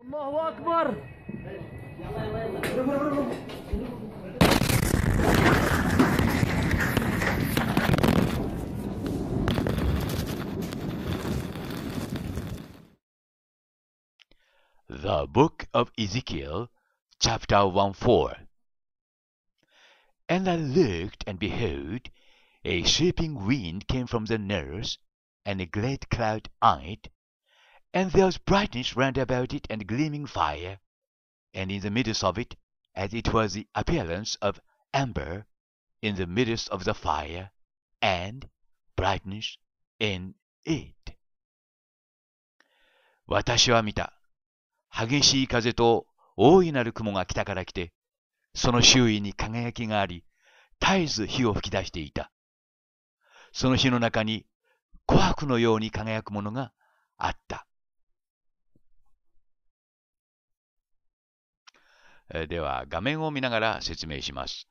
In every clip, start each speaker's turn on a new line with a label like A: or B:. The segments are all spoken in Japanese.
A: الله أكبر The Book of Ezekiel, chapter 1 4 And I looked, and behold, a sweeping wind came from the north, and a great cloud on it, and there was brightness round about it and gleaming fire, and in the midst of it, as it was the appearance of amber, in the midst of the fire, and brightness in it. 私は見た。激しい風と大いなる雲が北から来て、その周囲に輝きがあり、絶えず火を吹き出していた。その火の中に琥珀のように輝くものがあった。では画面を見ながら説明します。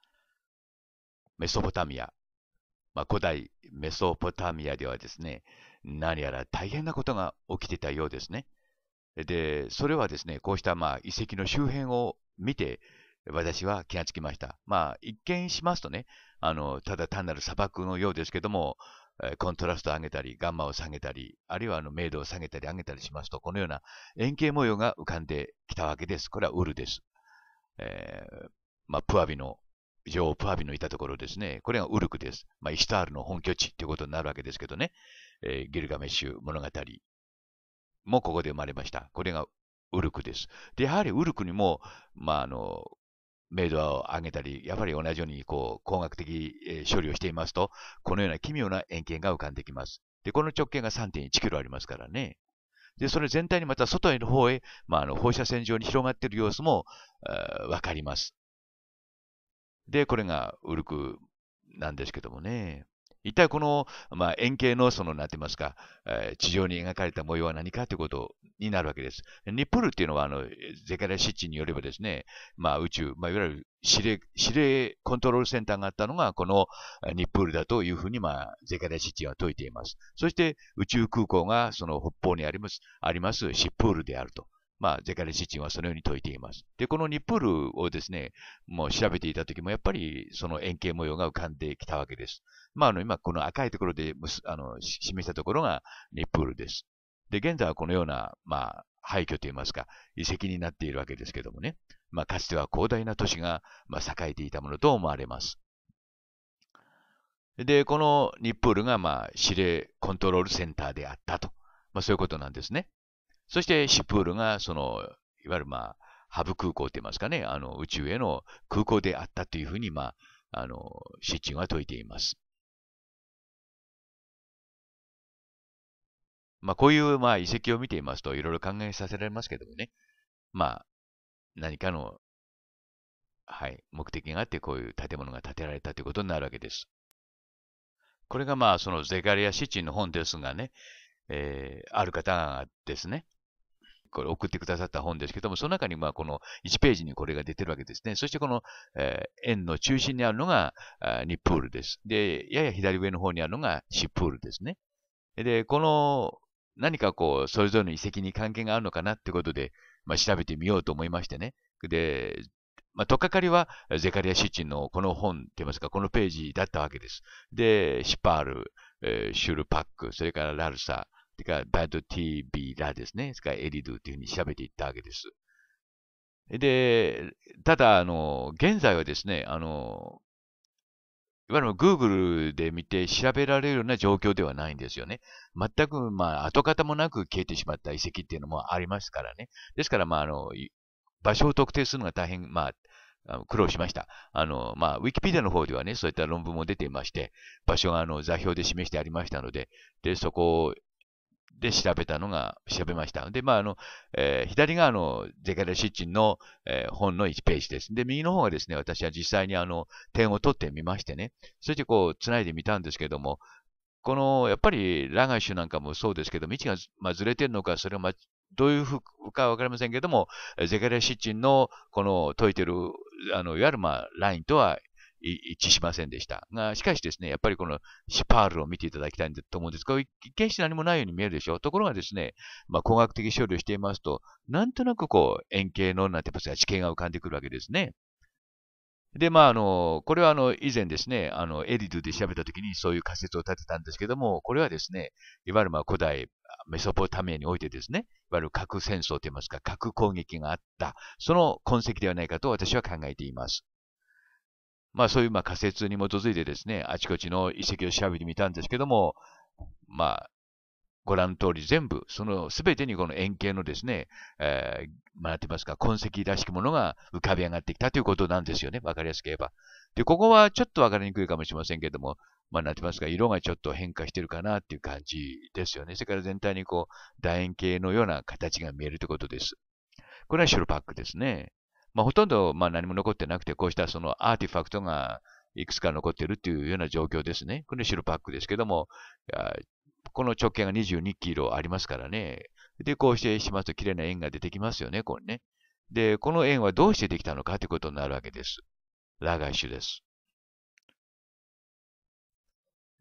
A: メソポタミア。まあ、古代メソポタミアではですね、何やら大変なことが起きてたようですね。で、それはですね、こうしたまあ遺跡の周辺を見て、私は気がつきました。まあ、一見しますとね、あの、ただ単なる砂漠のようですけども、コントラストを上げたり、ガンマを下げたり、あるいはあの、明度を下げたり上げたりしますと、このような円形模様が浮かんできたわけです。これはウルです。えー、まあ、プアビの、女王プアビのいたところですね。これがウルクです。まあ、イシュタールの本拠地ということになるわけですけどね。えー、ギルガメッシュ物語もここで生まれました。これがウルクです。で、やはりウルクにも、まあ、あの、メイドを上げたり、やっぱり同じようにこう工学的、えー、処理をしていますと、このような奇妙な円形が浮かんできます。で、この直径が3.1キロありますからね。で、それ全体にまた外への方へ、まあ、あの放射線状に広がっている様子も、わかります。で、これがウルクなんですけどもね。一体この、まあ、円形の、その、なんて言いますか、えー、地上に描かれた模様は何かということになるわけです。ニップルっていうのは、あの、ゼカリア・シッチによればですね、まあ、宇宙、まあ、いわゆる指令、指令コントロールセンターがあったのが、このニップールだというふうに、まあ、ゼカリア・シッチは説いています。そして、宇宙空港が、その北方にあります、あります、シップールであると。まあ、ゼカリシチンはそのように説いています。で、このニプールをですね、もう調べていた時も、やっぱりその円形模様が浮かんできたわけです。まあ、あの、今、この赤いところであの示したところがニプールです。で、現在はこのような、まあ、廃墟といいますか、遺跡になっているわけですけどもね、まあ、かつては広大な都市が、まあ、栄えていたものと思われます。で、このニップールが、まあ、指令コントロールセンターであったと、まあ、そういうことなんですね。そしてシップールが、その、いわゆるまあ、ハブ空港って言いますかね、あの、宇宙への空港であったというふうに、まあ、あの、シッチンは説いています。
B: まあ、こういう、まあ、遺跡を見ていますと、いろいろ考えさせられますけどもね、まあ、何かの、はい、目
A: 的があって、こういう建物が建てられたということになるわけです。これが、まあ、そのゼカリア・シッチンの本ですがね、えー、ある方がですね、これ送ってくださった本ですけども、その中にまあこの1ページにこれが出てるわけですね。そしてこの、えー、円の中心にあるのがニップールです。で、やや左上の方にあるのがシップールですね。で、この何かこう、それぞれの遺跡に関係があるのかなってことで、まあ、調べてみようと思いましてね。で、まあ、とっかかりは、ゼカリア・シッチンのこの本って言いますか、このページだったわけです。で、シパール、えー、シュルパック、それからラルサ、てか、バド t ィーラですね。すかエリドゥっていうふうに調べていったわけです。で、ただ、あの、現在はですね、あの、いわゆる Google で見て調べられるような状況ではないんですよね。全く、まあ、跡形もなく消えてしまった遺跡っていうのもありますからね。ですから、まあ、あの、場所を特定するのが大変、まあ、苦労しました。あの、まあ、ウィキペディアの方ではね、そういった論文も出ていまして、場所があの座標で示してありましたので、で、そこをで調べたのが、調べました。で、まあ、あの、えー、左側のゼカリア・シッチンの、えー、本の1ページです。で、右の方がですね、私は実際にあの、点を取ってみましてね、そしてこう、繋いでみたんですけども、この、やっぱり、ラガイシュなんかもそうですけど道が、まあ、ずれてるのか、それが、まあ、どういうふうかわかりませんけども、ゼカリア・シッチンの、この、解いてる、あの、いわゆる、まあ、ラインとは一致しませんでした。が、しかしですね、やっぱりこのシパールを見ていただきたいんだと思うんですが、一見して何もないように見えるでしょう。ところがですね、まあ、工学的処理をしていますと、なんとなくこう、円形のなんて言いますか、地形が浮かんでくるわけですね。で、まあ、あの、これはあの、以前ですね、あの、エリドゥで調べたときにそういう仮説を立てたんですけども、これはですね、いわゆるまあ古代、メソポタミアにおいてですね、いわゆる核戦争といいますか、核攻撃があった、その痕跡ではないかと私は考えています。まあそういうまあ仮説に基づいてですね、あちこちの遺跡を調べてみたんですけども、まあ、ご覧の通り全部、その全てにこの円形のですね、えー、まあ、てますか、痕跡らしきものが浮かび上がってきたということなんですよね。わかりやすく言えば。で、ここはちょっとわかりにくいかもしれませんけども、まあ、なってますか、色がちょっと変化してるかなっていう感じですよね。それから全体にこう、楕円形のような形が見えるということです。これはシュルパックですね。まあ、ほとんどまあ何も残ってなくて、こうしたそのアーティファクトがいくつか残っているというような状況ですね。これ白パックですけども、この直径が22キロありますからね。で、こうしてしますと綺麗な円が出てきますよね、これね。で、この円はどうしてできたのかということになるわけです。ラガイシュです。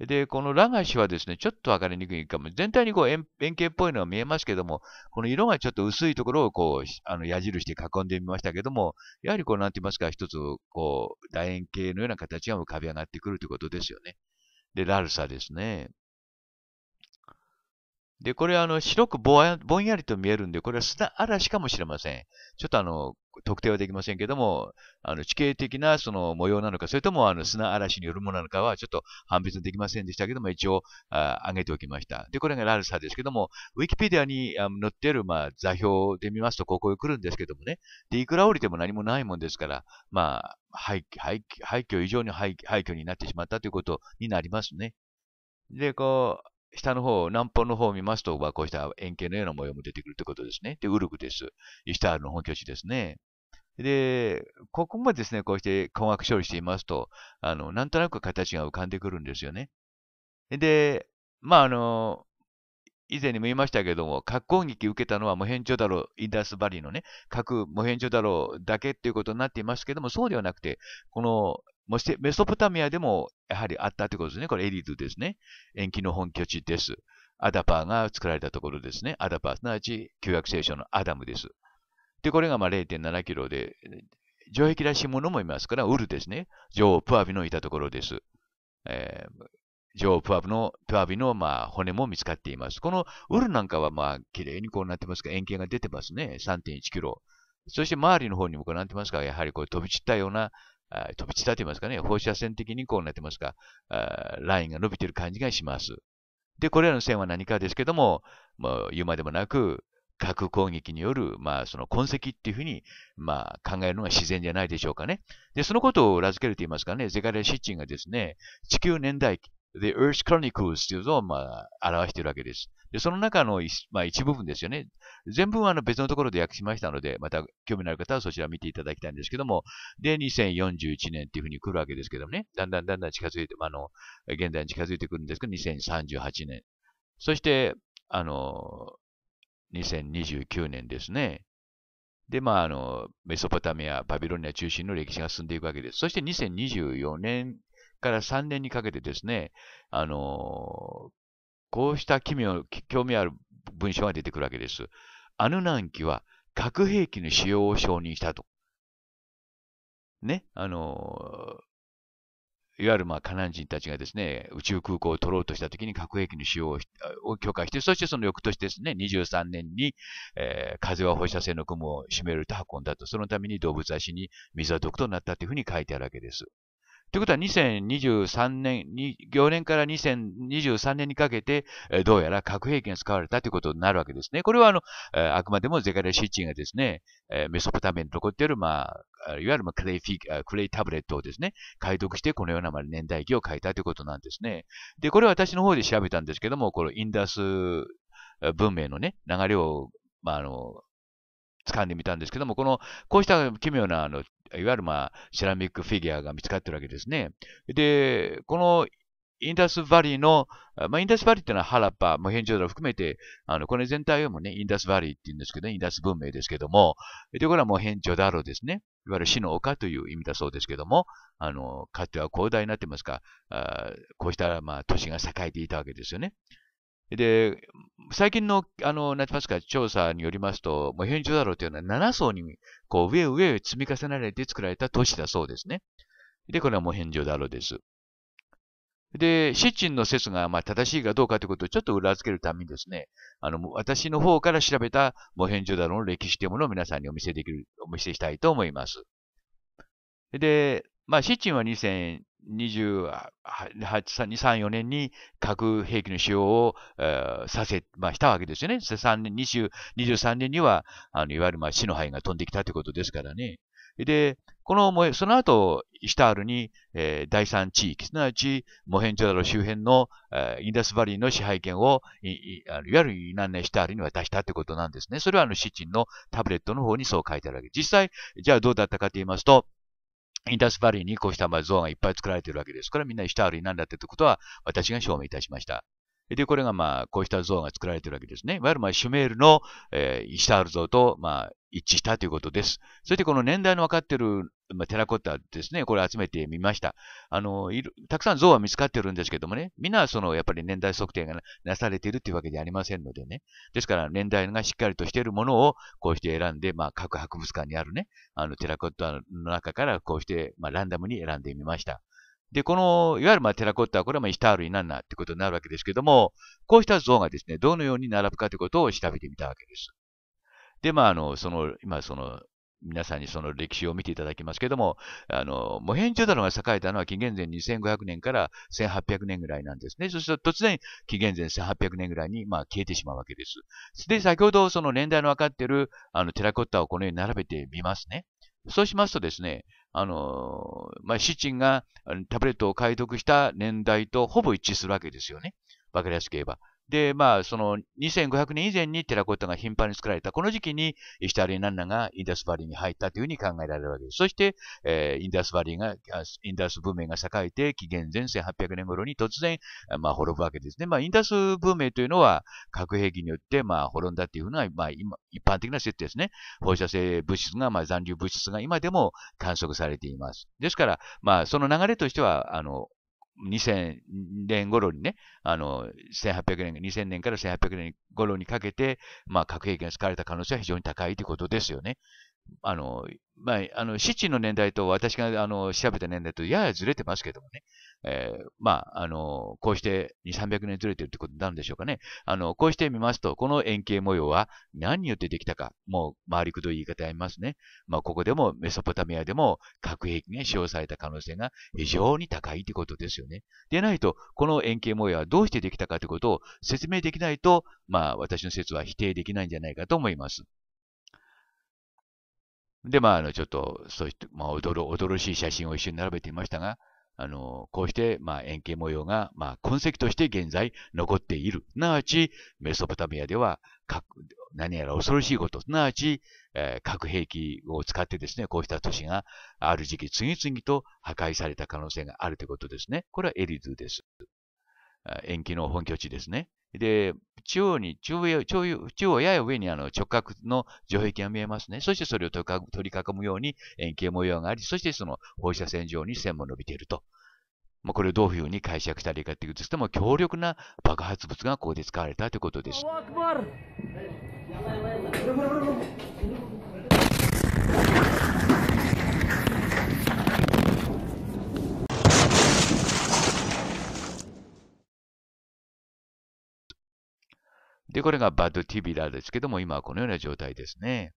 A: で、このラガシはですね、ちょっとわかりにくいかも。全体にこう円形っぽいのは見えますけども、この色がちょっと薄いところをこう、あの矢印で囲んでみましたけども、やはりこう、なんて言いますか、一つ、こう、楕円形のような形が浮かび上がってくるということですよね。で、ラルサですね。で、これあの、白くぼんやりと見えるんで、これは砂嵐かもしれません。ちょっとあの、特定はできませんけども、あの地形的なその模様なのか、それともあの砂嵐によるものなのかはちょっと判別できませんでしたけども、一応あ挙げておきました。で、これがラルサですけども、ウィキペディアに載っている、まあ、座標で見ますと、ここへ来るんですけどもね、で、いくら降りても何もないもんですから、まあ、廃廃廃墟以上に廃廃墟になってしまったということになりますね。で、こう、下の方、南方の方を見ますと、こうした円形のような模様も出てくるということですね。で、ウルグです。イスタールの本拠地ですね。で、ここもですね、こうして困惑処理していますと、あの、なんとなく形が浮かんでくるんですよね。で、まあ、あの、以前にも言いましたけども、核攻撃受けたのはモヘンジョダロ、インダスバリーのね、核モヘンジョダロだけっていうことになっていますけども、そうではなくて、この、もしてメソポタミアでもやはりあったということですね。これエリドゥですね。延期の本拠地です。アダパーが作られたところですね。アダパー、すなわち旧約聖書のアダムです。で、これがまあ0.7キロで、城壁らしいものもいますから、ウルですね。ョー・プアビのいたところです。えー、プアビの、プアビのまあ骨も見つかっています。このウルなんかはまあ綺麗にこうなってますか円形が出てますね。3.1キロ。そして周りの方にもこうなってますかやはりこう飛び散ったような、飛び散ったと言いますかね、放射線的にこうなってますが、ラインが伸びている感じがします。で、これらの線は何かですけども、もう言うまでもなく、核攻撃による、まあ、その痕跡っていうふうに、まあ、考えるのが自然じゃないでしょうかね。で、そのことを裏付けると言いますかね、ゼカリア・シッチンがですね、地球年代記、The Earth Chronicles というのを、まあ、表しているわけです。で、その中の、まあ、一部分ですよね。全文はあの別のところで訳しましたので、また興味のある方はそちら見ていただきたいんですけども、で、2041年っていうふうに来るわけですけどもね、だんだんだんだん近づいて、まあ、あの、現代に近づいてくるんですけど、2038年。そして、あの、2029年ですね。で、まあ、あの、メソポタミア、バビロニア中心の歴史が進んでいくわけです。そして2024年から3年にかけてですね、あの、こうした奇妙、興味ある文章が出てくるわけです。アヌナンキは核兵器の使用を承認したと。ね、あの、いわゆるまあカナン人たちがですね、宇宙空港を取ろうとした時に核兵器の使用を許可して、そしてその翌年ですね、23年に、えー、風は放射性の雲を占めると運んだと、そのために動物足に水は毒となったというふうに書いてあるわけです。ということは2023年、行年から2023年にかけて、どうやら核兵器が使われたということになるわけですね。これはあの、あくまでもゼカレシッチンがですね、メソポタミアに残っている、まあ、いわゆるクレイフィクレイタブレットをですね、解読してこのような年代記を書いたということなんですね。で、これは私の方で調べたんですけども、このインダス文明のね、流れを、まあ、あの、掴んでみたんですけども、この、こうした奇妙なあのいわゆるまあ、セラミックフィギュアが見つかってるわけですね。で、このインダスバリーの、まあ、インダスバリーっていうのは原っぱ、パ、モヘンジョダロ含めて、あの、これ全体をもね、インダスバリーって言うんですけど、インダス文明ですけども、ということはモヘンジョダロですね。いわゆる死の丘という意味だそうですけども、あの、かつては広大になってますか、あこうした、まあ、都市が栄えていたわけですよね。で、最近の、あの、ナチパスカ調査によりますと、モヘンジョダロというのは7層に、こう、上上積み重ねられて作られた都市だそうですね。で、これはモヘンジョダロです。で、シッチンの説がまあ正しいかどうかということをちょっと裏付けるためにですね、あの、私の方から調べたモヘンジョダロの歴史というものを皆さんにお見せできる、お見せしたいと思います。で、まあ、シッチンは2000 28、24年に核兵器の使用を、えー、させ、まあ、したわけですよね。3年、20 23年には、あの、いわゆる、まあ、死の灰が飛んできたということですからね。で、このその後、イシタールに、えー、第三地域、すなわち、モヘンジョダロ周辺の、えー、インダスバリーの支配権をい、いあのいわゆるイナンネ・シタールに渡したってことなんですね。それは、あの、シチンのタブレットの方にそう書いてあるわけ。実際、じゃあどうだったかと言いますと、インダスバリーにこうしたまー像がいっぱい作られているわけですからみんな一シュなんだってことは私が証明いたしました。で、これがまあ、こうした像が作られているわけですね。いわゆるまあ、シュメールの、えー、イシタール像とまあ、一致したということです。そしてこの年代の分かっている、まあ、テラコッタですね、これ集めてみました。あの、いる、たくさん像は見つかってるんですけどもね、みんなその、やっぱり年代測定がなされているというわけではありませんのでね。ですから年代がしっかりとしているものをこうして選んで、まあ、各博物館にあるね、あの、テラコッタの中からこうして、まあ、ランダムに選んでみました。で、この、いわゆるまあテラコッタはこれはまあイシタールになんなってことになるわけですけども、こうした像がですね、どのように並ぶかということを調べてみたわけです。で、まあ、あの、その、今、その、皆さんにその歴史を見ていただきますけども、あの、モヘンジョダロが栄えたのは紀元前2500年から1800年ぐらいなんですね。そして突然、紀元前1800年ぐらいに、まあ、消えてしまうわけです。で、先ほどその年代の分かっている、あの、テラコッタをこのように並べてみますね。そうしますとですね、あの、まあ、シチンがタブレットを解読した年代とほぼ一致するわけですよね。わかりやすく言えば。で、まあ、その2500年以前にテラコッタが頻繁に作られた、この時期にイュタリー・ナンナがインダスバリーに入ったというふうに考えられるわけです。そして、えー、インダスバリーが、インダス文明が栄えて、紀元前1800年頃に突然、まあ、滅ぶわけですね。まあ、インダス文明というのは核兵器によって、まあ、滅んだというのは、まあ、今、一般的な設定ですね。放射性物質が、まあ、残留物質が今でも観測されています。ですから、まあ、その流れとしては、あの、2000年頃にね、あの、1800年、2000年から1800年頃にかけて、まあ、核兵器が使われた可能性は非常に高いということですよね。あの、まあ、あの、七の年代と私が、あの、調べた年代とややずれてますけどもね、えー、まあ、あの、こうして2、300年ずれてるってことになるんでしょうかね。あの、こうしてみますと、この円形模様は何によってできたか、もう回りくどい言い方やりますね。まあ、ここでもメソポタミアでも核兵器が使用された可能性が非常に高いってことですよね。でないと、この円形模様はどうしてできたかということを説明できないと、まあ、私の説は否定できないんじゃないかと思います。で、まあ、あの、ちょっと、そういった、まあ、驚、驚しい写真を一緒に並べていましたが、あの、こうして、まあ、円形模様が、まあ、痕跡として現在残っている。すなわち、メソポタミアでは、何やら恐ろしいこと、すなわち、えー、核兵器を使ってですね、こうした都市がある時期次々と破壊された可能性があるということですね。これはエリドゥです。延期の本拠地ですね。で、中央に、中央、中央やや上にあの直角の城壁が見えますね。そしてそれを取り囲むように円形模様があり、そしてその放射線上に線も伸びていると。まあ、これをどういうふうに解釈したらいいかというとしても、強力な爆発物がここで使われたということです。で、これがバッドティビラですけども、今はこのような状態ですね。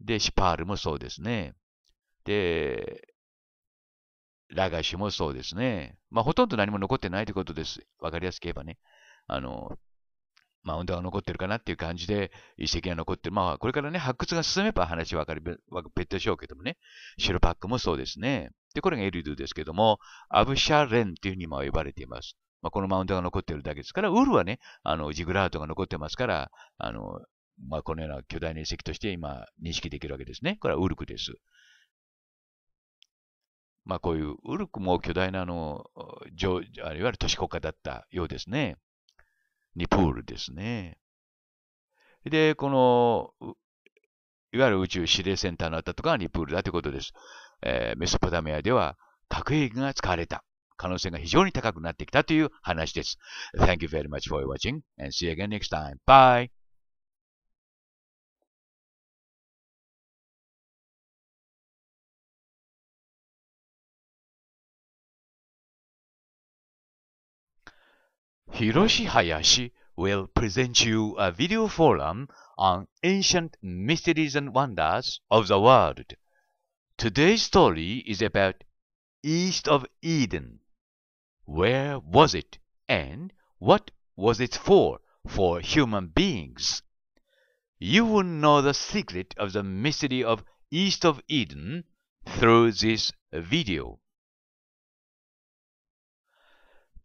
A: で、シパールもそうですね。で、ラガシもそうですね。まあ、ほとんど何も残ってないということです。わかりやすく言えばね。あの、マウンドが残ってるかなっていう感じで、遺跡が残ってる。まあ、これからね、発掘が進めば話わかり、別でしょうけどもね。シルパックもそうですね。で、これがエリドゥですけども、アブシャレンっていうふうにも呼ばれています。まあ、このマウントが残っているだけですから、ウルはね、あの、ジグラートが残ってますから、あの、まあ、このような巨大な遺跡として今認識できるわけですね。これはウルクです。まあ、こういうウルクも巨大なあの、いわゆる都市国家だったようですね。ニプールですね。で、この、いわゆる宇宙指令センターのあったところがニプールだということです。えー、メソポタミアでは核兵器が使われた。可能性が非常に高くなってきたという話です。Thank you very much for watching and see you again next time. Bye! Hiroshi Hayashi will present you a video forum on ancient mysteries and wonders of the world. Today's story is about East of Eden. Where was it? And what was it for? For human beings. You will know the secret of the mystery of East of Eden through this video.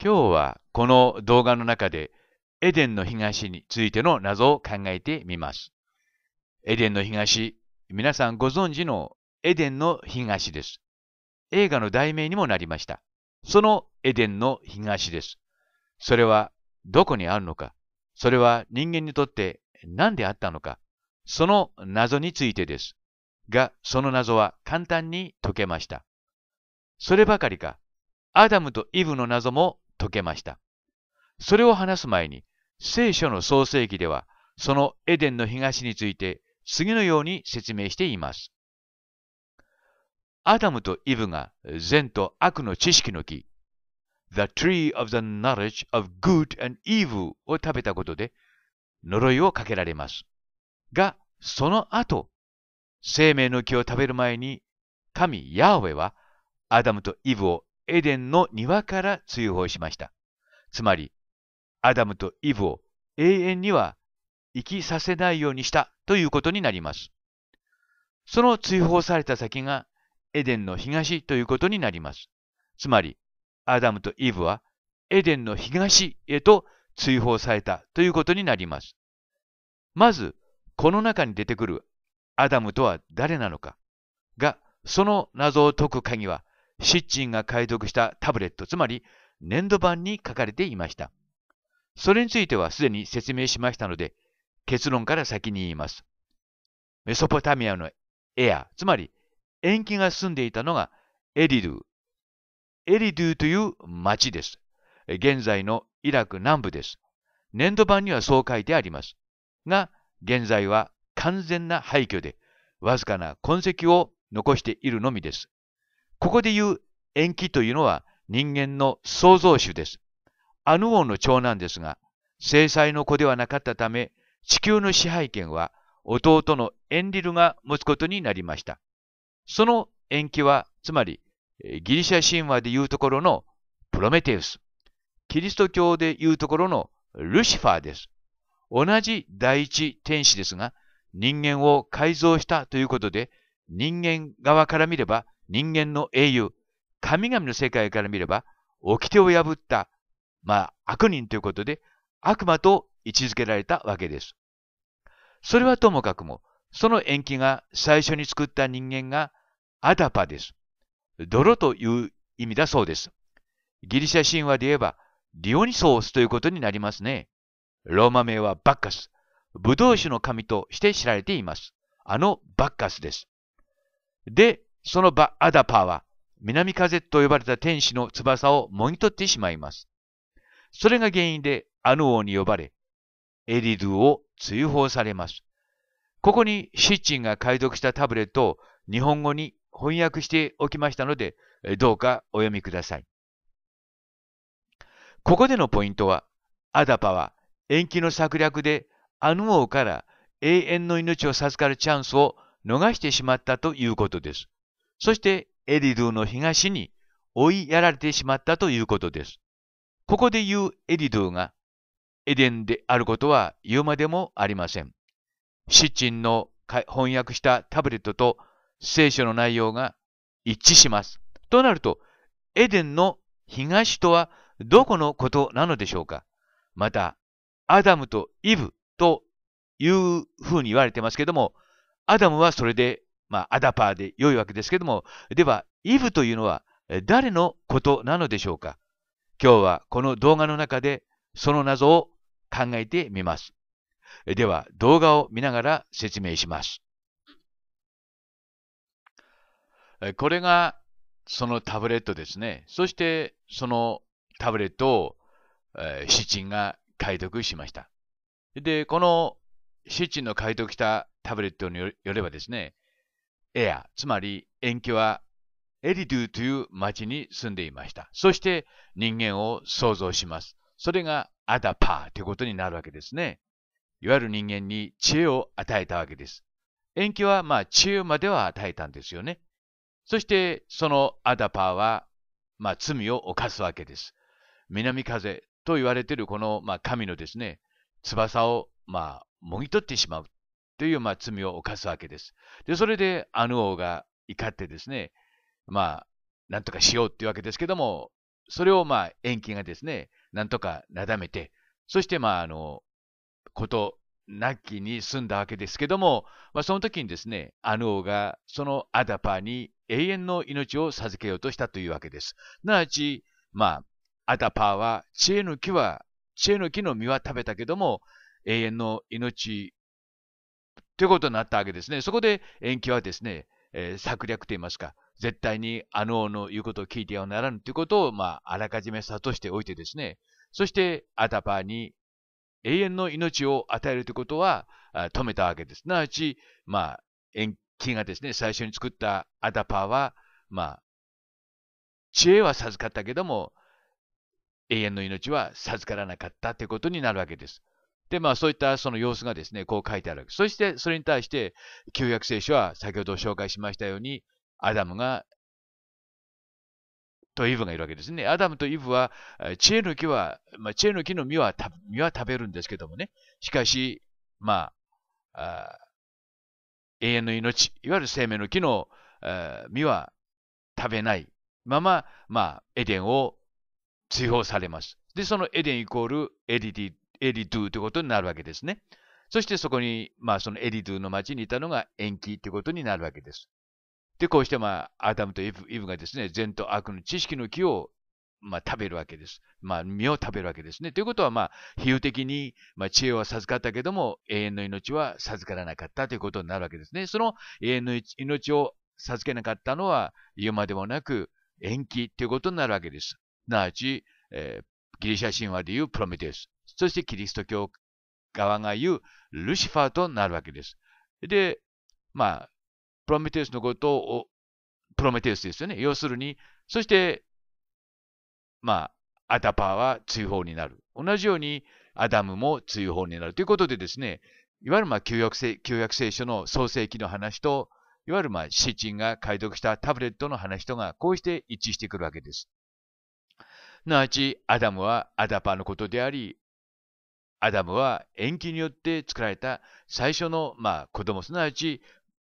A: 今日はこの動画の中でエデンの東についての謎を考えてみます。エデンの東、皆さんご存知のエデンの東です。映画の題名にもなりました。そのエデンの東です。それはどこにあるのか、それは人間にとって何であったのか、その謎についてです。が、その謎は簡単に解けました。そればかりか、アダムとイブの謎も解けました。それを話す前に、聖書の創世記では、そのエデンの東について次のように説明しています。アダムとイブが善と悪の知識の木、The Tree of the Knowledge of Good and Evil を食べたことで呪いをかけられます。が、その後、生命の木を食べる前に、神ヤーウェはアダムとイブをエデンの庭から追放しました。つまり、アダムとイブを永遠には生きさせないようにしたということになります。その追放された先がエデンの東ということになります。つまり、アダムとイブはエデンの東へと追放されたということになります。まず、この中に出てくるアダムとは誰なのかが、その謎を解く鍵は、シッチンが解読したタブレット、つまり粘土板に書かれていました。それについてはすでに説明しましたので、結論から先に言います。メソポタミアのエア、つまり延期が住んでいたのがエリドゥ。エリドゥという町です。現在のイラク南部です。粘土板にはそう書いてあります。が、現在は完全な廃墟で、わずかな痕跡を残しているのみです。ここで言う延期というのは人間の創造主です。アヌ王の長男ですが、制裁の子ではなかったため、地球の支配権は弟のエンリルが持つことになりました。その延期は、つまり、ギリシャ神話でいうところのプロメテウス。キリスト教でいうところのルシファーです。同じ第一天使ですが、人間を改造したということで、人間側から見れば人間の英雄、神々の世界から見れば、掟を破った、まあ悪人ということで、悪魔と位置づけられたわけです。それはともかくも、その塩基が最初に作った人間がアダパです。泥という意味だそうです。ギリシャ神話で言えばディオニソースということになりますね。ローマ名はバッカス。ブドウ酒の神として知られています。あのバッカスです。で、そのバ・アダパは南風と呼ばれた天使の翼をもぎ取ってしまいます。それが原因でアヌ王に呼ばれ、エリドゥを追放されます。ここにシッチンが解読したタブレットを日本語に翻訳しておきましたので、どうかお読みください。ここでのポイントは、アダパは延期の策略でアヌ王から永遠の命を授かるチャンスを逃してしまったということです。そしてエリドゥの東に追いやられてしまったということです。ここで言うエリドゥがエデンであることは言うまでもありません。シッチンの翻訳したタブレットと聖書の内容が一致します。となると、エデンの東とはどこのことなのでしょうかまた、アダムとイブというふうに言われてますけども、アダムはそれで、まあ、アダパーで良いわけですけども、では、イブというのは誰のことなのでしょうか今日はこの動画の中でその謎を考えてみます。では、動画を見ながら説明します。これがそのタブレットですね。そしてそのタブレットを、えー、シチンが解読しました。で、このシチンの解読したタブレットによればですね、エア、つまり遠距はエリドゥという町に住んでいました。そして人間を創造します。それがアダパーということになるわけですね。いわゆる人間に知恵を与えたわけです。延期はまあ知恵までは与えたんですよね。そしてそのアダパーはまあ罪を犯すわけです。南風と言われているこのまあ神のですね、翼をまあもぎ取ってしまうというまあ罪を犯すわけです。で、それでアヌ王が怒ってですね、まあなんとかしようっていうわけですけども、それをまあ延期がですね、なんとかなだめて、そしてまああのことなきに済んだわけですけども、まあ、その時にですね、あの王がそのアダパーに永遠の命を授けようとしたというわけです。なあち、まあ、アダパーは知恵の木は、知恵の木の実は食べたけども、永遠の命ということになったわけですね。そこで延期はですね、えー、策略といいますか、絶対にあの王の言うことを聞いてはならぬということを、まあ、あらかじめ諭しておいてですね、そしてアダパーに永遠の命を与えるということは止めたわけです。すなわち、まあ、延期がですね、最初に作ったアダパーは、まあ、知恵は授かったけども、永遠の命は授からなかったということになるわけです。で、まあそういったその様子がですね、こう書いてあるわけです。そしてそれに対して、旧約聖書は先ほど紹介しましたように、アダムがとイブがいるわけですね。アダムとイブは、知恵の木は、まあ、知恵の木の実は実は食べるんですけどもね。しかし、まあ、あ永遠の命、いわゆる生命の木の実は食べないまま、まあ、エデンを追放されます。で、そのエデンイコールエディィ、エリドゥということになるわけですね。そしてそこに、まあ、そのエリドゥの町にいたのが延期ということになるわけです。で、こうして、まあ、アダムとイブイブがですね、善と悪の知識の木を、まあ、食べるわけです。まあ、実を食べるわけですね。ということは、まあ、比喩的に、まあ、知恵は授かったけども、永遠の命は授からなかったということになるわけですね。その永遠の命を授けなかったのは、言うまでもなく、延期ということになるわけです。すなわち、えー、ギリシャ神話でいうプロメテウス。そしてキリスト教側が言うルシファーとなるわけです。で、まあ、プロメテウスのことを、プロメテウスですよね。要するに、そして、まあ、アダパーは追放になる。同じように、アダムも追放になる。ということでですね、いわゆるまあ旧約聖旧約聖書の創世記の話と、いわゆるまあシチンが解読したタブレットの話とが、こうして一致してくるわけです。すなわち、アダムはアダパーのことであり、アダムは延期によって作られた最初のまあ子供、すなわち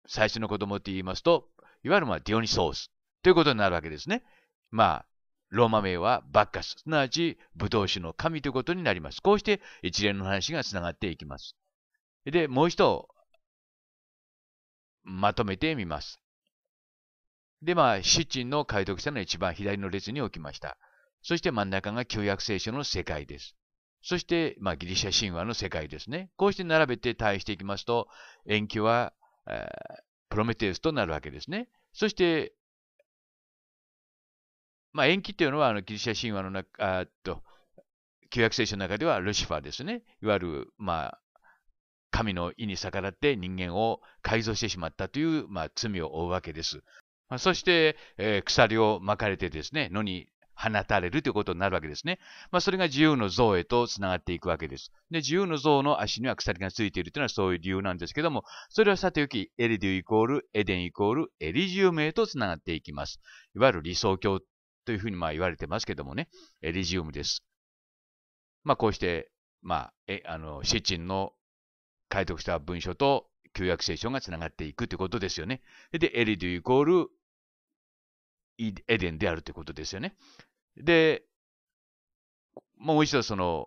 A: 最初の子供って言いますと、いわゆるまあディオニソースということになるわけですね。まあ、ローマ名はバッカス、すなわち武道士の神ということになります。こうして一連の話がつながっていきます。で、もう一度、まとめてみます。で、まあ、シッチンの解読者の一番左の列に置きました。そして真ん中が旧約聖書の世界です。そして、まあ、ギリシャ神話の世界ですね。こうして並べて対していきますと、延期はプロメテウスとなるわけですね。そして、まあ、延期というのはあのギリシャ神話の中、あと旧約聖書の中ではルシファーですね。いわゆる、まあ、神の意に逆らって人間を改造してしまったという、まあ、罪を負うわけです。まあ、そして、えー、鎖を巻かれてですね、野に放たれるということになるわけですね。まあ、それが自由の像へとつながっていくわけです。で、自由の像の足には鎖がついているというのはそういう理由なんですけども、それはさておき、エリデュイコール、エデンイコール、エリジウムへとつながっていきます。いわゆる理想郷というふうにまあ言われてますけどもね、エリジウムです。まあ、こうして、まあ、え、あの、シチンの解読した文書と旧約聖書がつながっていくということですよね。で、エリデュイコール、エデンであるということですよね。で、もう一度その、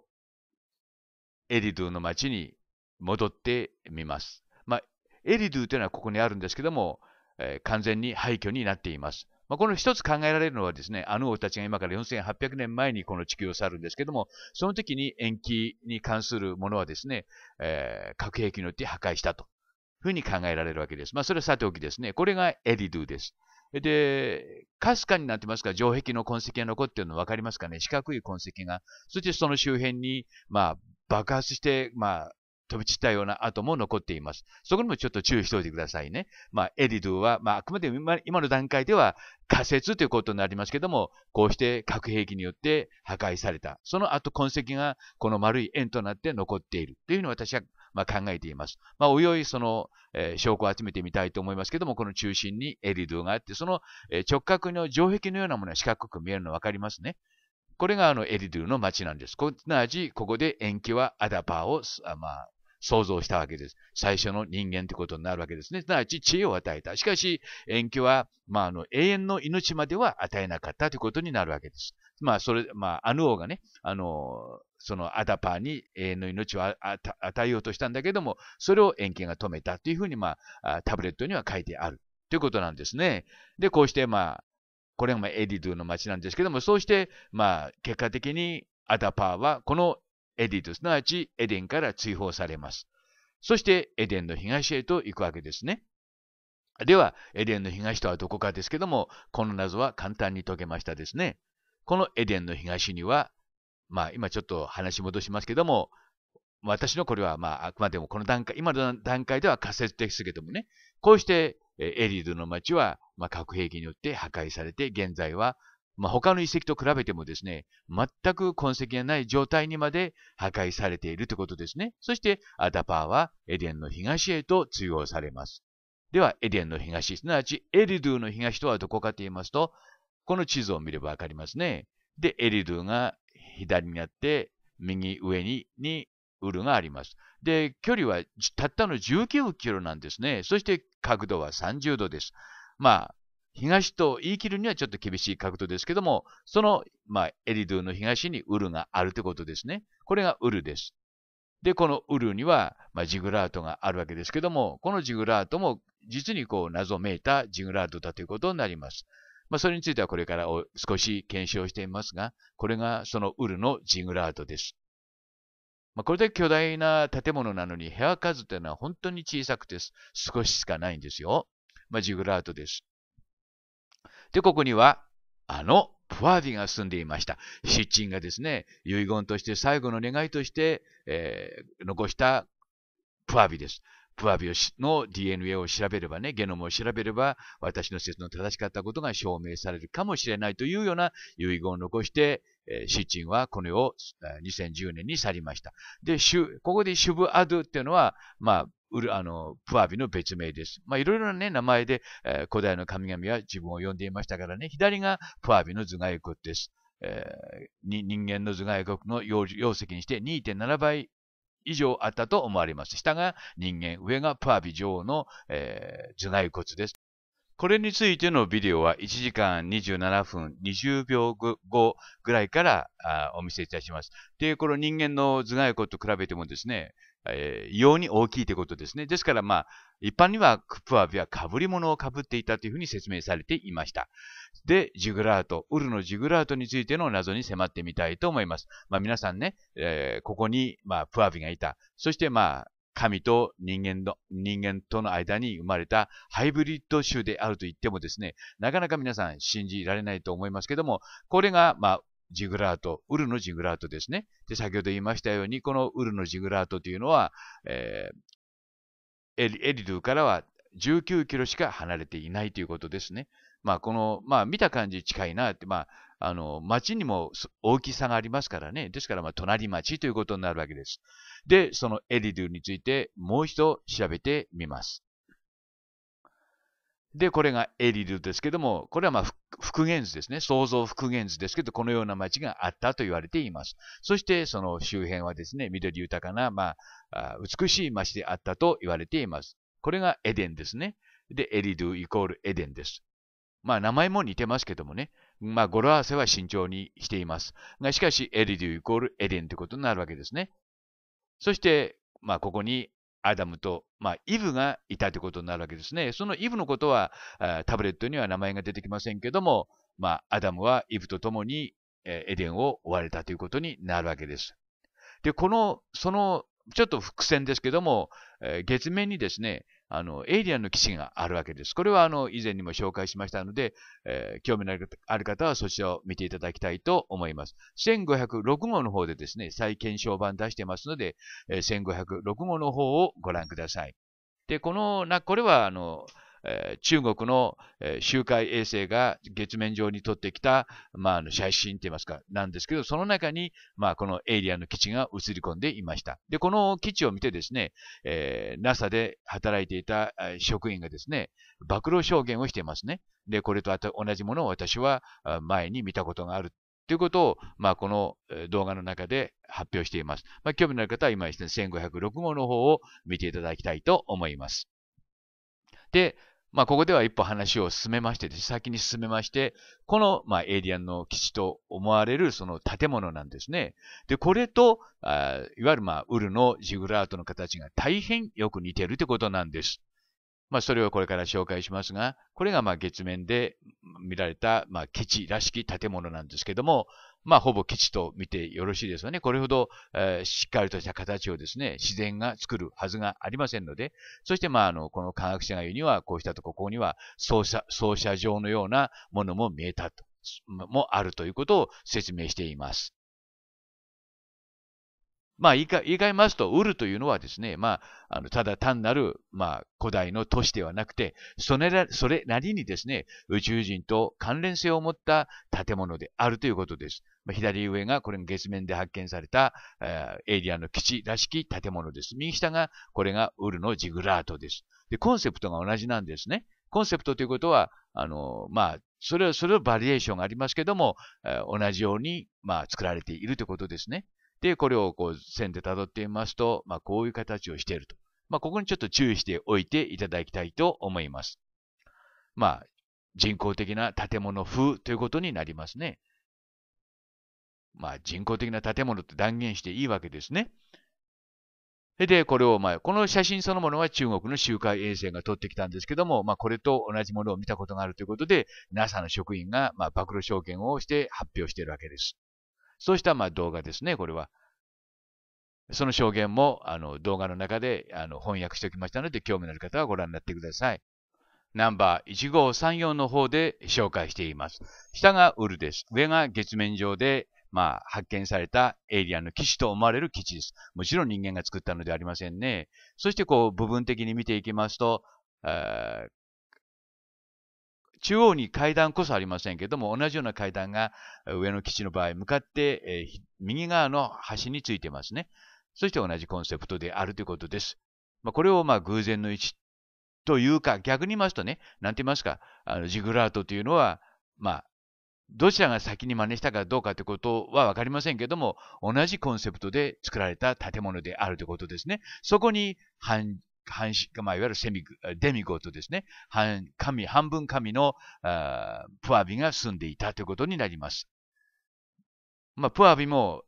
A: エリドゥの町に戻ってみます。まあ、エリドゥというのはここにあるんですけども、えー、完全に廃墟になっています。まあ、この一つ考えられるのはですね、あの王たちが今から4800年前にこの地球を去るんですけども、その時に延期に関するものはですね、えー、核兵器によって破壊したというふうに考えられるわけです。まあ、それはさておきですね、これがエリドゥです。で、かすかになってますか城壁の痕跡が残っているの分かりますかね四角い痕跡が。そしてその周辺に、まあ、爆発して、まあ、飛び散ったような跡も残っています。そこにもちょっと注意しておいてくださいね。まあ、エリドゥは、まあ、あくまで今今の段階では仮説ということになりますけども、こうして核兵器によって破壊された。その後痕跡がこの丸い円となって残っているというふうに私はまあ、考えています。まあ、おいおいその、えー、証拠を集めてみたいと思いますけども、この中心にエリドゥがあって、その、直角の城壁のようなものが四角く見えるの分かりますね。これがあのエリドゥの町なんです。すなわち、ここで延期はアダパーを、まあ、創造したわけです。最初の人間ということになるわけですね。すなわち知恵を与えた。しかし、遠距は、まあ、あの、永遠の命までは与えなかったということになるわけです。まあ、それ、まあ、アヌ王がね、あの、そのアダパーに永遠の命を与えようとしたんだけども、それを遠距が止めたというふうに、まあ、タブレットには書いてあるということなんですね。で、こうして、まあ、これがまエディドゥの町なんですけども、そうして、まあ、結果的にアダパーはこのエディとすなわちエデンから追放されます。そしてエデンの東へと行くわけですね。では、エデンの東とはどこかですけども、この謎は簡単に解けましたですね。このエデンの東には、まあ今ちょっと話戻しますけども、私のこれはまああくまでもこの段階、今の段階では仮説的ですけどもね、こうしてエリィドの町はまあ核兵器によって破壊されて、現在はまあ、他の遺跡と比べてもですね、全く痕跡がない状態にまで破壊されているということですね。そして、アダパーはエデンの東へと通用されます。では、エデンの東、すなわちエリドゥの東とはどこかと言いますと、この地図を見ればわかりますね。で、エリドゥが左にあって、右上に、にウルがあります。で、距離はたったの19キロなんですね。そして角度は30度です。まあ、東と言い切るにはちょっと厳しい角度ですけども、その、まあ、エリドゥの東にウルがあるということですね。これがウルです。で、このウルには、まあ、ジグラートがあるわけですけども、このジグラートも実にこう謎めいたジグラートだということになります。まあ、それについてはこれから少し検証していますが、これがそのウルのジグラートです。まあ、これで巨大な建物なのに部屋数というのは本当に小さくて少ししかないんですよ。まあ、ジグラートです。で、ここには、あの、プアヴィが住んでいました。シッチンがですね、遺言として最後の願いとして、えー、残したプアヴィです。プアビの DNA を調べればね、ゲノムを調べれば、私の説の正しかったことが証明されるかもしれないというような遺言を残して、えー、シーチンはこの世を2010年に去りました。で、ここでシュブアドっていうのは、まあ、あの、プアビの別名です。まあ、いろいろなね、名前で、えー、古代の神々は自分を呼んでいましたからね、左がプアビの頭蓋骨です。えー、人間の頭蓋骨の容積にして2.7倍以上あったと思われます。下が人間、上がパービ女王の、えー、頭蓋骨です。これについてのビデオは1時間27分20秒後ぐらいからお見せいたします。で、この人間の頭蓋骨と比べてもですね、えー、異様に大きいということですね。ですから、まあ、一般にはクプアビは被り物を被っていたというふうに説明されていました。で、ジグラート、ウルのジグラートについての謎に迫ってみたいと思います。まあ、皆さんね、えー、ここに、まあ、プアビがいた。そして、まあ、神と人間の、人間との間に生まれたハイブリッド種であると言ってもですね、なかなか皆さん信じられないと思いますけども、これが、まあ、ジグラート、ウルのジグラートですね。で、先ほど言いましたように、このウルのジグラートというのは、えー、エリエリドゥからは19キロしか離れていないということですね。まあ、この、まあ、見た感じ近いなって、まあ、あの、町にも大きさがありますからね。ですから、まあ、隣町ということになるわけです。で、そのエリドゥについてもう一度調べてみます。で、これがエリルですけども、これはま復元図ですね。創造復元図ですけど、このような町があったと言われています。そして、その周辺はですね、緑豊かな、まあ、美しい町であったと言われています。これがエデンですね。で、エリドゥイコールエデンです。まあ、名前も似てますけどもね。まあ、語呂合わせは慎重にしています。が、しかし、エリドゥイコールエデンということになるわけですね。そして、まあ、ここにアダムと、まあ、イブがいたということになるわけですね。そのイブのことは、タブレットには名前が出てきませんけども、まあ、アダムはイブと共にエデンを追われたということになるわけです。で、この、その、ちょっと伏線ですけども、月面にですね、あの、エイリアンの基地があるわけです。これはあの、以前にも紹介しましたので、えー、興味のある方はそちらを見ていただきたいと思います。1506号の方でですね、再検証版出してますので、えー、1506号の方をご覧ください。で、このな、これはあの、中国の、周回衛星が月面上に撮ってきた、まあ、写真といいますか、なんですけど、その中に、まあ、このエイリアンの基地が映り込んでいました。で、この基地を見てですね、えー、NASA で働いていた職員がですね、暴露証言をしていますね。で、これと同じものを私は前に見たことがあるということを、まあ、この動画の中で発表しています。まあ、興味のある方は今ですね、1506号の方を見ていただきたいと思います。で、まあ、ここでは一歩話を進めまして、先に進めまして、この、まあ、エイリアンの基地と思われるその建物なんですね。で、これと、あいわゆる、まあ、ウルのジグラートの形が大変よく似てるということなんです。まあ、それをこれから紹介しますが、これがまあ月面で見られたまあ基地らしき建物なんですけども、まあ、ほぼ基地と見てよろしいですよね。これほど、えー、しっかりとした形をですね、自然が作るはずがありませんので、そして、まあ、あの、この科学者が言うには、こうしたとここには、操作、操作上のようなものも見えたと、もあるということを説明しています。まあ言いか、言い換えますと、ウルというのはですね、まあ、あのただ単なる、まあ、古代の都市ではなくて、それらそれなりにですね、宇宙人と関連性を持った建物であるということです。左上がこれが月面で発見された、えー、エイリアンの基地らしき建物です。右下がこれがウルのジグラートです。で、コンセプトが同じなんですね。コンセプトということは、あの、まあ、それは、それはバリエーションがありますけども、えー、同じように、まあ、作られているということですね。で、これをこう、線で辿ってみますと、まあ、こういう形をしていると。まあ、ここにちょっと注意しておいていただきたいと思います。まあ、人工的な建物風ということになりますね。まあ、人工的な建物って断言していいわけですね。で、これを、まあ、この写真そのものは中国の周回衛星が撮ってきたんですけども、まあ、これと同じものを見たことがあるということで、NASA の職員が、まあ、暴露証券をして発表しているわけです。そうした、まあ、動画ですね、これは。その証言も、あの、動画の中で、あの、翻訳しておきましたので、興味のある方はご覧になってください。ナンバー1534の方で紹介しています。下がウルです。上が月面上で、まあ、発見されたエイリアンの基地と思われる基地です。もちろん人間が作ったのではありませんね。そしてこう、部分的に見ていきますと、えー、中央に階段こそありませんけども、同じような階段が上の基地の場合、向かって、えー、右側の端についてますね。そして同じコンセプトであるということです。まあ、これをまあ偶然の位置というか、逆に言いますとね、なんて言いますか、あのジグラートというのは、まあ、どちらが先に真似したかどうかということはわかりませんけども、同じコンセプトで作られた建物であるということですね。そこに半、半、まあ、いわゆるセミ、デミゴトですね、半、神、半分神の、あプアビが住んでいたということになります。まあ、プアビも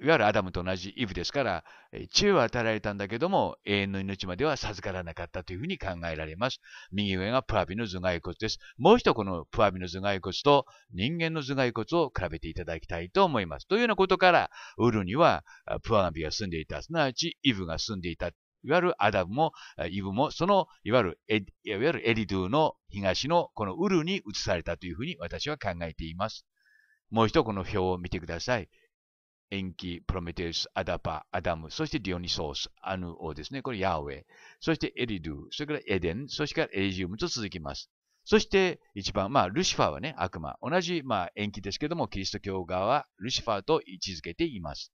A: いわゆるアダムと同じイブですから、知恵は与えられたんだけども、永遠の命までは授からなかったというふうに考えられます。右上がプアビの頭蓋骨です。もう一度このプアビの頭蓋骨と人間の頭蓋骨を比べていただきたいと思います。というようなことから、ウルにはプアビが住んでいた、すなわちイブが住んでいた。いわゆるアダムもイブも、その、いわゆるエいわゆるエリドゥの東のこのウルに移されたというふうに私は考えています。もう一度この表を見てください。エンキ、プロメテウス、アダパ、アダム、そしてディオニソース、アヌオですね。これヤーウェイ。そしてエリドゥ、それからエデン、そしてからエイジウムと続きます。そして一番、まあ、ルシファーはね、悪魔。同じ、まあ、延期ですけども、キリスト教側はルシファーと位置づけています。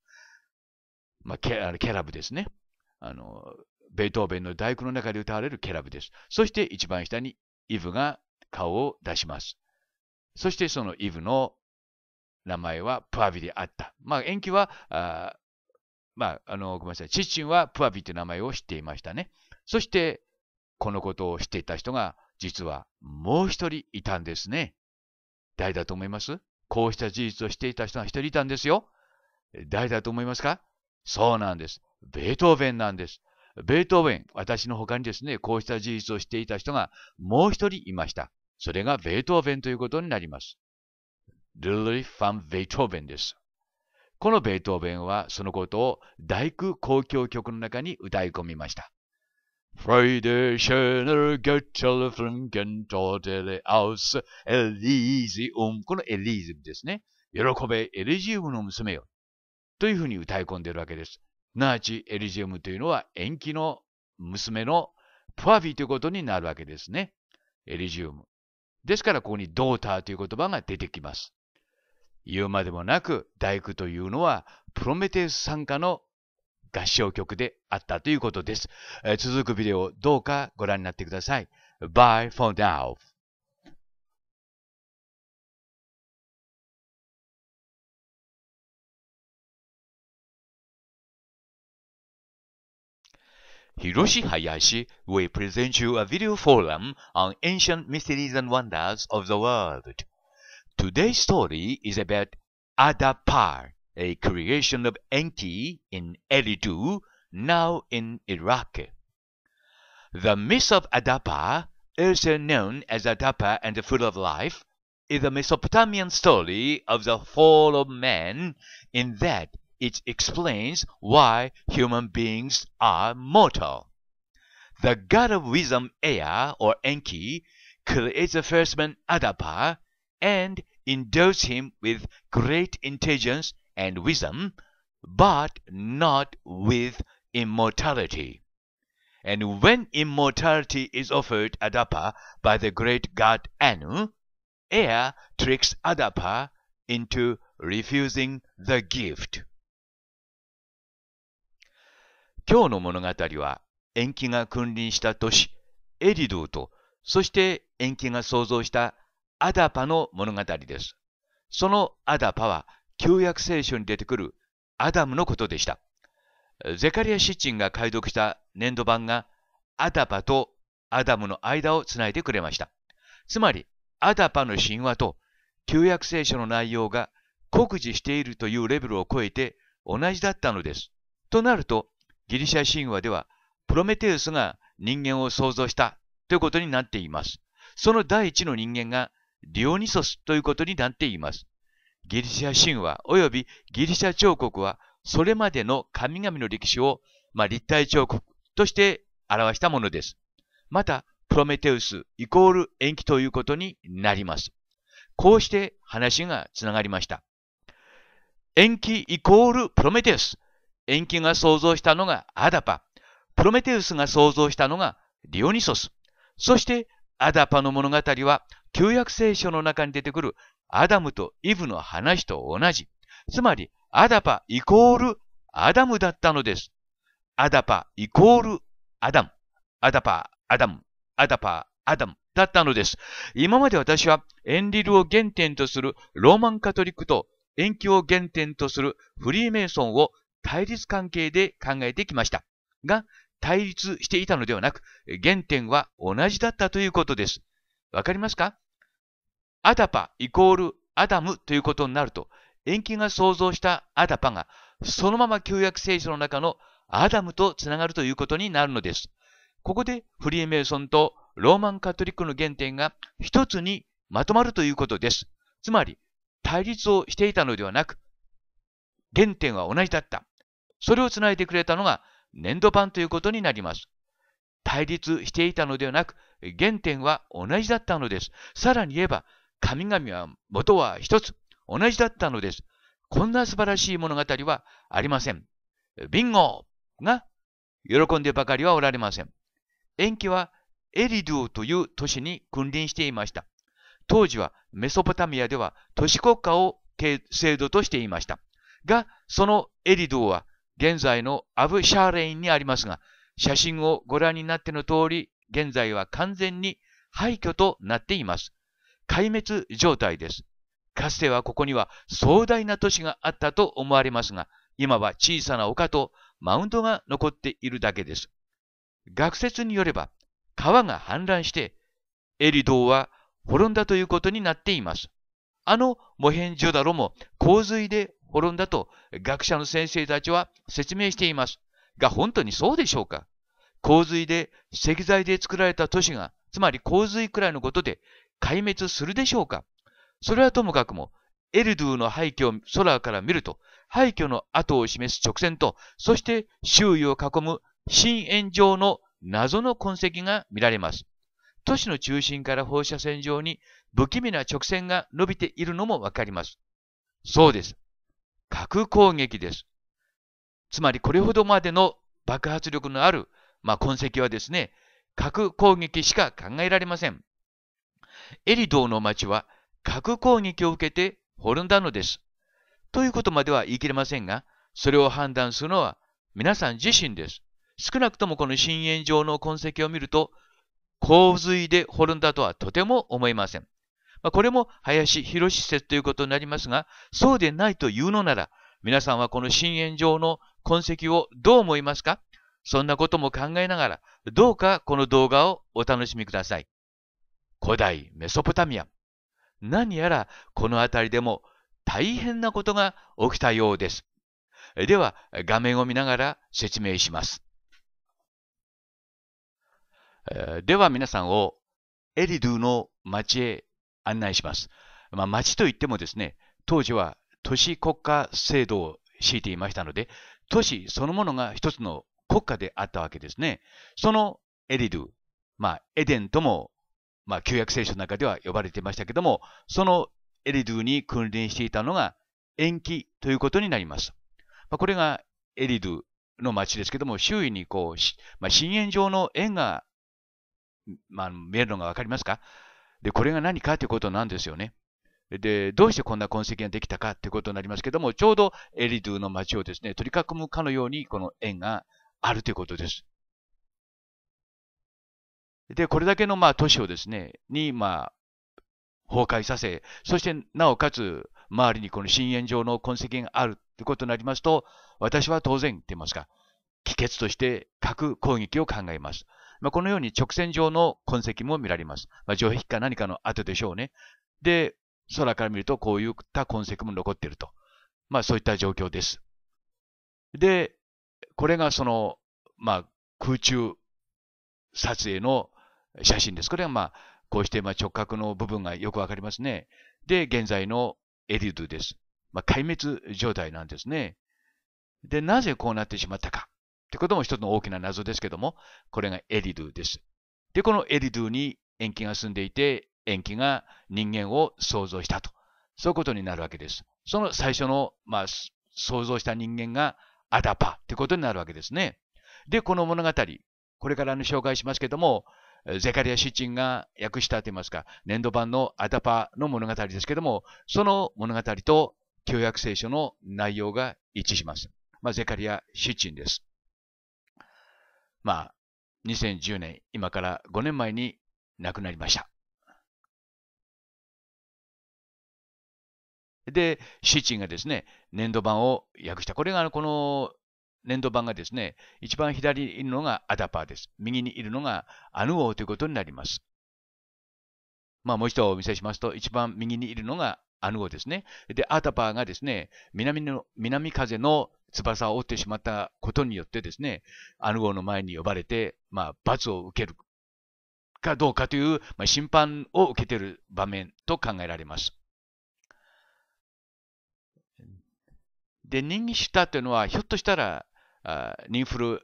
A: まあ、ケあのケラブですね。あの、ベートーベンの大工の中で歌われるケラブです。そして一番下にイブが顔を出します。そしてそのイブの名前はプアビであった。まあ、延期は、あまあ、あの、ごめんなさい。チッチンはプアビという名前を知っていましたね。そして、このことを知っていた人が、実はもう一人いたんですね。誰だと思いますこうした事実を知っていた人が一人いたんですよ。誰だと思いますかそうなんです。ベートーベンなんです。ベートーベン、私の他にですね、こうした事実を知っていた人がもう一人いました。それがベートーベンということになります。ルドリフ・ファン・ベートーベンです。このベートーベンはそのことを大工交響曲の中に歌い込みました。フライデー・シェー h ル・ゲッ r g ö t t ン r flinken t o d このエリーズムですね。喜べエリジウムの娘よ。というふうに歌い込んでいるわけです。なあちエリジウムというのは延期の娘のプアィーということになるわけですね。エリジウム。ですからここにドーターという言葉が出てきます。言うまでもなく大工というのはプロメテウス参加の合唱曲であったということです。え続くビデオどうかご覧になってください。Bye for now. Hiroshi Hayashi will present you a video forum on ancient mysteries and wonders of the world. Today's story is about Adapar, a creation of Enki in Eridu, now in Iraq. The myth of Adapa, also known as Adapa and the Food of Life, is a Mesopotamian story of the fall of man in that it explains why human beings are mortal. The god of wisdom Ea or Enki creates the first man Adapa and endows him with great intelligence and wisdom, but not with immortality. And when immortality is offered Adapa by the great god Anu, Ea tricks Adapa into refusing the gift. 今日の物語は、延期が君臨した都市、エリドゥと、そして延期が創造したアダパの物語です。そのアダパは旧約聖書に出てくるアダムのことでした。ゼカリア・シッチンが解読した粘土板がアダパとアダムの間をつないでくれました。つまり、アダパの神話と旧約聖書の内容が酷似しているというレベルを超えて同じだったのです。となると、ギリシャ神話ではプロメテウスが人間を創造したということになっています。その第一の人間がディオニソスということになっています。ギリシャ神話及びギリシャ彫刻は、それまでの神々の歴史を、まあ、立体彫刻として表したものです。また、プロメテウスイコール延期ということになります。こうして話がつながりました。延期イコールプロメテウス。延期が創造したのがアダパ。プロメテウスが創造したのがディオニソス。そしてアダパの物語は旧約聖書の中に出てくるアダムとイブの話と同じ。つまり、アダパイコールアダムだったのです。アダパイコールアダム。アダパ、アダム。アダパ、アダム。だったのです。今まで私はエンリルを原点とするローマンカトリックと遠距を原点とするフリーメイソンを対立関係で考えてきました。が、対立していたのではなく、原点は同じだったということです。わかりますかアダパイコールアダムということになると、遠近が創造したアダパが、そのまま旧約聖書の中のアダムとつながるということになるのです。ここでフリーメイソンとローマンカトリックの原点が一つにまとまるということです。つまり、対立をしていたのではなく、原点は同じだった。それをつないでくれたのが粘土版ということになります。対立していたのではなく、原点は同じだったのです。さらに言えば、神々は元は一つ、同じだったのです。こんな素晴らしい物語はありません。ビンゴが喜んでばかりはおられません。延期はエリドゥという都市に君臨していました。当時はメソポタミアでは都市国家を制度としていました。が、そのエリドゥは現在のアブ・シャーレインにありますが、写真をご覧になっての通り、現在は完全に廃墟となっています。壊滅状態です。かつてはここには壮大な都市があったと思われますが、今は小さな丘とマウンドが残っているだけです。学説によれば、川が氾濫して、エリドーは滅んだということになっています。あのモヘンジョダロも洪水で滅んだと学者の先生たちは説明しています。が本当にそうでしょうか洪水で石材で作られた都市が、つまり洪水くらいのことで壊滅するでしょうかそれはともかくも、エルドゥの廃墟を空から見ると、廃墟の跡を示す直線と、そして周囲を囲む深淵状の謎の痕跡が見られます。都市の中心から放射線状に不気味な直線が伸びているのもわかります。そうです。核攻撃です。つまりこれほどまでの爆発力のある、まあ、痕跡はですね、核攻撃しか考えられません。エリドーの町は核攻撃を受けて滅んだのです。ということまでは言い切れませんが、それを判断するのは皆さん自身です。少なくともこの深淵上の痕跡を見ると、洪水で滅んだとはとても思いません。まこれも林博施説ということになりますが、そうでないというのなら、皆さんはこの深淵上の痕跡をどう思いますかそんなことも考えながら、どうかこの動画をお楽しみください。古代メソポタミア。何やらこの辺りでも大変なことが起きたようです。では画面を見ながら説明します。では皆さんをエリドゥの町へ案内します。まあ、町といってもですね、当時は都市国家制度を敷いていましたので、都市そのものが一つの国家であったわけですね。そのエリドゥ、まあ、エデンともまあ、旧約聖書の中では呼ばれていましたけども、そのエリドゥに君臨していたのが延期ということになります。まあ、これがエリドゥの町ですけども、周囲にこう、まあ、深淵状の円が、まあ、見えるのがわかりますかで、これが何かということなんですよね。で、どうしてこんな痕跡ができたかということになりますけども、ちょうどエリドゥの町をですね、取り囲むかのように、この円があるということです。で、これだけのまあ都市をですね、にまあ崩壊させ、そしてなおかつ周りにこの深淵状の痕跡があるということになりますと、私は当然と言いますか、帰結として核攻撃を考えます。まあ、このように直線上の痕跡も見られます。まあ、城壁か何かの跡でしょうね。で、空から見るとこういった痕跡も残っていると。まあそういった状況です。で、これがその、まあ空中撮影の写真です。これはまあ、こうしてま直角の部分がよくわかりますね。で、現在のエリュゥです。まあ、壊滅状態なんですね。で、なぜこうなってしまったか。ってことも一つの大きな謎ですけども、これがエリドゥです。で、このエリドゥに塩基が住んでいて、塩基が人間を創造したと。そういうことになるわけです。その最初の、まあ、創造した人間がアダパってことになるわけですね。で、この物語、これからの紹介しますけども、ゼカリア・シッチンが訳したといいますか、年度版のアダパの物語ですけども、その物語と旧約聖書の内容が一致します。まあ、ゼカリア・シッチンです。まあ、2010年、今から5年前に亡くなりました。で、シッチンがですね、年度版を訳した。これがこの粘土板がですね、一番左にいるのがアダパーです。右にいるのがアヌ王ということになります。まあ、もう一度お見せしますと、一番右にいるのがアヌ王ですね。で、アダパーがですね、南の南風の翼を折ってしまったことによってですね、アヌ王の前に呼ばれて、まあ、罰を受けるかどうかという、まあ、審判を受けている場面と考えられます。で、人気したというのは、ひょっとしたら、あインフル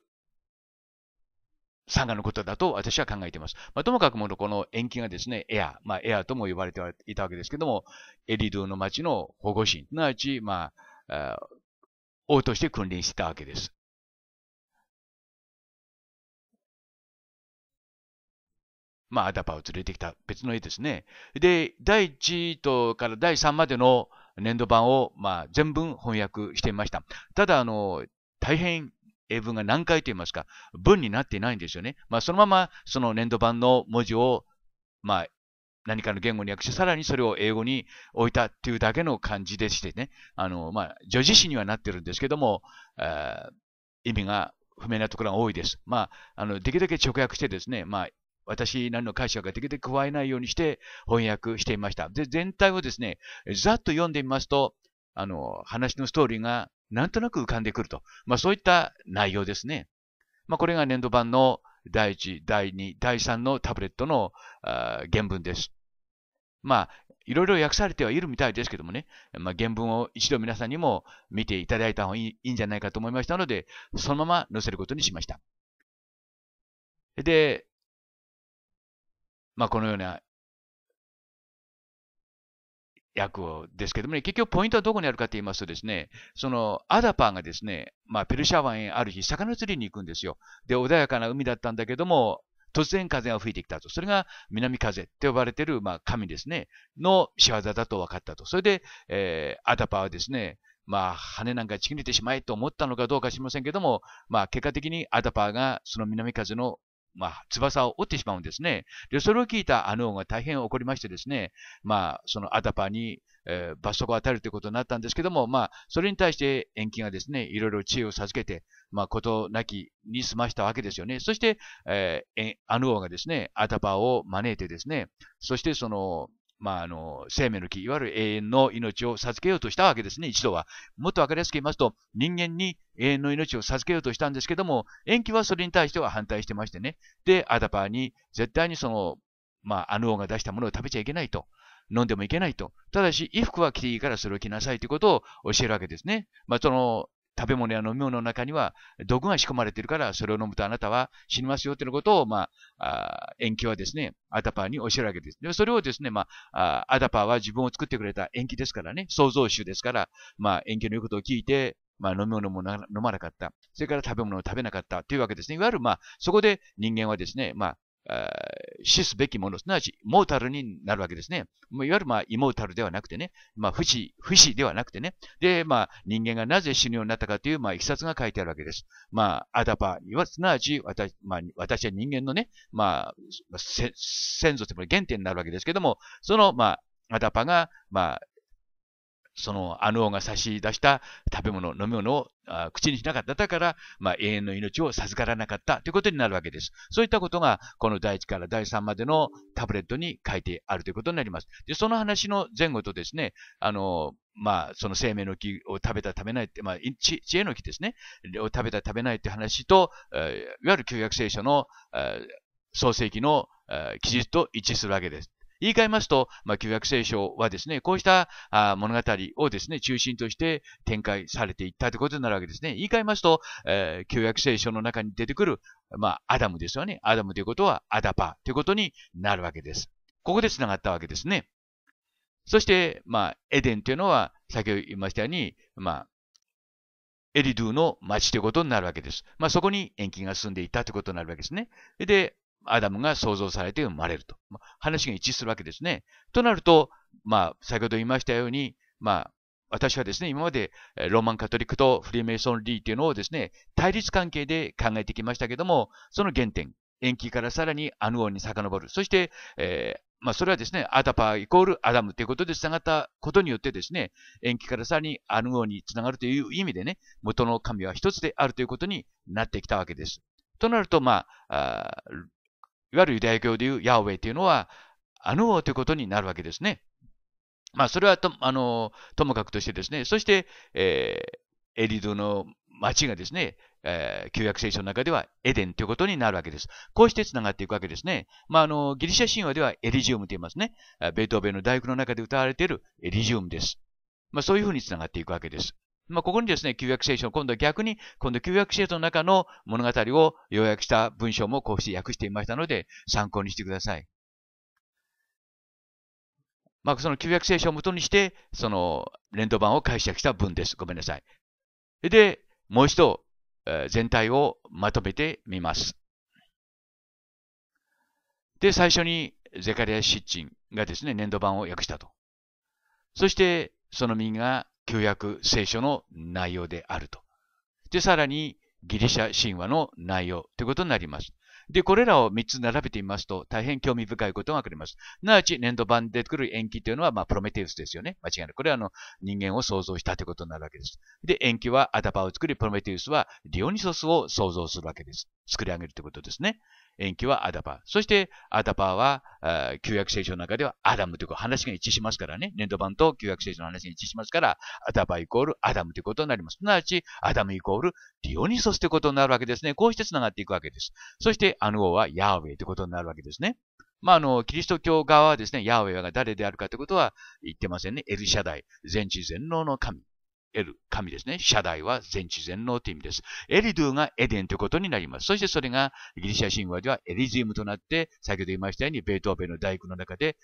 A: 参加のことだと私は考えています。まあ、ともかくもこの延期がですね、エア、まあ、エアとも呼ばれていたわけですけども、エリドゥの町の保護神、すなわち、まあ、王として君臨したわけです。まあ、アダパを連れてきた別の絵ですね。で、第1とから第3までの年度版を、まあ、全文翻訳していました。ただ、あの、大変英文が難解と言いますか、文になっていないんですよね。まあ、そのままその粘土板の文字を、まあ、何かの言語に訳して、さらにそれを英語に置いたっていうだけの感じでしてね、あの、まあ、助詞詞にはなってるんですけども、え意味が不明なところが多いです。まあ、あの、できるだけ直訳してですね、まあ、私なりの解釈ができるだけ加えないようにして翻訳していました。で、全体をですね、ざっと読んでみますと、あの、話のストーリーがなんとなく浮かんでくると。まあそういった内容ですね。まあこれが年度版の第1、第2、第3のタブレットの原文です。まあいろいろ訳されてはいるみたいですけどもね、まあ、原文を一度皆さんにも見ていただいた方がいいんじゃないかと思いましたので、そのまま載せることにしました。で、まあ、このような役をですけどもね、結局ポイントはどこにあるかと言いますとですね、そのアダパーがですね、まあ、ペルシャ湾へある日、魚釣りに行くんですよ。で、穏やかな海だったんだけども、突然風が吹いてきたと。それが南風って呼ばれてる、まあ、神ですね、の仕業だと分かったと。それで、えー、アダパーはですね、まあ、羽なんかちぎれてしまえと思ったのかどうかしませんけども、まあ、結果的にアダパーがその南風のまあ、翼を折ってしまうんですね。で、それを聞いたアヌ王が大変怒りましてですね、まあ、そのアダパに、えー、罰則を与えるということになったんですけども、まあ、それに対して延期がですね、いろいろ知恵を授けて、まあ、ことなきに済ましたわけですよね。そして、えー、アヌ王がですね、アダパを招いてですね、そしてその、まあ、あの、生命の木、いわゆる永遠の命を授けようとしたわけですね、一度は。もっとわかりやすく言いますと、人間に永遠の命を授けようとしたんですけども、延期はそれに対しては反対してましてね。で、アダパーに絶対にその、まあ、あの王が出したものを食べちゃいけないと。飲んでもいけないと。ただし、衣服は着ていいからそれを着なさいということを教えるわけですね。まあ、その、食べ物や飲み物の中には毒が仕込まれているから、それを飲むとあなたは死にますよということを、まあ、延期はですね、アダパーに教えるわけです。でそれをですね、まあ、アダパーは自分を作ってくれた延期ですからね、創造主ですから、まあ、延期の言うことを聞いて、まあ、飲み物も飲まなかった。それから食べ物を食べなかったというわけですね。いわゆる、まあ、そこで人間はですね、まあ、死すべきもの、すなわち、モータルになるわけですね。いわゆる、まあ、イモータルではなくてね、まあ、不死、不死ではなくてね。で、まあ、人間がなぜ死ぬようになったかという、まあ、いきさつが書いてあるわけです。まあ、アダパには、すなわち、私、まあ、私は人間のね、まあ、先祖という原点になるわけですけども、その、まあ、アダパが、まあ、そのアヌ王が差し出した食べ物、飲み物を口にしなかった。だから、まあ、永遠の命を授からなかったということになるわけです。そういったことが、この第1から第3までのタブレットに書いてあるということになります。で、その話の前後とですね、あの、まあ、その生命の木を食べた食べないって、まあ、知恵の木ですね、を食べた食べないって話と、いわゆる旧約聖書の、創世記の、記述と一致するわけです。言い換えますと、まあ、旧約聖書はですね、こうしたあ物語をですね、中心として展開されていったということになるわけですね。言い換えますと、えー、旧約聖書の中に出てくる、まあ、アダムですよね。アダムということはアダパということになるわけです。ここで繋がったわけですね。そして、まあ、エデンというのは、先ほど言いましたように、まあ、エリドゥの町ということになるわけです。まあ、そこに延期が進んでいたということになるわけですね。で、アダムが創造されて生まれると。話が一致するわけですね。となると、まあ、先ほど言いましたように、まあ、私はですね、今までローマンカトリックとフリーメイソンリーというのをですね、対立関係で考えてきましたけども、その原点、延期からさらにアヌ王に遡る。そして、えー、まあ、それはですね、アダパーイコールアダムということで繋がったことによってですね、延期からさらにアヌ王につながるという意味でね、元の神は一つであるということになってきたわけです。となると、まあ、あいわゆるユダヤ教でいうヤーウェイというのは、あの王ということになるわけですね。まあ、それはとあのともかくとしてですね、そして、えー、エリドの町がですね、えー、旧約聖書の中ではエデンということになるわけです。こうして繋がっていくわけですね。まあ、あの、ギリシャ神話ではエリジウムと言いますね。ベートーベンの大工の中で歌われているエリジウムです。まあ、そういうふうに繋がっていくわけです。まあ、ここにですね、旧約聖書、今度は逆に、今度旧約聖書の中の物語を要約した文章もこうして訳していましたので、参考にしてください。まあ、その旧約聖書をもとにして、その連動版を解釈した文です。ごめんなさい。で、もう一度、全体をまとめてみます。で、最初にゼカリア・シッチンがですね、年度版を訳したと。そして、その右が旧約聖書の内容であると。で、さらにギリシャ神話の内容ということになります。で、これらを3つ並べてみますと、大変興味深いことがわかります。すなわち、粘土板で作る延期というのは、まあ、プロメテウスですよね。間違いない。これは、あの、人間を想像したということになるわけです。で、延期はアダパを作り、プロメテウスはリオニソスを想像するわけです。作り上げるということですね。延期はアダパ。そして、アダパは、旧約聖書の中ではアダムという話が一致しますからね。年度版と旧約聖書の話が一致しますから、アダパイコールアダムということになります。すなわち、アダムイコールディオニソスということになるわけですね。こうして繋がっていくわけです。そして、あの王はヤーウェイということになるわけですね。まあ、あの、キリスト教側はですね、ヤーウェイが誰であるかということは言ってませんね。エルシャダイ、全知全能の神。エル、神ですね。社代は全知全能という意味です。エリドゥがエデンということになります。そしてそれがギリシャ神話ではエリジウムとなって、先ほど言いましたようにベートーベンの大工の中で、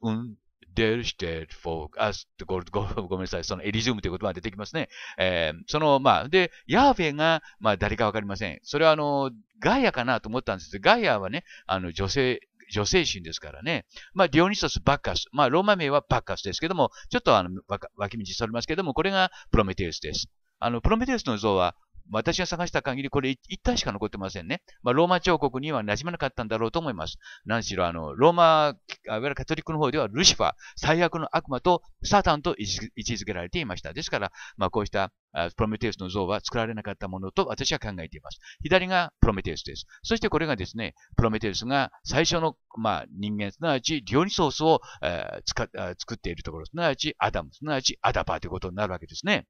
A: うん、デルシテフォー、あ、ルごごめんなさい、そのエリジウムという言葉が出てきますね。えー、その、まあ、で、ヤーベェが、まあ、誰かわかりません。それはあの、ガイアかなと思ったんですガイアはね、あの、女性、女性神ですからね。まあ、ディオニソス・バッカス。まあ、ローマ名はバッカスですけども、ちょっとあの、脇道それますけども、これがプロメテウスです。あの、プロメテウスの像は私が探した限り、これ一体しか残ってませんね。まあ、ローマ彫刻には馴染まなかったんだろうと思います。何しろ、あの、ローマ、いわゆるカトリックの方では、ルシファー、最悪の悪魔とサタンと位置づけられていました。ですから、まあ、こうしたプロメテウスの像は作られなかったものと私は考えています。左がプロメテウスです。そしてこれがですね、プロメテウスが最初の、まあ、人間、すなわち料理ソースを、えー、作っているところ、すなわちアダム、すなわちアダパーということになるわけですね。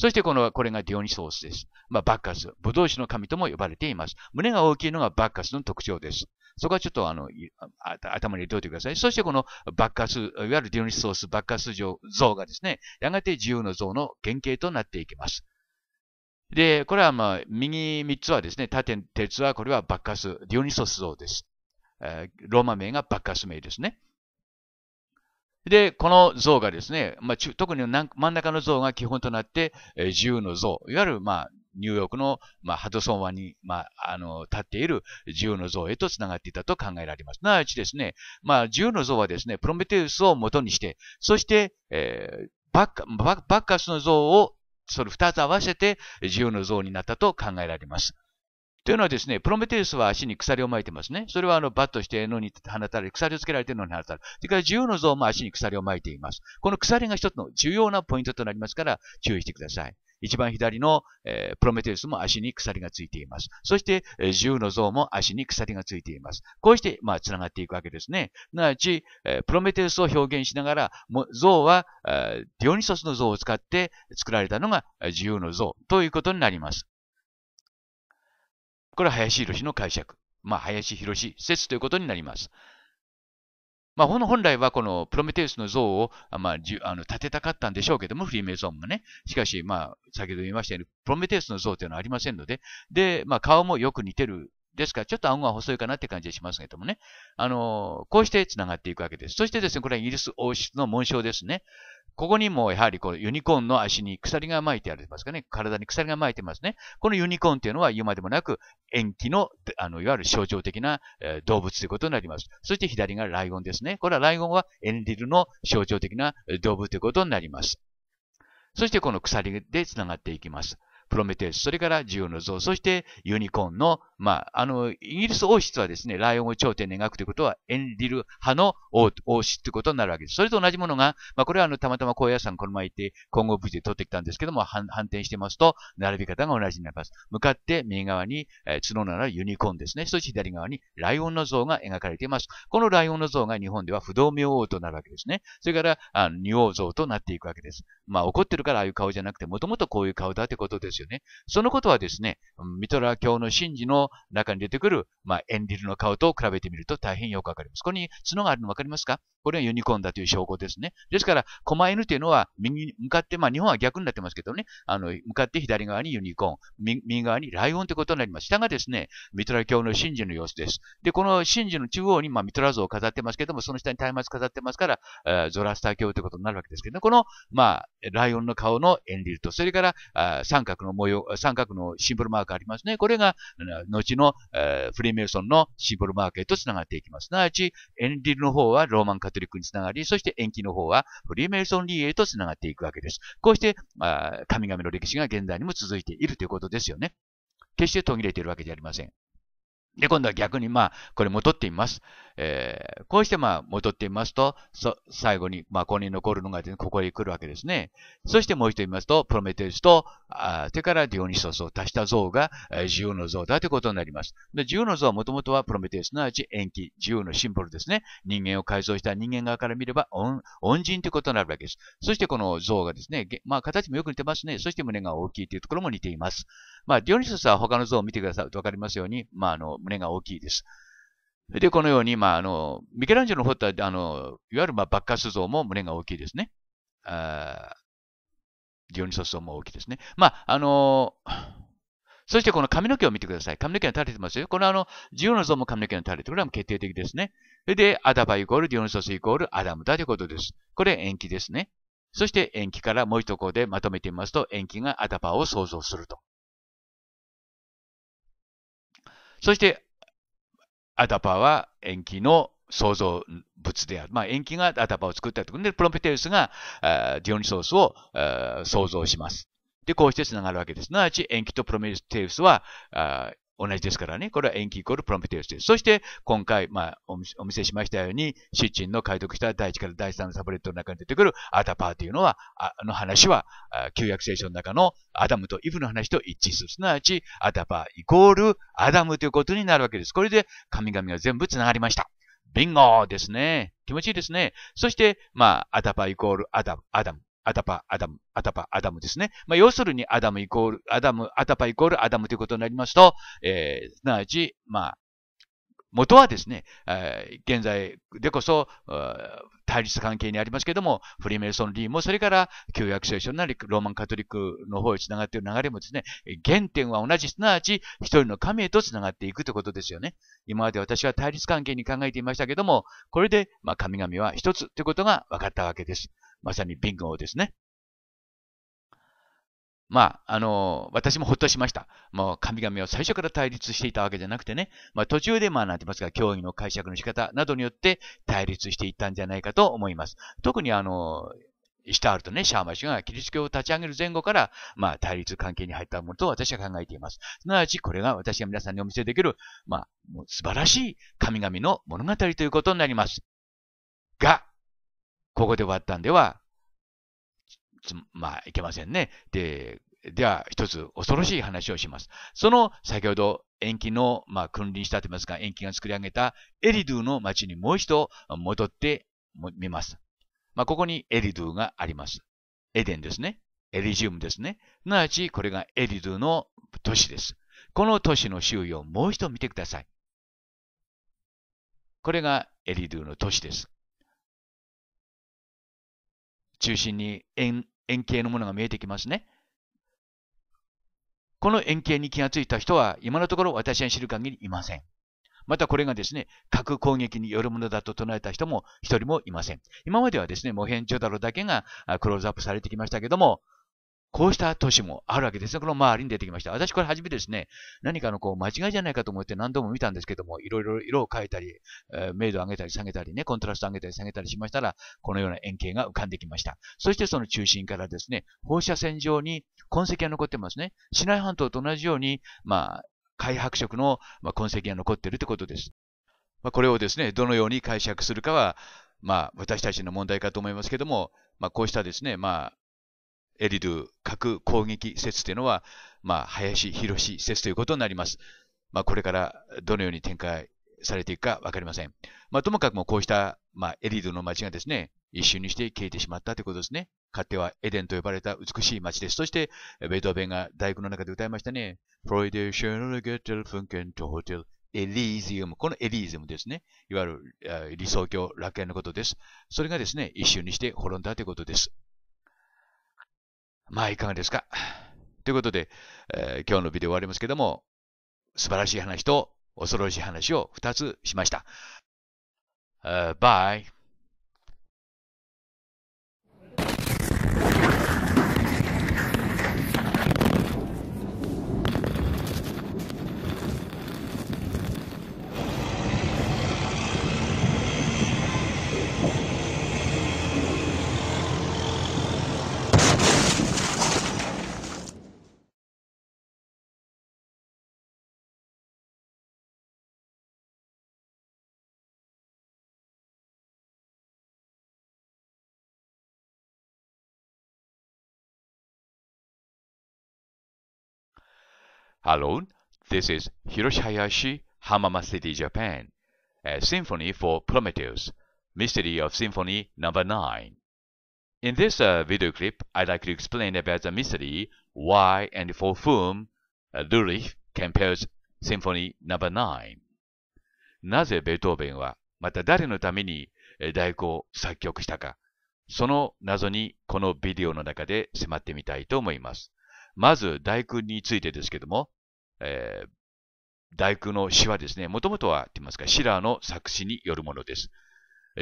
A: そしてこの、これがディオニソースです。まあ、バッカス、武道士酒の神とも呼ばれています。胸が大きいのがバッカスの特徴です。そこはちょっとあの頭に入れておいてください。そしてこのバッカス、いわゆるディオニソース、バッカス像がですね、やがて自由の像の原型となっていきます。で、これはまあ、右3つはですね、縦鉄はこれはバッカス、ディオニソス像です。ローマ名がバッカス名ですね。で、この像がですね、まあ、特に真ん中の像が基本となって、えー、自由の像、いわゆる、まあ、ニューヨークの、まあ、ハドソン湾に、まあ、あの、立っている自由の像へとつながっていたと考えられます。なわちですね、まあ、自由の像はですね、プロメテウスを元にして、そして、えー、バッカ、バッカスの像を、それ二つ合わせて自由の像になったと考えられます。というのはですね、プロメテウスは足に鎖を巻いてますね。それはあのバッとしてのに放たれ、鎖をつけられてのに放たれ。それから自由の像も足に鎖を巻いています。この鎖が一つの重要なポイントとなりますから注意してください。一番左の、えー、プロメテウスも足に鎖がついています。そして、えー、自由の像も足に鎖がついています。こうして、まあ、繋がっていくわけですね。なわち、えー、プロメテウスを表現しながら、も像は、えー、ディオニソスの像を使って作られたのが自由の像ということになります。これは林博の解釈。まあ、林博説ということになります。まあ、本来はこのプロメテウスの像を、まあ、あの建てたかったんでしょうけども、フリーメイーンもね。しかし、まあ、先ほど言いましたように、プロメテウスの像というのはありませんので、で、まあ、顔もよく似てる。ですから、ちょっと顎が細いかなって感じがしますけどもね。あの、こうして繋がっていくわけです。そしてですね、これはイギリス王室の紋章ですね。ここにもやはりこのユニコーンの足に鎖が巻いてありますかね。体に鎖が巻いてますね。このユニコーンというのは言うまでもなく塩基のあのいわゆる象徴的な、え動物ということになります。そして左がライオンですね。これはライオンはエンリルの象徴的な動物ということになります。そしてこの鎖で繋がっていきます。プロメテウス、それから自由の像、そしてユニコーンの、まあ、あの、イギリス王室はですね、ライオンを頂点に描くということは、エンリル派の王王室ということになるわけです。それと同じものが、まあ、これはあの、たまたま高野山この前行って、今後無事で取ってきたんですけども、反転してますと、並び方が同じになります。向かって右側に、えー、角のあるユニコーンですね。そして左側にライオンの像が描かれています。このライオンの像が日本では不動明王となるわけですね。それから、あの、女王像となっていくわけです。まあ、怒ってるからああいう顔じゃなくて、もともとこういう顔だってことですですよね。そのことはですね、ミトラ教の神事の中に出てくる、まあ、エンリルの顔と比べてみると大変よくわかります。ここに角があるのわかりますかこれはユニコーンだという証拠ですね。ですから、狛犬というのは右に向かって、まあ、日本は逆になってますけどね、あの、向かって左側にユニコーン、右側にライオンということになります。下がですね、ミトラ教の神事の様子です。で、この神事の中央に、まあ、ミトラ像を飾ってますけども、その下に松明飾ってますから、ゾラスター教ということになるわけですけど、ね、この、まあ、ライオンの顔のエンリルと、それから、あ三角のの模様、三角のシンボルマークありますね。これが、後の、えー、フリーメイソンのシンボルマークへと繋がっていきます。すなわち、エンリルの方はローマンカトリックにつながり、そして延期の方はフリーメイソンリーへと繋がっていくわけです。こうして、まあ、神々の歴史が現代にも続いているということですよね。決して途切れているわけじゃありません。で、今度は逆に、まあ、これ戻ってみます。えー、こうして、まあ、戻ってみますと、最後に、まあ、ここに残るのが、ここへ来るわけですね。そしてもう一度言いますと、プロメテウスと、あそからディオニソスを足した像が、えー、自由の像だということになります。で、自由の像はもともとはプロメテウスのうち延期、自由のシンボルですね。人間を改造した人間側から見れば恩、恩人ということになるわけです。そしてこの像がですね、まあ、形もよく似てますね。そして胸が大きいというところも似ています。まあ、ディオニソスは他の像を見てくださるとわかりますように、まあ、あの、胸が大きいです。で、このように、まあ、あの、ミケランジェロの彫った、あの、いわゆる、まあ、バッカス像も胸が大きいですね。あディオニソス像も大きいですね。まあ、あの、そしてこの髪の毛を見てください。髪の毛が垂れてますよ。このあの、ジオの像も髪の毛が垂れてる。これは決定的ですね。それで、アダバイコール、ディオニソスイコール、アダムだということです。これ延期ですね。そして延期からもう一項でまとめてみますと、延期がアダバを想像すると。そして、アダパは塩基の創造物である。まあ、塩基がアダパを作ったということで、プロメテウスがディオニソースを創造します。で、こうして繋がるわけです。すなわち、塩基とプロメテウスは同じですからね。これは延期イコールプロンプテウスです。そして、今回、まあ、お見せしましたように、シッチンの解読した第1から第3のサブレットの中に出てくるアタパーというのは、あの話は、旧約聖書の中のアダムとイブの話と一致する。すなわち、アタパーイコールアダムということになるわけです。これで、神々が全部繋がりました。ビンゴですね。気持ちいいですね。そして、まあ、アタパイコールアダアダム。アタパ、アダム、アタパ、アダムですね。まあ、要するに、アダムイコール、アダム、アタパイコールアダムということになりますと、えー、すなわち、まあ、元はですね、えー、現在でこそ、対立関係にありますけれども、フリーメイソン・リーも、それから旧約聖書なり、ローマン・カトリックの方へ繋がっている流れもですね、原点は同じ、すなわち一人の神へと繋がっていくということですよね。今まで私は対立関係に考えていましたけれども、これで、まあ、神々は一つということが分かったわけです。まさにビンゴですね。まあ、あの、私もほっとしました。もう神々は最初から対立していたわけじゃなくてね、まあ途中でまあなんて言いますか、教義の解釈の仕方などによって対立していったんじゃないかと思います。特にあの、イシタールとね、シャーマ氏がキリスト教を立ち上げる前後から、まあ対立関係に入ったものと私は考えています。すなわちこれが私が皆さんにお見せできる、まあ、素晴らしい神々の物語ということになります。が、ここで終わったんでは、まあ、いけませんね。で、では一つ恐ろしい話をします。その先ほど延期の、まあ、君臨したと言いますが、延期が作り上げたエリドゥの町にもう一度戻ってみます。まあ、ここにエリドゥがあります。エデンですね。エリジウムですね。すなわち、これがエリドゥの都市です。この都市の周囲をもう一度見てください。これがエリドゥの都市です。中心に円円形のものが見えてきますね。この円形に気がついた人は今のところ私が知る限りいません。またこれがですね、核攻撃によるものだと唱えた人も一人もいません。今まではですね、モヘンジョダロだけがクローズアップされてきましたけども、こうした都市もあるわけですね。この周りに出てきました。私これ初めてですね、何かのこう間違いじゃないかと思って何度も見たんですけども、いろいろ色を変えたり、えー、明度を上げたり下げたりね、コントラストを上げたり下げたりしましたら、このような円形が浮かんできました。そしてその中心からですね、放射線上に痕跡が残ってますね。市内半島と同じように、まあ、開白色の痕跡が残っているということです。まあ、これをですね、どのように解釈するかは、まあ、私たちの問題かと思いますけども、まあ、こうしたですね、まあ、エリドゥ核攻撃説というのは、まあ、林博説ということになります。まあ、これからどのように展開されていくかわかりません。まあ、ともかくもこうした、まあ、エリドゥの街がですね、一瞬にして消えてしまったということですね。か手てはエデンと呼ばれた美しい街です。そして、ベートーベンが大工の中で歌いましたね。フロイデーショルゲテルフンケントホテル。エリーウム。このエリーゼウムですね。いわゆる理想郷楽園のことです。それがですね、一瞬にして滅んだということです。まあいかがですか。ということで、えー、今日のビデオ終わりますけども、素晴らしい話と恐ろしい話を2つしました。Uh, bye. Hello, this is Hiroshi Hayashi, Hamama City, Japan. A Symphony for Prometheus, Mystery of Symphony n o 9. In this uh, video clip, I'd like to explain about the mystery, why and for whom Lurich compares Symphony n o 9. なぜベートーベンは、また誰のために代行を作曲したか、その謎にこのビデオの中で迫ってみたいと思います。まず、大工についてですけども、えー、大工の詩はですね、もともとは、と言いますか、シラーの作詞によるものです。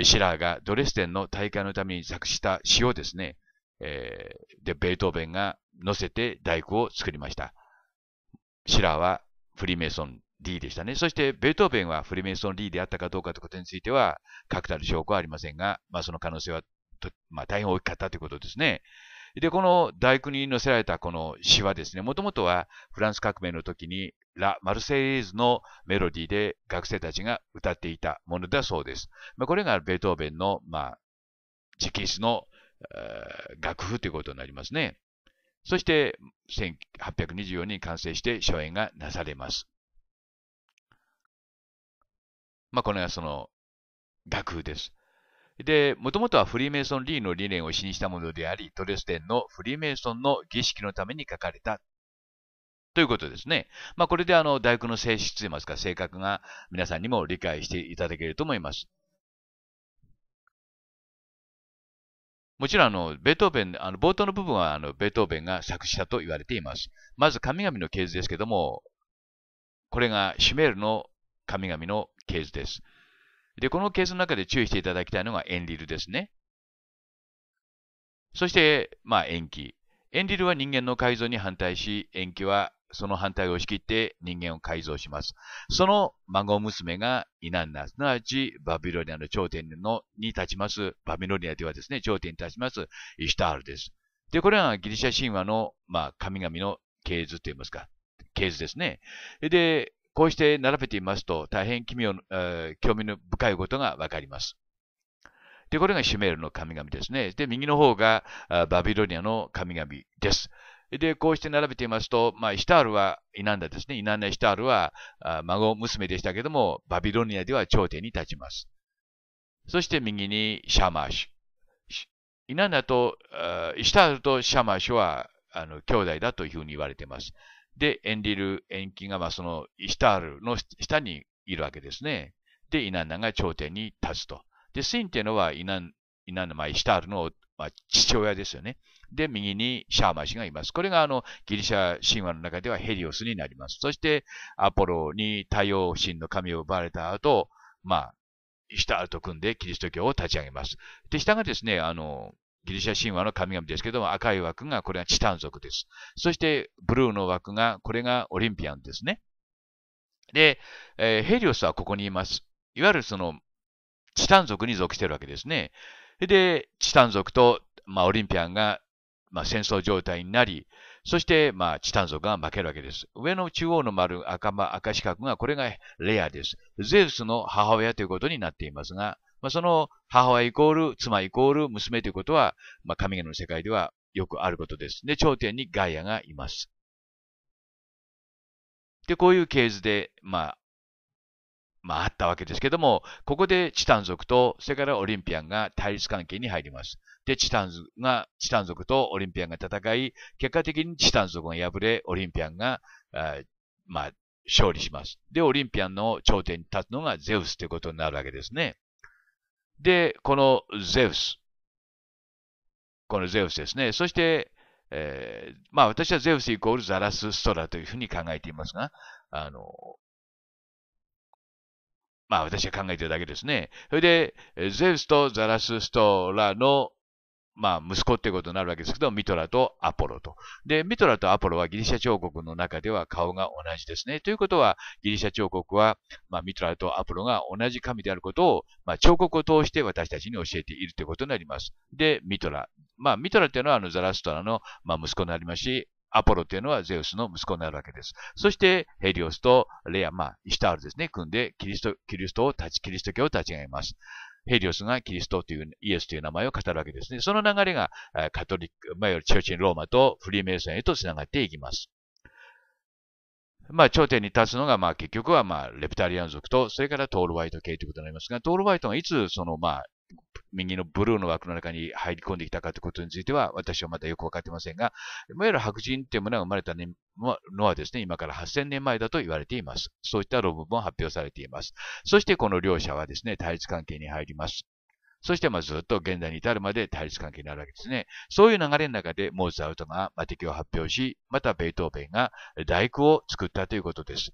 A: シラーがドレステンの大会のために作詞した詩をですね、えー、で、ベートーベンが載せて大工を作りました。シラーはフリーメイソン D でしたね。そして、ベートーベンはフリーメイソン D であったかどうかということについては、確たる証拠はありませんが、まあ、その可能性はまあ、大変大きかったということですね。で、この大工に載せられたこの詩はですね、もともとはフランス革命の時にラ・マルセイーズのメロディーで学生たちが歌っていたものだそうです。まあ、これがベートーベンの、まあ、直筆の、えー、楽譜ということになりますね。そして、1824年に完成して初演がなされます。まあ、これがその楽譜です。で、もともとはフリーメイソン・リーの理念を詩にしたものであり、ドレスデンのフリーメイソンの儀式のために書かれた。ということですね。まあ、これであの、大工の性質といいますか、性格が皆さんにも理解していただけると思います。もちろん、あの、ベートーベン、あの、冒頭の部分は、あの、ベートーベンが作詞したと言われています。まず、神々の系図ですけども、これがシュメールの神々の系図です。で、このケースの中で注意していただきたいのがエンリルですね。そして、まあ、延期。エンリルは人間の改造に反対し、延期はその反対を押し切って人間を改造します。その孫娘がイナンナ、すなわちバビロニアの頂点のに立ちます、バビロニアではですね、頂点に立ちます、イシュタールです。で、これはギリシャ神話の、まあ、神々の系図といいますか、系図ですね。で、こうして並べてみますと、大変奇妙、えー、興味の深いことがわかります。で、これがシュメールの神々ですね。で、右の方がバビロニアの神々です。で、こうして並べてみますと、まあ、イシタールは、イナンダですね。イナンダ・イシタールは、孫娘でしたけども、バビロニアでは頂点に立ちます。そして右にシャマーシュ。イナンダと、イシタールとシャマーシュは、あの、兄弟だというふうに言われています。で、エンリル、エンキが、まあ、その、イシタールの下にいるわけですね。で、イナンナが頂点に立つと。で、スインっていうのは、イナン、イナンナ、まあ、イシタールの、まあ、父親ですよね。で、右にシャーマ氏がいます。これが、あの、ギリシャ神話の中ではヘリオスになります。そして、アポロに太陽神の神を奪われた後、まあ、イシタールと組んでキリスト教を立ち上げます。で、下がですね、あの、ギリシャ神話の神々ですけども、赤い枠がこれがチタン族です。そしてブルーの枠が、これがオリンピアンですね。で、えー、ヘリオスはここにいます。いわゆるその、チタン族に属しているわけですね。で、チタン族と、まあ、オリンピアンが、まあ、戦争状態になり、そして、まあ、チタン族が負けるわけです。上の中央の丸赤、赤四角が、これがレアです。ゼウスの母親ということになっていますが、まあ、その母親イコール、妻イコール、娘ということは、まあ、神々の世界ではよくあることです。で、頂点にガイアがいます。で、こういう系図で、まあ、まあ、あったわけですけども、ここでチタン族と、それからオリンピアンが対立関係に入ります。で、チタン族が、チタン族とオリンピアンが戦い、結果的にチタン族が敗れ、オリンピアンが、あまあ、勝利します。で、オリンピアンの頂点に立つのがゼウスということになるわけですね。で、このゼウス。このゼウスですね。そして、えー、まあ私はゼウスイコールザラスストラというふうに考えていますが、あの、まあ私は考えてるだけですね。それで、ゼウスとザラスストラのまあ、息子っていうことになるわけですけど、ミトラとアポロと。で、ミトラとアポロはギリシャ彫刻の中では顔が同じですね。ということは、ギリシャ彫刻は、まあ、ミトラとアポロが同じ神であることを、まあ、彫刻を通して私たちに教えているということになります。で、ミトラ。まあ、ミトラっていうのはあのザラストラの、まあ、息子になりますし、アポロというのはゼウスの息子になるわけです。そして、ヘリオスとレア、まあ、イシタールですね、組んでキリスト、キリストを立ち、キリスト教を立ち上げます。ヘリオスがキリストという、イエスという名前を語るわけですね。その流れが、カトリック、まあ、ゆるチョーチンローマとフリーメイソンへと繋がっていきます。まあ、頂点に立つのが、まあ、結局は、まあ、レプタリアン族と、それからトールワイト系ということになりますが、トールワイトがいつ、その、まあ、右のブルーの枠の中に入り込んできたかということについては、私はまだよくわかってませんが、いわゆる白人というものが生まれたのはですね、今から8000年前だと言われています。そういった論文も発表されています。そしてこの両者はですね、対立関係に入ります。そしてまあずっと現代に至るまで対立関係になるわけですね。そういう流れの中でモーツァルトが敵を発表し、またベートーベンが大工を作ったということです。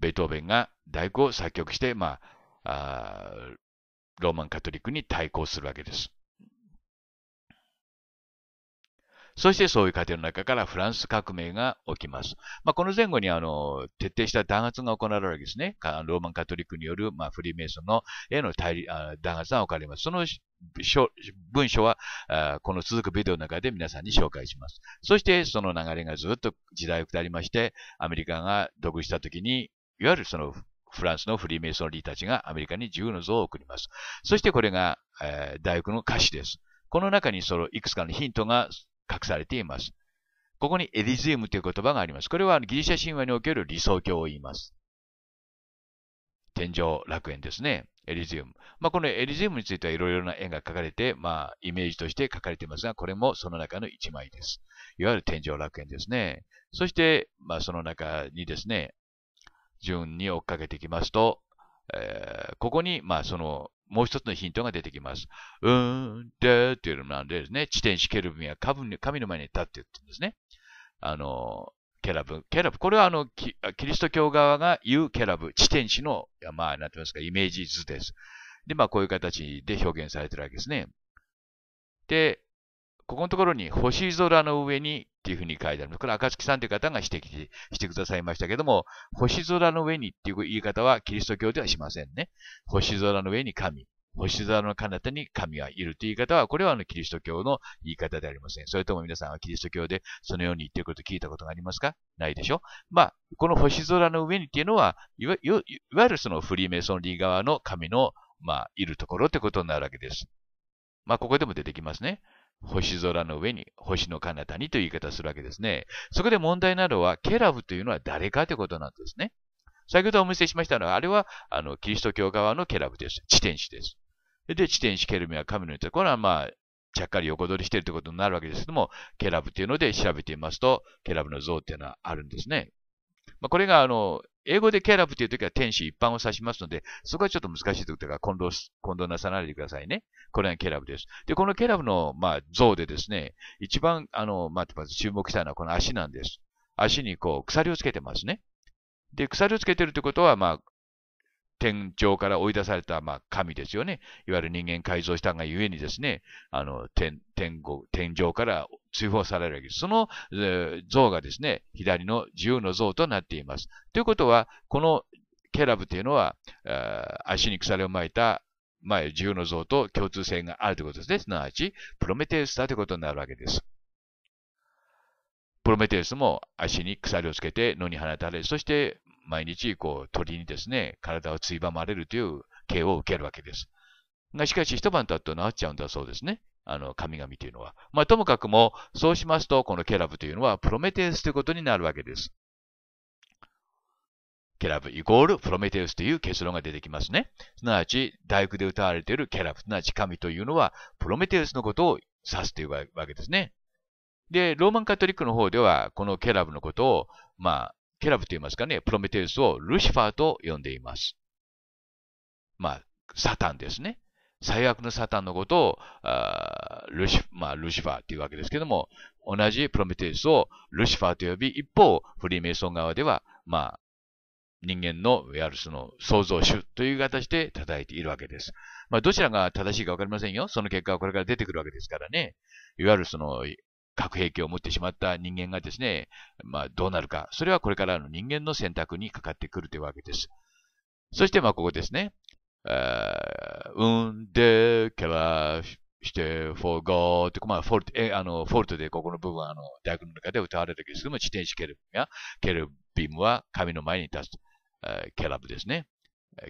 A: ベートーベンが大工を作曲して、まあ、あローマンカトリックに対抗するわけです。そしてそういう過程の中からフランス革命が起きます。まあ、この前後にあの徹底した弾圧が行われるわけですね。ローマンカトリックによる、まあ、フリーメイソンのへの対あ弾圧が起これます。その文書はあこの続くビデオの中で皆さんに紹介します。そしてその流れがずっと時代を下りまして、アメリカが独立した時にいわゆるそのフランスのフリーメイソンリーたちがアメリカに自由の像を送ります。そしてこれが、えー、大学の歌詞です。この中にそのいくつかのヒントが隠されています。ここにエリズムという言葉があります。これはギリシャ神話における理想郷を言います。天井楽園ですね。エリジウム。まあ、このエリジウムについてはいろいろな絵が描かれて、まあ、イメージとして描かれていますが、これもその中の一枚です。いわゆる天井楽園ですね。そして、まあ、その中にですね、順に追っかけていきますと、えー、ここに、まあ、その、もう一つのヒントが出てきます。うーん、でっていうのなんでですね、地点しケルビンは神の前に立って言ってるんですね。あの、ケラブ。ケラブ。これはあの、キリスト教側が言うケラブ。地点師の、まあ、なんて言いますか、イメージ図です。で、まあ、こういう形で表現されてるわけですね。で、ここのところに星空の上にっていうふうに書いてある。これ、暁さんという方が指摘してくださいましたけども、星空の上にっていう言い方はキリスト教ではしませんね。星空の上に神。星空の彼方に神はいるという言い方は、これはあのキリスト教の言い方でありません。それとも皆さんはキリスト教でそのように言ってること聞いたことがありますかないでしょまあ、この星空の上にっていうのは、いわゆるそのフリーメイソンリー側の神の、まあ、いるところってことになるわけです。まあ、ここでも出てきますね。星空の上に、星の彼方にという言い方するわけですね。そこで問題なのは、ケラブというのは誰かということなんですね。先ほどお見せしましたのは、あれは、あの、キリスト教側のケラブです。地天使です。で、地天使ケルミは神のところは、まあ、ちゃっかり横取りしているということになるわけですけども、ケラブというので調べてみますと、ケラブの像っていうのはあるんですね。まあ、これが、あの、英語でケラブというときは天使一般を指しますので、そこはちょっと難しいということか混同混同なさないでくださいね。これがケラブです。で、このケラブの、まあ、像でですね、一番、あの、まあ、まず注目したいのはこの足なんです。足にこう、鎖をつけてますね。で、鎖をつけてるということは、まあ、天井から追い出された、まあ、神ですよね。いわゆる人間改造したがゆえにですね、あの、天、天天上から追放されるわけです。その、えー、像がですね、左の自由の像となっています。ということは、このケラブというのは、足に鎖を巻いた前、自由の像と共通性があるということですね。すなわち、プロメテウスだということになるわけです。プロメテウスも足に鎖をつけて野に放たれ、そして毎日こう鳥にですね、体をついばまれるという刑を受けるわけです。が、しかし一晩経って治っちゃうんだそうですね。あの、神々というのは。まあ、ともかくも、そうしますと、このケラブというのは、プロメテウスということになるわけです。ケラブイコールプロメテウスという結論が出てきますね。すなわち、大工で歌われているケラブ、すなわち神というのは、プロメテウスのことを指すというわけですね。で、ローマンカトリックの方では、このケラブのことを、まあ、ケラブと言いますかね、プロメテウスをルシファーと呼んでいます。まあ、サタンですね。最悪のサタンのことを、あルシまあ、ルシファーというわけですけども、同じプロメテウスをルシファーと呼び、一方、フリーメイソン側では、まあ、人間の、ウェアルスの創造主という形で叩いているわけです。まあ、どちらが正しいかわかりませんよ。その結果はこれから出てくるわけですからね。いわゆるその、核兵器を持ってしまった人間がですね、まあ、どうなるか。それはこれからの人間の選択にかかってくるというわけです。そして、まここですね。うんでけばして、フォーゴーって、まあ、フォルト、え、あの、フォルトでここの部分あの、大学の中で歌われるわけですけども、地天使ケルビムや、ケルビムは神の前に立つ、えー、ケラブですね。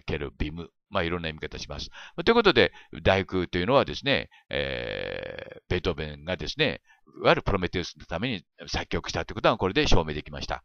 A: ケルビム。まあ、いろんな意味方します。ということで、大工というのはですね、えー、ベートーベンがですね、いわゆるプロメテウスのために作曲したということは、これで証明できました。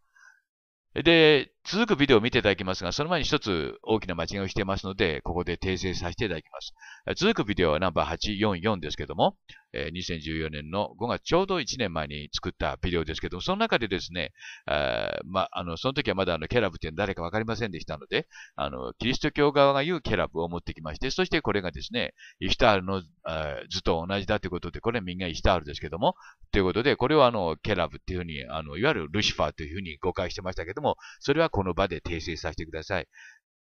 A: で、続くビデオを見ていただきますが、その前に一つ大きな間違いをしていますので、ここで訂正させていただきます。続くビデオはナンバー844ですけども、2014年の5月ちょうど1年前に作ったビデオですけども、その中でですね、あまあ、の、その時はまだあの、ケラブって誰かわかりませんでしたので、あの、キリスト教側が言うケラブを持ってきまして、そしてこれがですね、イシュタールの図と同じだということで、これみんなイシュタールですけども、ということで、これをあの、ケラブっていうふうに、あの、いわゆるルシファーというふうに誤解してましたけども、それはこの場で訂正させてください。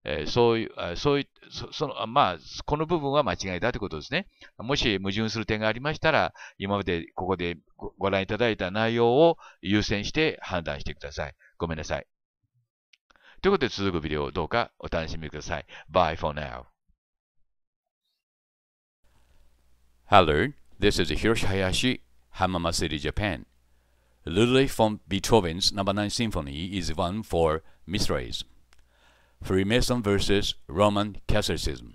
A: えー、そういう、そういう、その、まあ、この部分は間違いだということですね。もし矛盾する点がありましたら、今までここでごご覧いただいた内容を優先して判断してください。ごめんなさい。ということで続くビデオをどうかお楽しみください。Bye for now. Hello, this is Hiroshi Hayashi, Hamamasiri, Japan. Ludwig von Beethoven's Number no. 9 Symphony is one for m y s t e r i e s Freemason versus Roman Catholicism.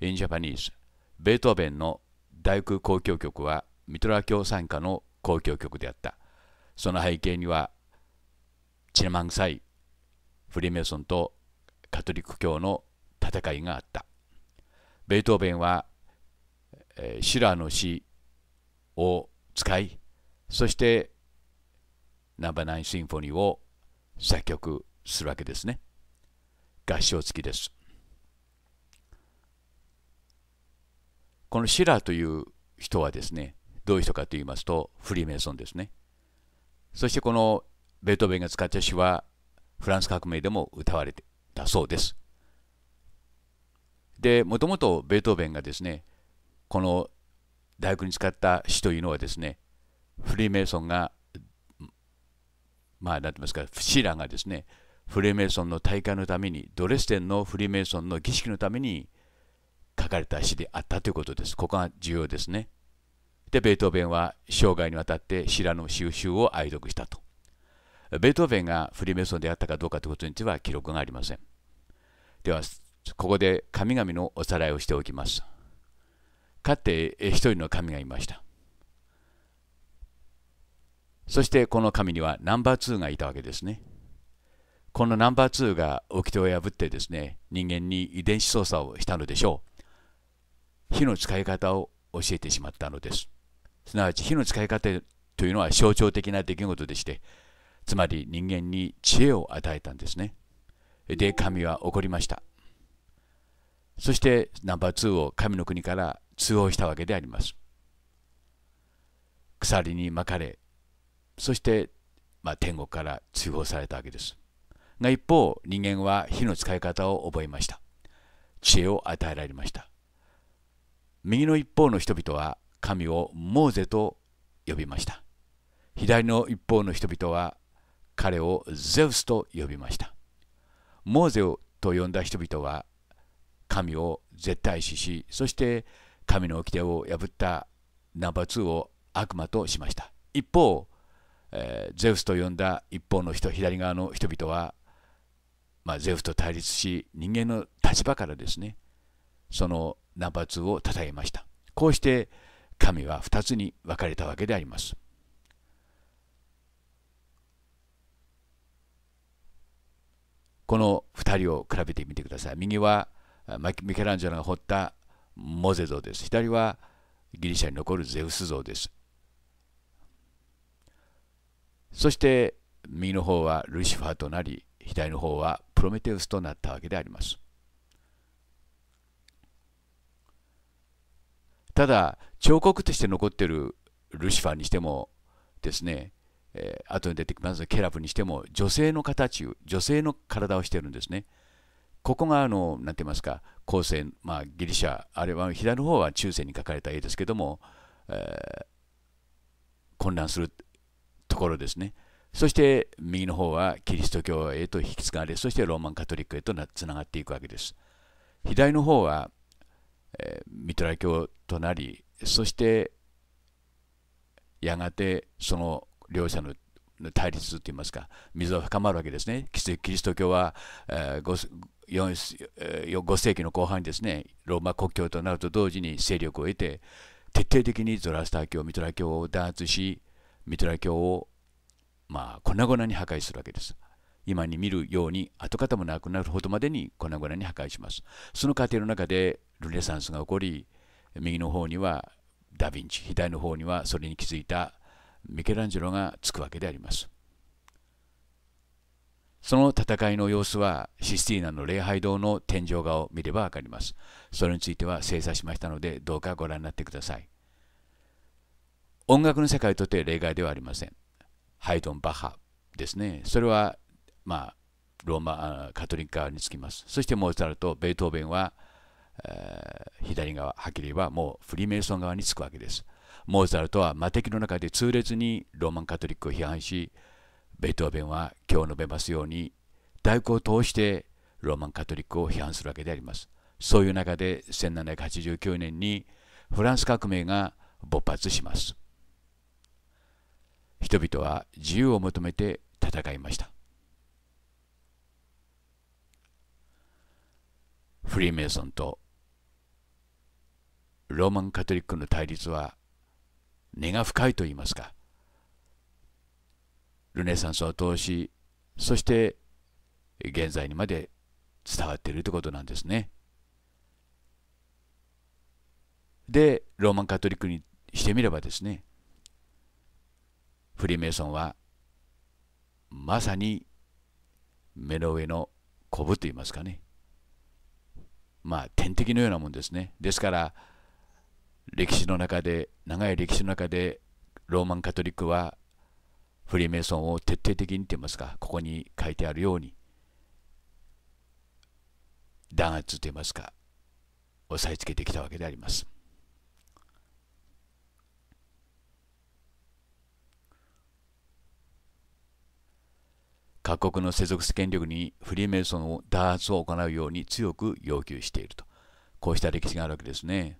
A: In Japanese, ベートーベンの大空交響曲はミトラ教参加の交響曲であった。その背景には、チネマンサイ、フリーメイソンとカトリック教の戦いがあった。ベートーベンは、えー、シュラーの詩を使い、そしてナンバーナインシンフォニーを作曲するわけですね。合唱付きです。このシラーという人はですね、どういう人かと言いますと、フリーメイソンですね。そしてこのベートーベンが使った詩は、フランス革命でも歌われてたそうです。で、もともとベートーベンがですね、この大学に使った詩というのはですね、フリーメイソンがまあ、なんて言いますか、シラがですね、フリーメイソンの大会のために、ドレステンのフリーメイソンの儀式のために書かれた詩であったということです。ここが重要ですね。で、ベートーベンは生涯にわたってシラの収集を愛読したと。ベートーベンがフリーメイソンであったかどうかということについては記録がありません。では、ここで神々のおさらいをしておきます。かつて一人の神がいました。そしてこの神にはナンバー2がいたわけですね。このナンバー2が掟を破ってですね、人間に遺伝子操作をしたのでしょう。火の使い方を教えてしまったのです。すなわち火の使い方というのは象徴的な出来事でして、つまり人間に知恵を与えたんですね。で、神は怒りました。そしてナンバー2を神の国から通報したわけであります。鎖に巻かれ、そして、まあ、天国から追放されたわけです。が一方、人間は火の使い方を覚えました。知恵を与えられました。右の一方の人々は神をモーゼと呼びました。左の一方の人々は彼をゼウスと呼びました。モーゼをと呼んだ人々は神を絶対視し、そして神の掟を破ったナンバー2を悪魔としました。一方、えー、ゼウスと呼んだ一方の人左側の人々は、まあ、ゼウスと対立し人間の立場からですねそのナンバー2を称えましたこうして神は2つに分かれたわけでありますこの2人を比べてみてください右はミケランジェロが彫ったモゼ像です左はギリシャに残るゼウス像ですそして右の方はルシファーとなり左の方はプロメテウスとなったわけでありますただ彫刻として残っているルシファーにしてもですね、えー、後に出てきますケラブにしても女性の形女性の体をしてるんですねここがあの何て言いますか後世、まあ、ギリシャあれは左の方は中世に描かれた絵ですけども、えー、混乱するところですね。そして右の方はキリスト教へと引き継がれ、そしてローマンカトリックへとつながっていくわけです。左の方は、えー、ミトラ教となり、そしてやがてその両者の対立といいますか、溝が深まるわけですね。キリスト教は、えー、5, 5世紀の後半にですね、ローマ国教となると同時に勢力を得て、徹底的にゾラスター教、ミトラ教を弾圧し、ミトラ教をまあ粉々に破壊するわけです。今に見るように跡形もなくなるほどまでに粉々に破壊します。その過程の中でルネサンスが起こり、右の方にはダ・ヴィンチ、左の方にはそれに気づいたミケランジェロがつくわけであります。その戦いの様子はシスティーナの礼拝堂の天井画を見ればわかります。それについては精査しましたのでどうかご覧になってください。音楽の世界にとって例外ではありません。ハイドン・バッハですね。それは、まあ、ローマカトリック側につきます。そしてモーツァルト、ベートーベンは、えー、左側、はっきり言えばもうフリーメイソン側につくわけです。モーツァルトは魔敵の中で痛烈にローマンカトリックを批判し、ベートーベンは今日述べますように、大工を通してローマンカトリックを批判するわけであります。そういう中で1789年にフランス革命が勃発します。人々は自由を求めて戦いましたフリーメイソンとローマン・カトリックの対立は根が深いといいますかルネサンスを通しそして現在にまで伝わっているということなんですねでローマン・カトリックにしてみればですねフリーメイソンはまさに目の上のコブといいますかねまあ天敵のようなもんですねですから歴史の中で長い歴史の中でローマンカトリックはフリーメイソンを徹底的にと言いますかここに書いてあるように弾圧と言いますか押さえつけてきたわけであります。各国の世俗権力にフリーメイソンを弾圧を行うように強く要求していると。こうした歴史があるわけですね。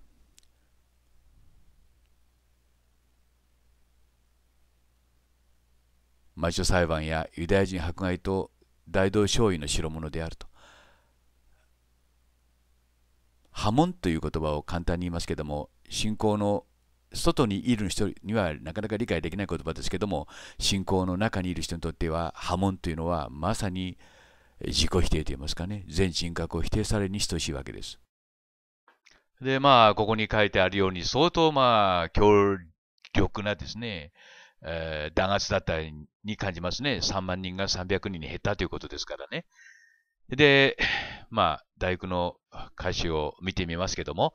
A: 魔女裁判やユダヤ人迫害と大同少尉の代物であると。波紋という言葉を簡単に言いますけども信仰の外にいる人にはなかなか理解できない言葉ですけども信仰の中にいる人にとっては波紋というのはまさに自己否定といいますかね全人格を否定されに等しいわけです。でまあここに書いてあるように相当まあ強力なですね、えー、弾圧だったに感じますね3万人が300人に減ったということですからね。でまあ大工の歌詞を見てみますけども、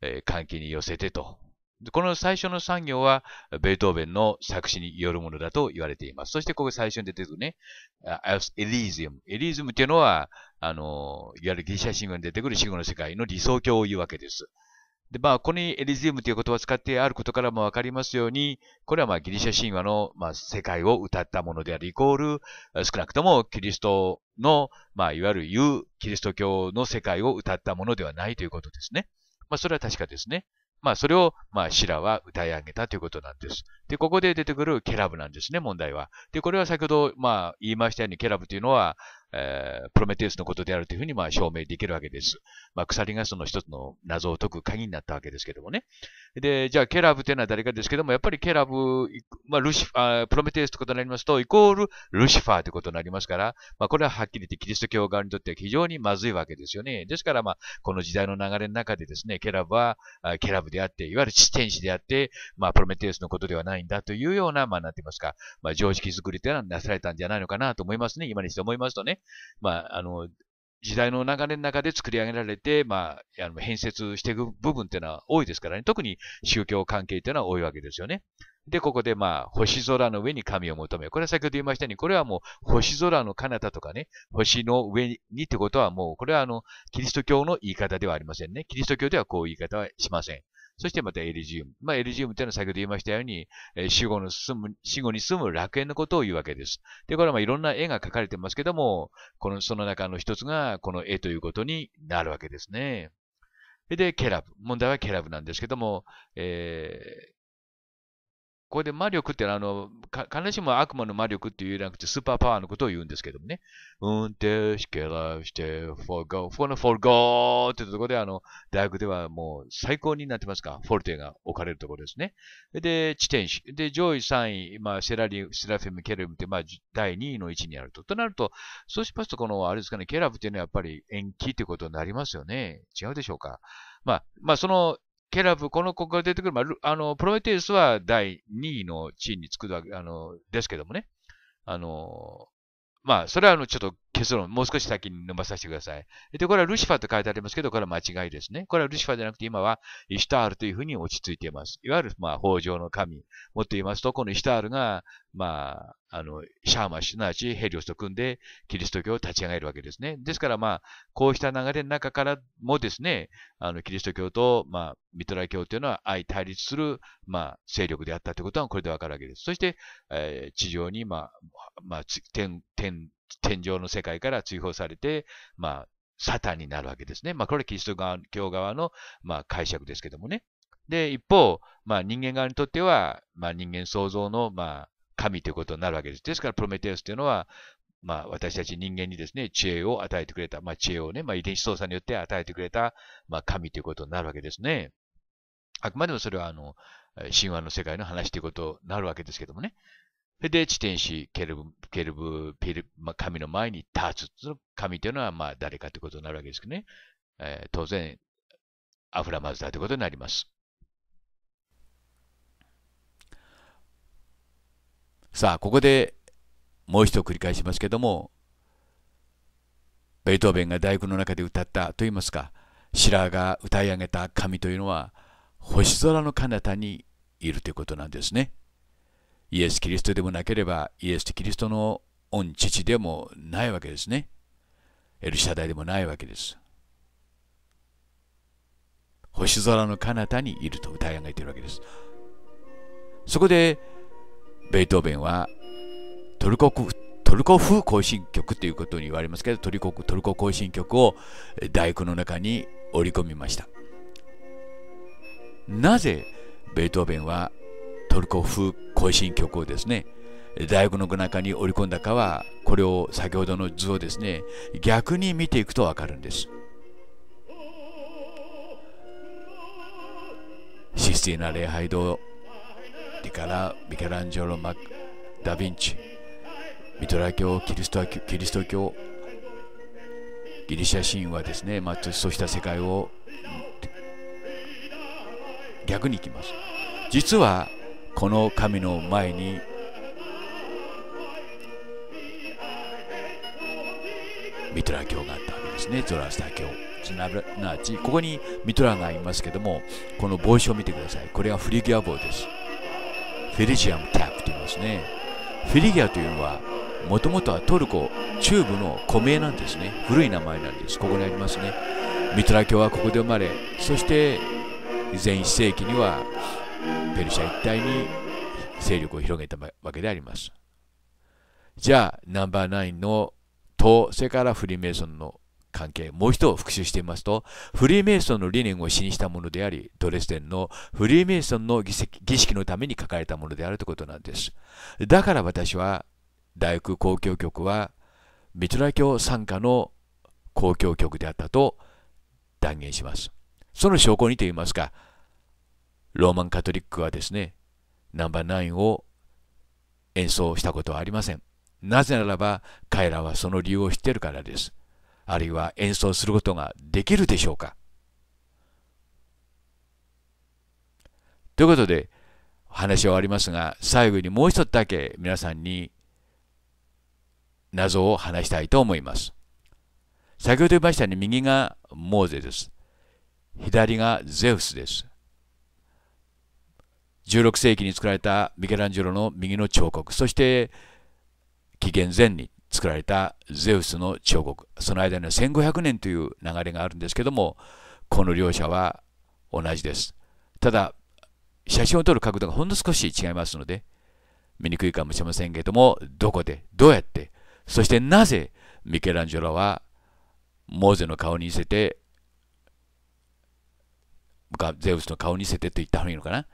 A: えー、歓に寄せてとこの最初の産業は、ベートーベンの作詞によるものだと言われています。そして、ここ最初に出てくるね、エリーズム。エリーズムっていうのは、あの、いわゆるギリシャ神話に出てくる死後の世界の理想郷を言うわけです。で、まあ、ここにエリズムという言葉を使ってあることからもわかりますように、これはまあギリシャ神話のまあ世界を歌ったものであるイコール、少なくともキリストの、まあ、いわゆる言うキリスト教の世界を歌ったものではないということですね。まあ、それは確かですね。まあ、それを、まあ、シラは歌い上げたということなんです。で、ここで出てくるケラブなんですね、問題は。で、これは先ほど、まあ、言いましたように、ケラブというのは、えー、プロメテウスのことであるというふうにまあ証明できるわけです。まあ、鎖がその一つの謎を解く鍵になったわけですけどもね。で、じゃあケラブというのは誰かですけども、やっぱりケラブ、まあ、ルシプロメテウスということになりますと、イコールルシファーということになりますから、まあ、これははっきり言ってキリスト教側にとっては非常にまずいわけですよね。ですから、まあ、この時代の流れの中でですね、ケラブはケラブであって、いわゆる地天使であって、まあ、プロメテウスのことではないんだというような、まあ、なんて言いますか、まあ、常識作りというのはなされたんじゃないのかなと思いますね。今にして思いますとね。まあ、あの、時代の流れの中で作り上げられて、まあ、あの変節していく部分っていうのは多いですからね。特に宗教関係っていうのは多いわけですよね。で、ここでまあ、星空の上に神を求めこれは先ほど言いましたように、これはもう、星空の彼方とかね、星の上にってことはもう、これはあの、キリスト教の言い方ではありませんね。キリスト教ではこういう言い方はしません。そしてまたエリジウム。まあ、エリジウムというのは先ほど言いましたように、え死後の住む、死後に住む楽園のことを言うわけです。で、これはまあいろんな絵が描かれてますけども、この、その中の一つがこの絵ということになるわけですね。で、ケラブ。問題はケラブなんですけども、えー、ここで魔力ってのは、あの、必ずしも悪魔の魔力って言えなくて、スーパーパワーのことを言うんですけどもね。うんて、しけらして、forgo。このフォーゴーってところで、あの、大学ではもう最高になってますか。フォルテが置かれるところですね。で、地点士。で、上位3位、まあ、セラリ、セラフィム、ケルムって、まあ、第2位の位置にあると。となると、そうしますと、この、あれですかね、ケラブっていうのはやっぱり延期ということになりますよね。違うでしょうか。まあ、まあ、そのケラブ、この、国から出てくる、まあ、あの、プロメテウスは第2位の地位につくわけ、あの、ですけどもね。あの、まあ、それはあの、ちょっと結論、もう少し先に伸ばさせてください。で、これはルシファーと書いてありますけど、これは間違いですね。これはルシファーじゃなくて、今はイシュタールというふうに落ち着いています。いわゆる、まあ、法上の神。もっと言いますと、このイシュタールが、まあ、あの、シャーマ、すなわちヘリオスと組んで、キリスト教を立ち上げるわけですね。ですから、まあ、こうした流れの中からもですね、あの、キリスト教と、まあ、ミトラ教というのは相対立する、まあ、勢力であったということは、これでわかるわけです。そして、えー、地上に、まあ、まあ、天、天、天井の世界から追放されて、まあ、サタンになるわけですね。まあ、これキリスト教側の、まあ、解釈ですけどもね。で、一方、まあ、人間側にとっては、まあ、人間創造の、まあ、神ということになるわけです。ですから、プロメテウスというのは、まあ、私たち人間にですね、知恵を与えてくれた、まあ、知恵をね、まあ、遺伝子操作によって与えてくれた、まあ、神ということになるわけですね。あくまでもそれは、あの、神話の世界の話ということになるわけですけどもね。で、地天使、ケルブ、ケルブ、ピル、まあ、神の前に立つ。神というのは、まあ、誰かということになるわけですけどね。えー、当然、アフラマズダということになります。さあ、ここでもう一度繰り返しますけども、ベートーベンが大工の中で歌ったといいますか、シラーが歌い上げた神というのは、星空の彼方にいるということなんですね。イエス・キリストでもなければ、イエス・キリストの御父でもないわけですね。エルシャダイでもないわけです。星空の彼方にいると歌い上げているわけです。そこで、ベートーベンはトルコトルコ風行進曲ということに言われますけど、トルコトルコ行進曲を大工の中に織り込みました。なぜベートーベンはトルコ風行新曲をですね大学の中に織り込んだかはこれを先ほどの図をですね逆に見ていくと分かるんですシスティーナ礼拝堂ディカラ・ミケランジョロ・マダ・ヴィンチミトラ教キリストキリスト教ギリシャ神話ですね、まあ、そうした世界を逆にいきます実はこの神の前にミトラ教があったわけですねゾラスタ教すなわちここにミトラがいますけどもこの帽子を見てくださいこれはフリギア帽ですフィリジアムキャップと言いますねフィリギアというのはもともとはトルコ中部の古名なんですね古い名前なんですここにありますねミトラ教はここで生まれそして前1世紀にはペルシャ一帯に勢力を広げたわけであります。じゃあ、ナンバーナインの党、それからフリーメイソンの関係、もう一度復習してみますと、フリーメイソンの理念を信じしたものであり、ドレスデンのフリーメイソンの儀式のために書かれたものであるということなんです。だから私は、大学交響曲は、ミトラ教参加の交響曲であったと断言します。その証拠にといいますか、ローマンカトリックはですね、ナンバーナインを演奏したことはありません。なぜならば彼らはその理由を知っているからです。あるいは演奏することができるでしょうか。ということで、話は終わりますが、最後にもう一つだけ皆さんに謎を話したいと思います。先ほど言いましたように右がモーゼです。左がゼウスです。16世紀に作られたミケランジェロの右の彫刻、そして紀元前に作られたゼウスの彫刻、その間には1500年という流れがあるんですけども、この両者は同じです。ただ、写真を撮る角度がほんの少し違いますので、見にくいかもしれませんけれども、どこで、どうやって、そしてなぜミケランジェロはモーゼの顔に似せて、ゼウスの顔に似せてと言った方がいいのかな。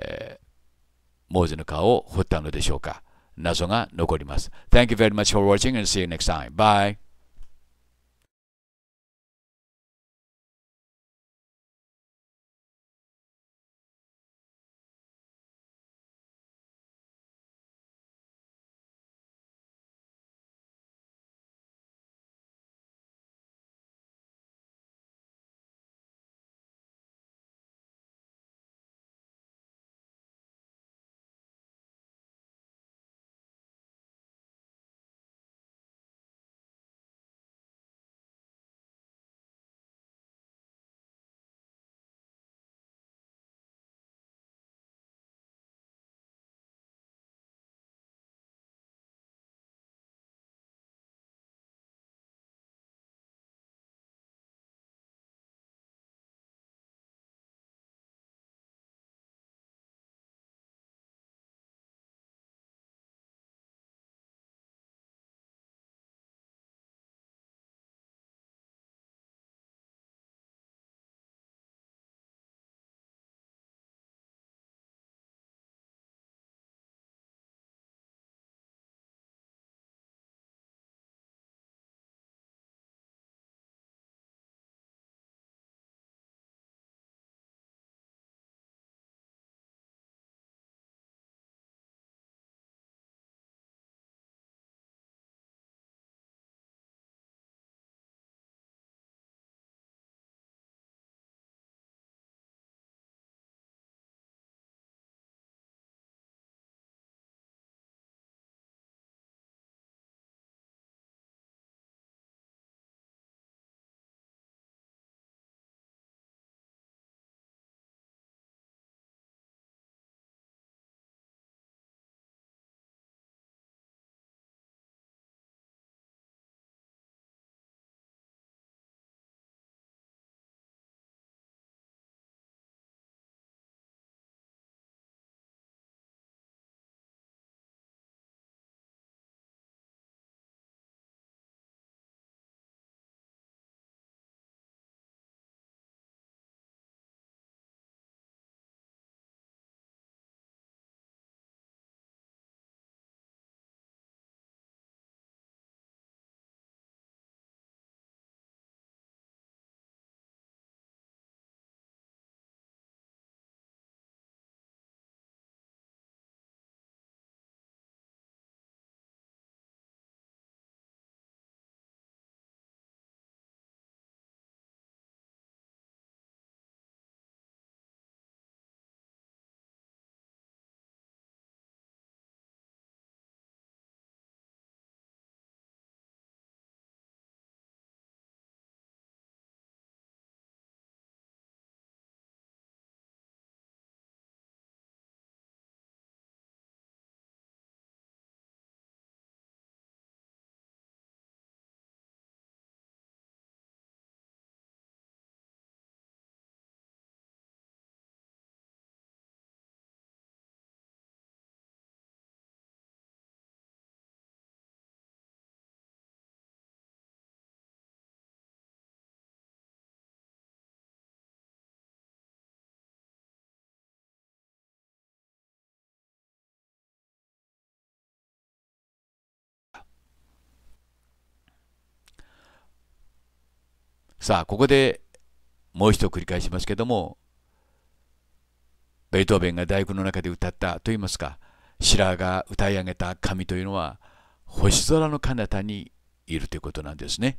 A: え字の顔を彫ったのでしょうか謎が残ります。Thank you very much for watching and see you next time. Bye! さあ、ここでもう一度繰り返しますけども、ベートーベンが大工の中で歌ったといいますか、シラーが歌い上げた神というのは、星空の彼方にいるということなんですね。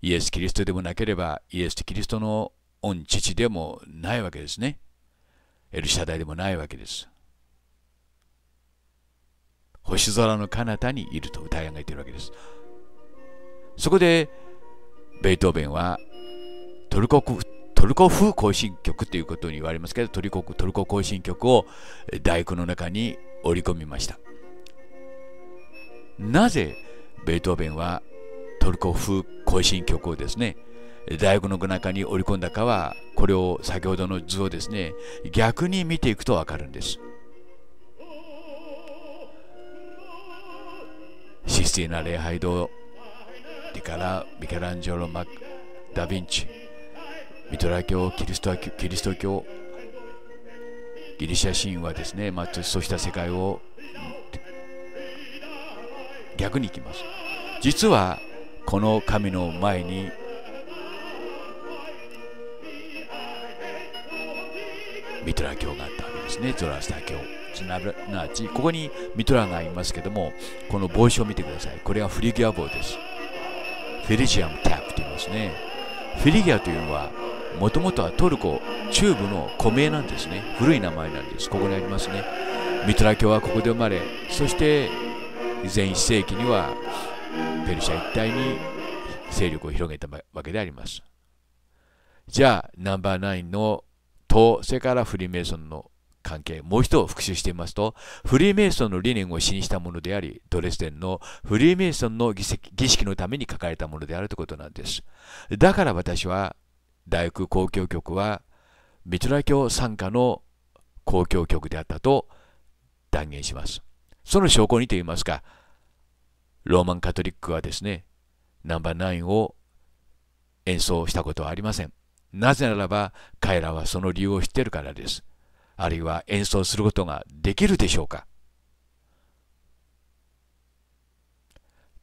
A: イエス・キリストでもなければ、イエス・キリストの御父でもないわけですね。エルシャダイでもないわけです。星空の彼方にいると歌い上げているわけです。そこで、ベートーベンはトルコトルコ風行進曲ということに言われますけどトルコトルコ行進曲を大工の中に織り込みましたなぜベートーベンはトルコ風行進曲をですね大工の中に織り込んだかはこれを先ほどの図をですね逆に見ていくと分かるんです神聖な礼拝堂ディカラ、ミケランジェロ・マダ・ヴィンチ、ミトラ教、キリストキリスト教、ギリシャ神話ですね、まあ、そうした世界を逆にいきます。実はこの神の前にミトラ教があったわけですね、ゾラスター教。すなわち、ここにミトラがいますけども、この帽子を見てください。これがフリギア帽です。フィリジアムタップと言いますねフィリギアというのはもともとはトルコ中部の古名なんですね古い名前なんですここにありますねミトラ教はここで生まれそして前1世紀にはペルシャ一帯に勢力を広げたわけでありますじゃあナンバーナインの塔それからフリーメイソンの関係、もう一度復習してみますと、フリーメイソンの理念を信したものであり、ドレスデンのフリーメイソンの儀式のために書かれたものであるということなんです。だから私は、大学公共局は、ミトラ教参加の公共局であったと断言します。その証拠にといいますか、ローマンカトリックはですね、ナンバーナインを演奏したことはありません。なぜならば、彼らはその理由を知っているからです。あるいは演奏することができるでしょうか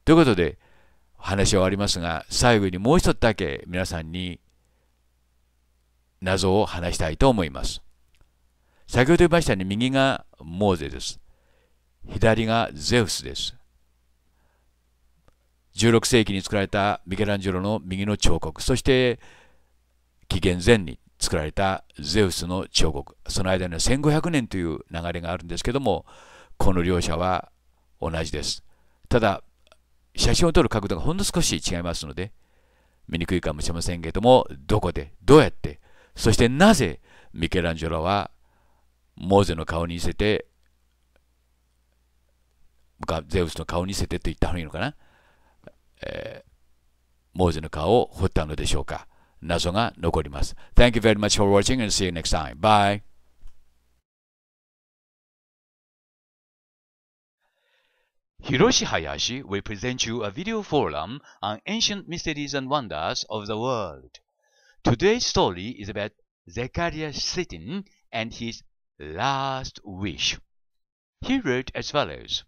A: ということで話は終わりますが最後にもう一つだけ皆さんに謎を話したいと思います。先ほど言いましたように右がモーゼです。左がゼウスです。16世紀に作られたミケランジェロの右の彫刻、そして紀元前に作られたゼウスの彫刻その間に1500年という流れがあるんですけどもこの両者は同じですただ写真を撮る角度がほんの少し違いますので見にくいかもしれませんけどもどこでどうやってそしてなぜミケランジェロはモーゼの顔に似せてゼウスの顔に似せてと言った方がいいのかな、えー、モーゼの顔を彫ったのでしょうか謎が残ります。Thank you very much for watching and see you next time. Bye! Hiroshi Hayashi will present you a video forum on ancient mysteries and wonders of the world. Today's story is about Zechariah Sitting and his last wish. He wrote as follows.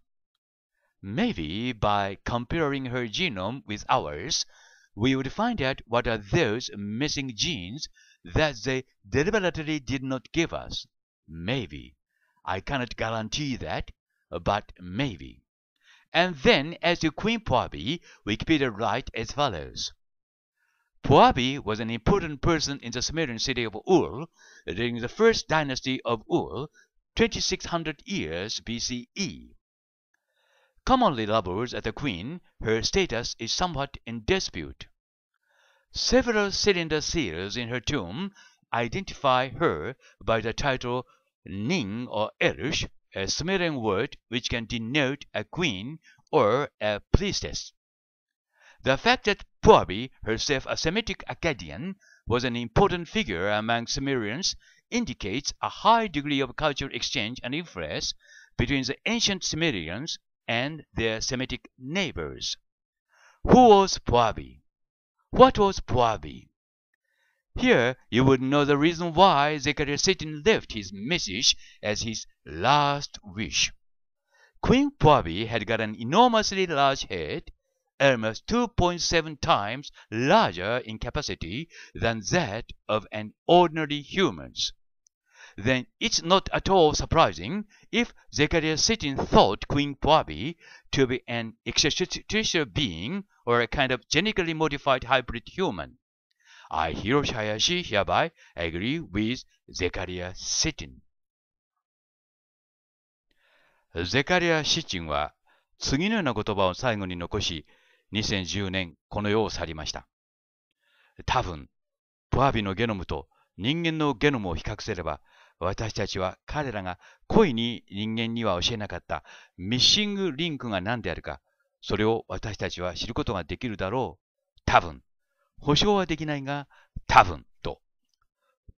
A: Maybe by comparing her genome with ours, we would find out what are those missing genes that they deliberately did not give us. Maybe. I cannot guarantee that, but maybe. And then, as to Queen Poabi, Wikipedia writes as follows. Poabi was an important person in the Sumerian city of Ur during the first dynasty of Ur, 2600 years BCE commonly levelled at the queen, her status is somewhat in dispute. Several cylinder seals in her tomb identify her by the title Ning or Elish, a Sumerian word which can denote a queen or a priestess. The fact that Puabi, herself a Semitic Akkadian, was an important figure among Sumerians indicates a high degree of cultural exchange and influence between the ancient Sumerians and their Semitic neighbors. Who was Puabi? What was Puabi? Here you would know the reason why Zechariah Sittin left his message as his last wish. Queen Puabi had got an enormously large head, almost 2.7 times larger in capacity than that of an ordinary human's. then it's not at all surprising if Zechariah Sittin thought Queen Quabi to be an extraterrestrial being or a kind of genetically modified hybrid human. I, Hiroshi Hayashi, hereby agree with Zechariah Sittin. ゼカリア・シチンは次のような言葉を最後に残し2010年この世を去りました。多分、プアビのゲノムと人間のゲノムを比較すれば私たちは彼らが故意に人間には教えなかったミッシングリンクが何であるか、それを私たちは知ることができるだろう。多分。保証はできないが、多分と。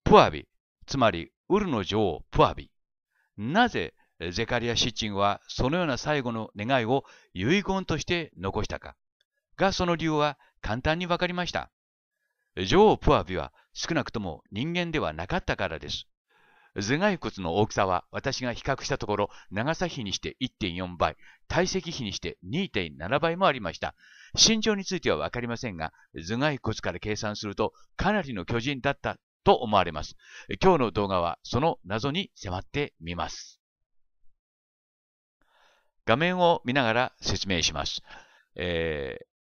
A: プアビ、つまりウルの女王プアビ。なぜゼカリア・シッチンはそのような最後の願いを遺言として残したか。が、その理由は簡単にわかりました。女王プアビは少なくとも人間ではなかったからです。頭蓋骨の大きさは私が比較したところ、長さ比にして1.4倍、体積比にして2.7倍もありました。身長についてはわかりませんが、頭蓋骨から計算するとかなりの巨人だったと思われます。今日の動画はその謎に迫ってみます。画面を見ながら説明します。えー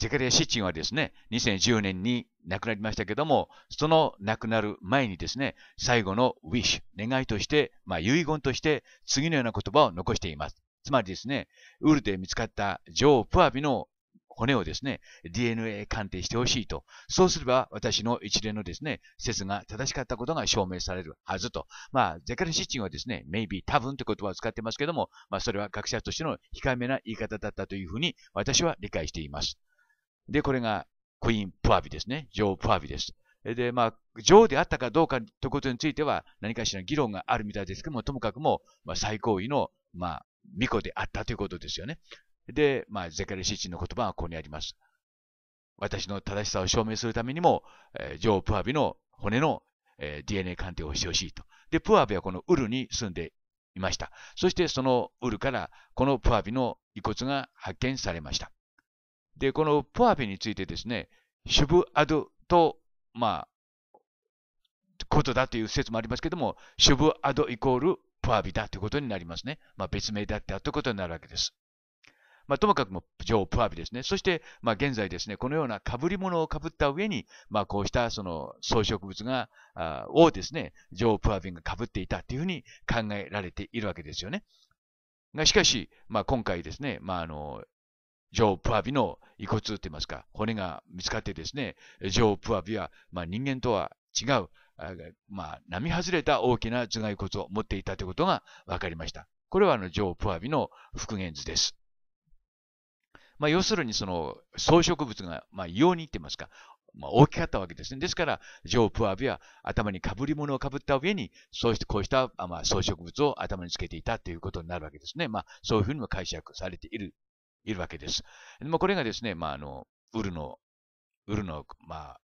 A: ゼカリア・シッチンはですね、2010年に亡くなりましたけども、その亡くなる前にですね、最後のウィッシュ、願いとして、まあ、遺言として、次のような言葉を残しています。つまりですね、ウルで見つかったジョー・プアビの骨をですね、DNA 鑑定してほしいと。そうすれば、私の一連のですね、説が正しかったことが証明されるはずと。まあ、ゼカリシッチンはですね、maybe 多分という言葉を使ってますけども、まあ、それは学者としての控えめな言い方だったというふうに、私は理解しています。で、これがクイーン・プアビですね。ジョー・プアビです。で、まあ、ョーであったかどうかということについては、何かしら議論があるみたいですけども、ともかくも、まあ、最高位の、まあ、巫女であったということですよね。で、まあ、ゼカリシチンの言葉はここにあります。私の正しさを証明するためにも、えー、プアビの骨の、えー、DNA 鑑定をしてほしいと。で、プアビはこのウルに住んでいました。そしてそのウルからこのプアビの遺骨が発見されました。で、このプアピについてですね、シュブアドと、まあ、ことだという説もありますけども、シュブアドイコールプアビだということになりますね。まあ、別名だったということになるわけです。まあ、ともかくも、ープアビですね。そして、まあ、現在ですね、このような被り物を被った上に、まあ、こうしたその装飾物が、あをですね、ープアビが被っていたというふうに考えられているわけですよね。がしかし、まあ、今回ですね、まあ、あの、ジョー・プアビの遺骨といいますか、骨が見つかってですね、ジョー・プアビは、まあ、人間とは違う、まあ、並外れた大きな頭蓋骨を持っていたということが分かりました。これはあのジョー・プアビの復元図です。まあ、要するにその装飾物が、まあ、異様にいってますか、まあ、大きかったわけですね。ですから、ジョー・プアビは頭にかぶり物をかぶった上に、そうしてこうした、まあ、装飾物を頭につけていたということになるわけですね。まあ、そういうふうにも解釈されているいるわけです。これがですね、まあ、あの、ウルの、ウルの、まあ、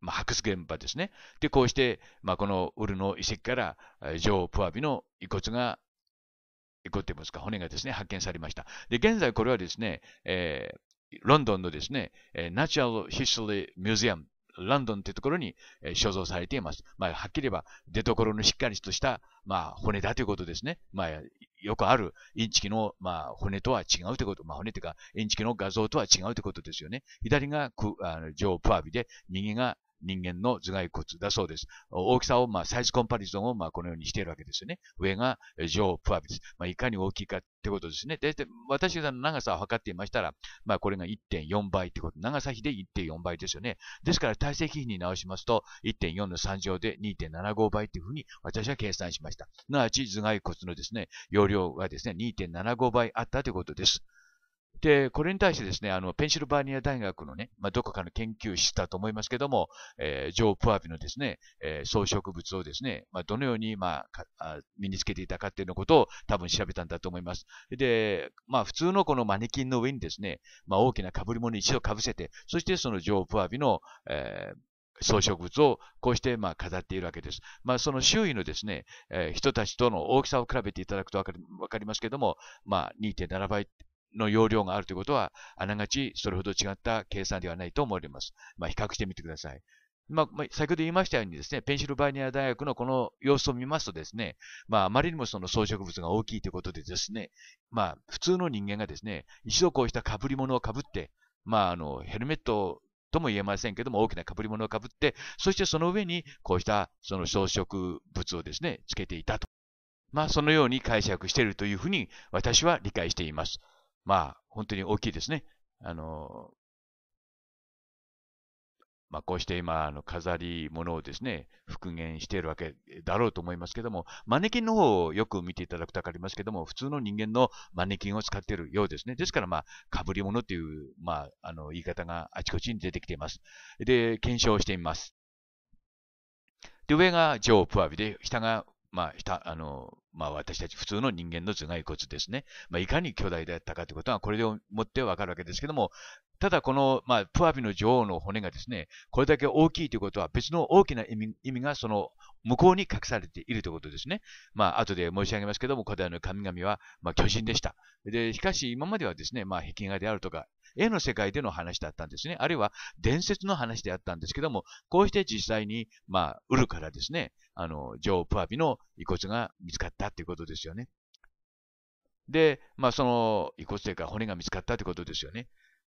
A: まあ、発掘現場ですね。で、こうして、まあ、このウルの遺跡から、ジョー・プアビの遺骨が、遺骨と言いますか、骨がですね、発見されました。で、現在これはですね、えー、ロンドンのですね、ナチュラルヒストリーミュージアムランドンというところに、えー、所蔵されています。まあ、はっきり言えば、出所のしっかりとした、まあ、骨だということですね。まあ、よくあるインチキの、まあ、骨とは違うということ。まあ、骨というか、インチキの画像とは違うということですよね。左がクあのジョー・プアビで、右が人間の頭蓋骨だそうです。大きさを、まあ、サイズコンパリゾンを、まあ、このようにしているわけですよね。上がジョー・プアビス。まあ、いかに大きいかってことですね。で、で私が長さを測っていましたら、まあ、これが1.4倍ってこと。長さ比で1.4倍ですよね。ですから、体積比に直しますと、1.4の3乗で2.75倍っていうふうに私は計算しました。なわち、頭蓋骨のですね、容量がですね、2.75倍あったということです。で、これに対してですね、あの、ペンシルバニア大学のね、まあ、どこかの研究室だと思いますけども、えー、ジョー・プアビのですね、えー、装飾物をですね、まあ、どのように、まあ、身につけていたかっていうのことを多分調べたんだと思います。で、まあ、普通のこのマネキンの上にですね、まあ、大きな被り物に一度被せて、そしてそのジョー・プアビの、えー、装飾物をこうしてまあ飾っているわけです。まあ、その周囲のですね、えー、人たちとの大きさを比べていただくと分かりますけども、まあ、2.7倍の容量があるということは、あながちそれほど違った計算ではないと思われます。まあ、比較してみてください。まあ、先ほど言いましたようにですね、ペンシルバニア大学のこの様子を見ますとですね、まあ、あまりにもその装飾物が大きいということでですね、まあ、普通の人間がですね、一度こうした被り物を被って、まあ、あの、ヘルメットとも言えませんけども、大きな被り物を被って、そしてその上にこうしたその装飾物をですね、つけていたと。まあ、そのように解釈しているというふうに私は理解しています。まあ、本当に大きいですね。あの、まあ、こうして今、あの、飾り物をですね、復元しているわけだろうと思いますけども、マネキンの方をよく見ていただくとわかりますけども、普通の人間のマネキンを使っているようですね。ですから、まあ、被り物という、まあ、あの、言い方があちこちに出てきています。で、検証してみます。で、上が上プアビで、下が、まあ、下、あの、まあ私たち普通の人間の頭蓋骨ですね。まあいかに巨大だったかということはこれでもってわかるわけですけども、ただこの、まあ、プアビの女王の骨がですね、これだけ大きいということは別の大きな意味意味がその向こうに隠されているということですね。まあ、後で申し上げますけども、古代の神々は、まあ、巨人でした。で、しかし今まではですね、まあ、壁画であるとか、絵の世界での話だったんですね。あるいは伝説の話であったんですけども、こうして実際に、まあ、ウルからですね、あの、女王プアビの遺骨が見つかったっていうことですよね。で、まあ、その遺骨というか骨が見つかったってことですよね。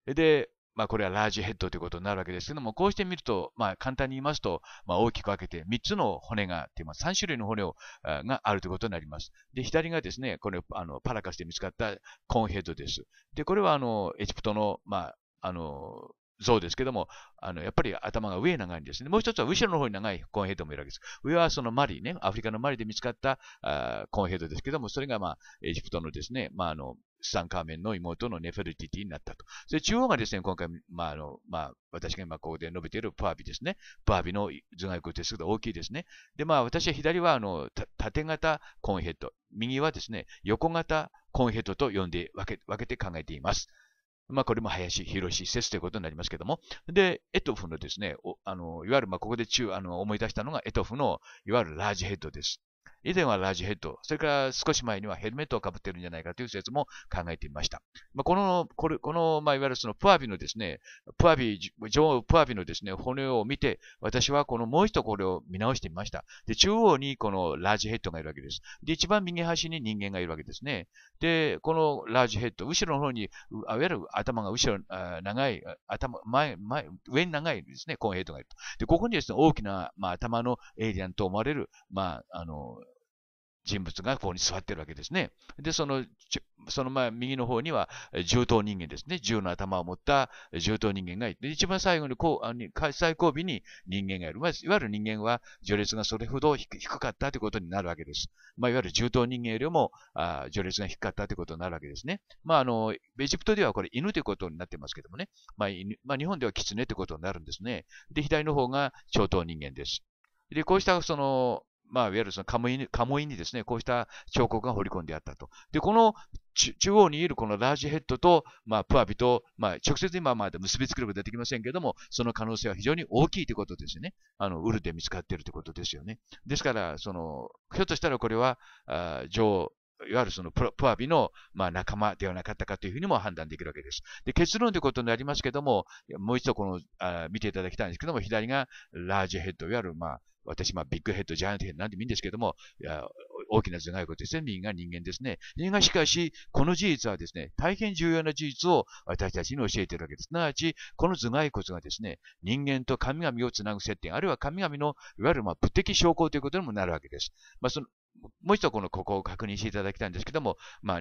A: で、まあ、これはラージヘッドということになるわけですけども、こうして見ると、まあ、簡単に言いますと、まあ、大きく分けて3つの骨がって、ま3種類の骨をがあるということになります。で、左がですね、これあのパラカスで見つかったコーンヘッドです。で、これはあのエジプトの、まあ、あのそうですけども、あのやっぱり頭が上長いんですね。もう一つは後ろの方に長いコーンヘッドもいるわけです。上はそのマリね、アフリカのマリで見つかったあコーンヘッドですけども、それが、まあ、エジプトのですね、まあ、あのツタンカーメンの妹のネフェルティティになったと。で中央がですね、今回、まああのまあ、私が今ここで述べているパービですね。パービの頭蓋骨ですけど大きいですね。で、まあ私は左はあの縦型コーンヘッド、右はですね、横型コーンヘッドと呼んで分け分けて考えています。まあ、これも林博史説ということになりますけども、で、エトフのですね、あの、いわゆる、まここで中、あの、思い出したのがエトフの、いわゆるラージヘッドです。以前はラージヘッド、それから少し前にはヘルメットをかぶっているんじゃないかという説も考えてみました。まあ、この、これ、この、まあ、いわゆるそのプアビのですね、プアビ、女プアビのですね、骨を見て、私はこのもう一度これを見直してみました。で、中央にこのラージヘッドがいるわけです。で、一番右端に人間がいるわけですね。で、このラージヘッド、後ろの方に、いわゆる頭が後ろ、長い、頭、前、前、上に長いですね、コンヘッドがいると。で、ここにですね、大きな、まあ、頭のエイリアンと思われる、まあ、あの、人物がここに座ってるわけですね。で、その、その前、右の方には、銃刀人間ですね。銃の頭を持った銃刀人間がいて、一番最後に、こう、あの最後尾に人間がいる。まあ、いわゆる人間は、序列がそれほど低かったということになるわけです。まあ、いわゆる銃刀人間よりも、あ序列が低かったということになるわけですね。まあ、あの、エジプトではこれ、犬ということになってますけどもね。まあ、犬、まあ、日本では狐ということになるんですね。で、左の方が、長刀人間です。で、こうした、その、まあ、いわゆるそのカモイに、カモイにですね、こうした彫刻が彫り込んであったと。で、この中央にいるこのラージヘッドと、まあ、プアビと、まあ、直接今まで結びつくればが出てきませんけども、その可能性は非常に大きいということですよね。あの、ウルで見つかっているということですよね。ですから、その、ひょっとしたらこれは、あ女王いわゆるそのプアビの、まあ、仲間ではなかったかというふうにも判断できるわけです。で結論ということになりますけども、もう一度このあ見ていただきたいんですけども、左がラージヘッド、いわゆる、まあ、私、まあ、ビッグヘッド、ジャイアントヘッドなんでもいいんですけども、大きな頭蓋骨ですね。右が人間ですね。右がしかし、この事実はですね、大変重要な事実を私たちに教えているわけです。すなわち、この頭蓋骨がですね、人間と神々をつなぐ接点、あるいは神々の、いわゆるま物的証拠ということにもなるわけです。まあ、そのもう一度このここを確認していただきたいんですけども、まあ、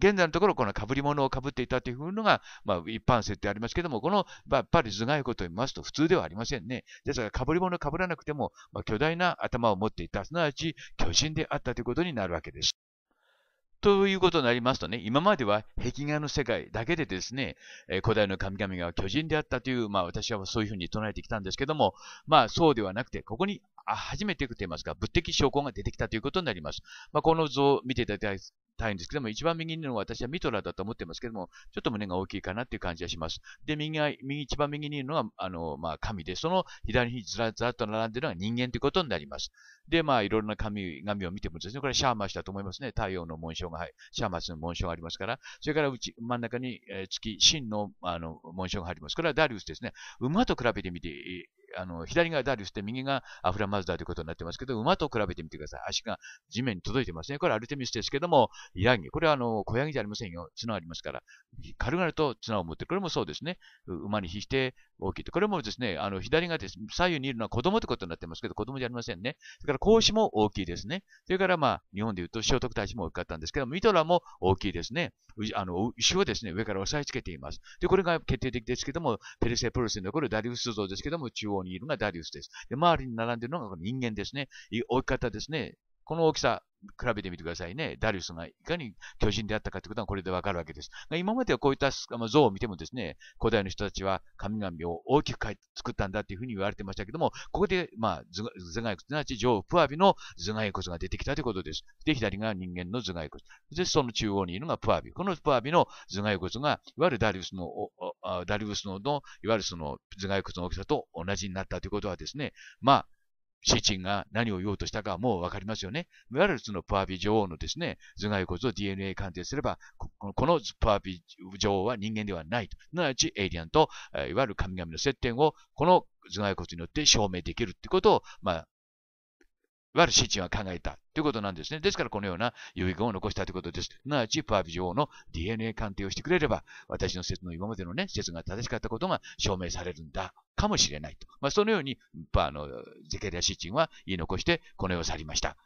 A: 現在のところこの被り物をかぶっていたというのが、まあ、一般説でありますけども、このやっぱり頭蓋骨を見ますと普通ではありませんね。ですから被り物をかぶらなくても、まあ、巨大な頭を持っていた、すなわち巨人であったということになるわけです。ということになりますとね、今までは壁画の世界だけでですね、えー、古代の神々が巨人であったという、まあ私はそういうふうに唱えてきたんですけども、まあそうではなくて、ここに初めてと言いますか、物的証拠が出てきたということになります。まあこの図を見ていただきたいんですけども、一番右にいるのは私はミトラだと思ってますけども、ちょっと胸が大きいかなっていう感じがします。で、右が、右、一番右にいるのは、あの、まあ、神で、その左にずらずらっと並んでいるのが人間ということになります。で、まあ、いろいろな神々を見てもですね、これはシャーマシだと思いますね。太陽の紋章が、はい、シャーマシの紋章がありますから、それからうち、真ん中に、えー、月、真の、あの、紋章が入ります。これはダリウスですね。馬と比べてみて、あの、左がダリウスで右がアフラマズダということになってますけど、馬と比べてみてください。足が地面に届いてますね。これアルテミスですけども、ヤギ。これはあの、小ヤギじゃありませんよ。角ありますから。軽々と綱を持ってる。これもそうですね。馬に比して大きいと。これもですね、あの、左がです、ね、左右にいるのは子供ってことになってますけど、子供じゃありませんね。それから孔子も大きいですね。それからまあ、日本で言うと聖徳太子も大きかったんですけど、ミトラも大きいですね。あの、石をですね、上から押さえつけています。で、これが決定的ですけども、ペルセプロスに残るダリウス像ですけども、中央ににいるのがダリウスです。で、周りに並んでいるのがこ人間ですね。追い方ですね。この大きさ、比べてみてくださいね。ダリウスがいかに巨人であったかということがこれでわかるわけです。今まではこういった像を見てもですね、古代の人たちは神々を大きく作ったんだというふうに言われてましたけども、ここで、まあ、頭蓋骨、すなわち上プアビの頭蓋骨が出てきたということです。で、左が人間の頭蓋骨。で、その中央にいるのがプアビ。このプアビの頭蓋骨が、いわゆるダリウスの、ダリウスの、いわゆるその頭蓋骨の大きさと同じになったということはですね、まあ、シーチンが何を言おうとしたかはもうわかりますよね。いわゆるそのパービ女王のですね、頭蓋骨を DNA 鑑定すれば、このパービ女王は人間ではないと。なわちエイリアンと、いわゆる神々の接点をこの頭蓋骨によって証明できるってことを、まあ、わゆるは考えたということなんですね。ですからこのような遺言を残したということです。すなわち、パービョ王の DNA 鑑定をしてくれれば、私の説の今までのね、説が正しかったことが証明されるんだかもしれないと。まあ、そのように、パーのゼケリア・シチンは言い残して、この世を去りました。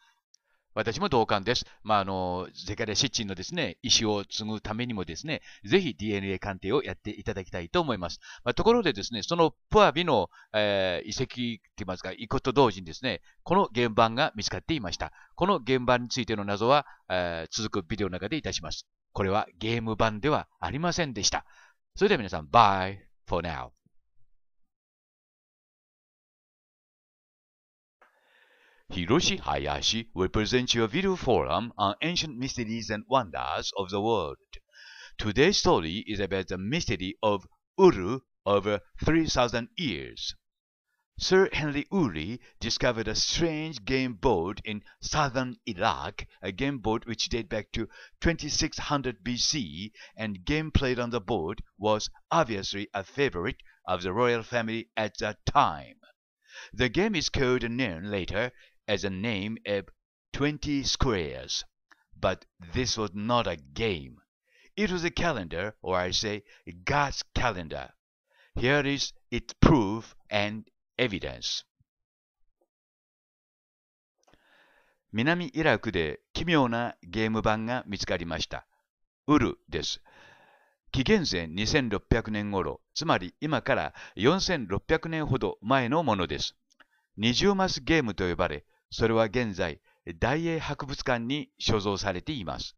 A: 私も同感です。まあ、あの、ゼカリア・シッチンのですね、意思を継ぐためにもですね、ぜひ DNA 鑑定をやっていただきたいと思います。まあ、ところでですね、そのプアビの、えー、遺跡って言いますか、遺骨と同時にですね、この現場が見つかっていました。この現場についての謎は、えー、続くビデオの中でいたします。これはゲーム版ではありませんでした。それでは皆さん、バイ for now. Hiroshi Hayashi will present you a video forum on ancient mysteries and wonders of the world. Today's story is about the mystery of Uru over 3,000 years. Sir Henry Uri discovered a strange game board in southern Iraq, a game board which dates back to 2600 BC, and game played on the board was obviously a favorite of the royal family at that time. The game is called known later as a name of 20 squares. But this was not a game. It was a calendar, or I say, God's calendar. Here is its proof and evidence. 南イラクで奇妙なゲーム版が見つかりました。ウルです。紀元前2600年頃、つまり今から4600年ほど前のものです。20マスゲームと呼ばれ、それは現在、大英博物館に所蔵されています。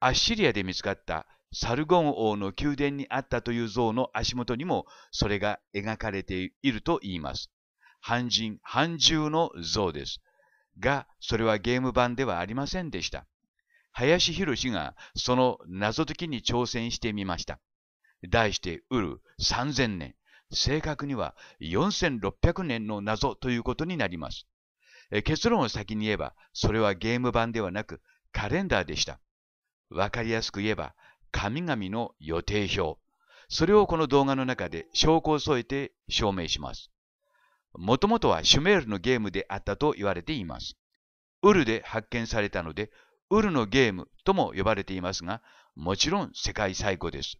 A: アッシリアで見つかったサルゴン王の宮殿にあったという像の足元にもそれが描かれていると言います。半人、半獣の像です。が、それはゲーム版ではありませんでした。林博がその謎解きに挑戦してみました。題して、ウル3000年。正確には4600年の謎ということになります。結論を先に言えば、それはゲーム版ではなく、カレンダーでした。わかりやすく言えば、神々の予定表。それをこの動画の中で証拠を添えて証明します。もともとはシュメールのゲームであったと言われています。ウルで発見されたので、ウルのゲームとも呼ばれていますが、もちろん世界最古です。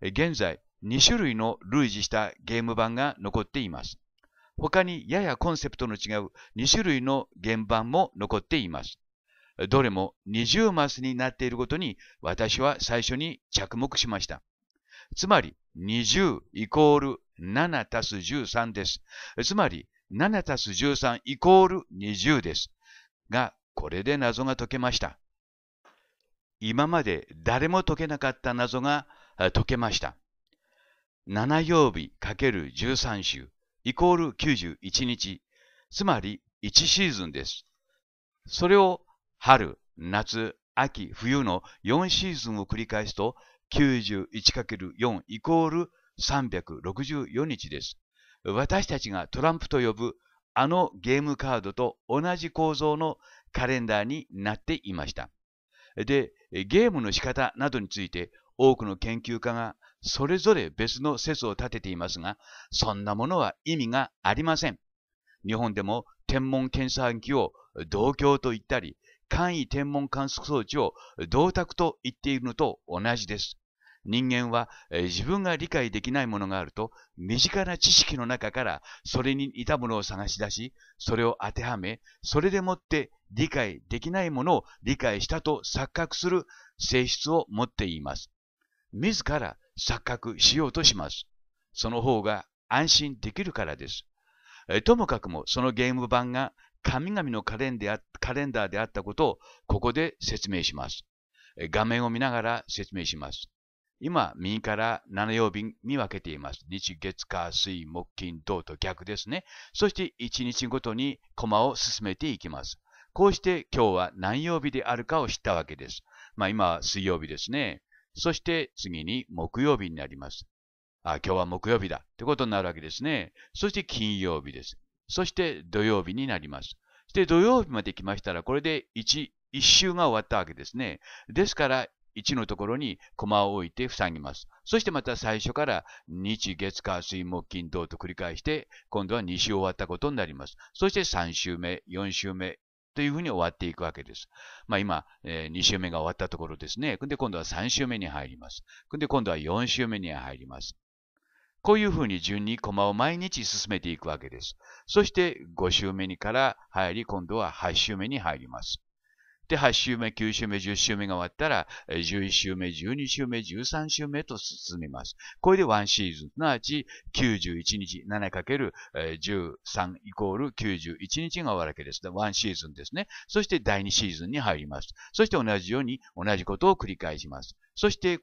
A: 現在、2種類の類似したゲーム版が残っています。他にややコンセプトの違う2種類の原版も残っています。どれも20マスになっていることに私は最初に着目しました。つまり20イコール7たす13です。つまり7たす13イコール20です。が、これで謎が解けました。今まで誰も解けなかった謎が解けました。7曜日かける1 3週イコール91日、つまり1シーズンです。それを春、夏、秋、冬の4シーズンを繰り返すと 91×4 イコール364日です。私たちがトランプと呼ぶあのゲームカードと同じ構造のカレンダーになっていました。で、ゲームの仕方などについて多くの研究家がそれぞれ別の説を立てていますが、そんなものは意味がありません。日本でも天文検査機を同郷と言ったり、簡易天文観測装置を銅鐸と言っているのと同じです。人間は自分が理解できないものがあると、身近な知識の中からそれに似たものを探し出し、それを当てはめ、それでもって理解できないものを理解したと錯覚する性質を持っています。自ら錯覚しようとします。その方が安心できるからです。ともかくもそのゲーム版が神々のカレンダーであったことをここで説明します。画面を見ながら説明します。今、右から7曜日に分けています。日、月、火、水、木、金、土と逆ですね。そして1日ごとにコマを進めていきます。こうして今日は何曜日であるかを知ったわけです。まあ今は水曜日ですね。そして次に木曜日になります。あ、今日は木曜日だってことになるわけですね。そして金曜日です。そして土曜日になります。そして土曜日まで来ましたら、これで1、1週が終わったわけですね。ですから、1のところに駒を置いて塞ぎます。そしてまた最初から日、月、火、水、木、金、土と繰り返して、今度は2週終わったことになります。そして3週目、4週目、というふうに終わっていくわけです。まあ、今、え2週目が終わったところですね。で、今度は3週目に入ります。で、今度は4週目に入ります。こういうふうに順に駒を毎日進めていくわけです。そして5週目にから入り、今度は8週目に入ります。で、8週目、9週目、10週目が終わったら、11週目、12週目、13週目と進みます。これで1シーズン、すなわち91日、7×13 イコール91日が終わるわけです。1シーズンですね。そして第2シーズンに入ります。そして同じように同じことを繰り返します。そして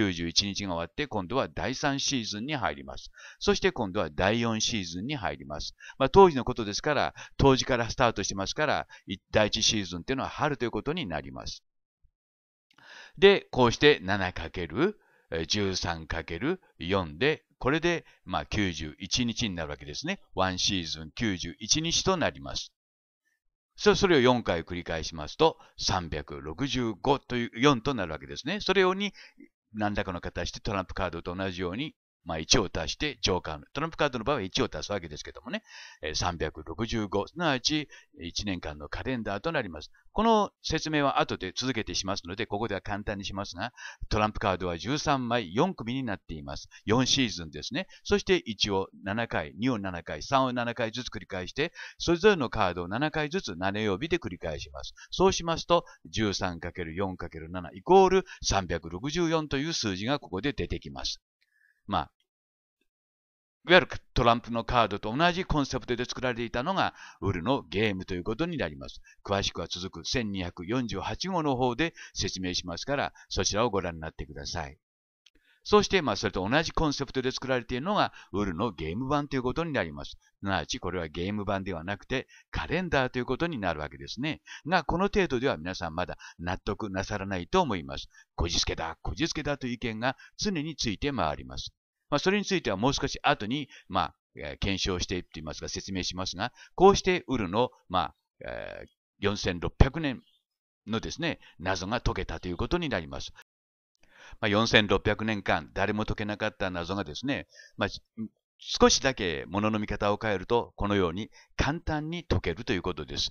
A: 91日が終わって、今度は第3シーズンに入ります。そして今度は第4シーズンに入ります。まあ、当時のことですから、当時からスタートしてますから、第1シーズンっていうのは春ということになります。で、こうして 7×13×4 で、これで、まあ、91日になるわけですね。1シーズン91日となります。それを4回繰り返しますと、365という、4となるわけですね。それをに何らかの形でトランプカードと同じようにまあ、1を足してジョーカーの、トランプカードの場合は1を足すわけですけどもね、365、すなわち1年間のカレンダーとなります。この説明は後で続けてしますので、ここでは簡単にしますが、トランプカードは13枚4組になっています。4シーズンですね。そして1を7回、2を7回、3を7回ずつ繰り返して、それぞれのカードを7回ずつ7曜日で繰り返します。そうしますと、13×4×7 イコール364という数字がここで出てきます。まあ、いわゆるトランプのカードと同じコンセプトで作られていたのが、ウルのゲームということになります。詳しくは続く1248号の方で説明しますから、そちらをご覧になってください。そして、まあ、それと同じコンセプトで作られているのが、ウルのゲーム版ということになります。すなわち、これはゲーム版ではなくて、カレンダーということになるわけですね。が、この程度では皆さんまだ納得なさらないと思います。こじつけだ、こじつけだという意見が常について回ります。まあ、それについてはもう少し後に、まあ、検証していっていますが、説明しますが、こうしてウルの、まあ、えー、4600年のですね、謎が解けたということになります。まあ、4600年間誰も解けなかった謎がですね、まあ、少しだけものの見方を変えると、このように簡単に解けるということです。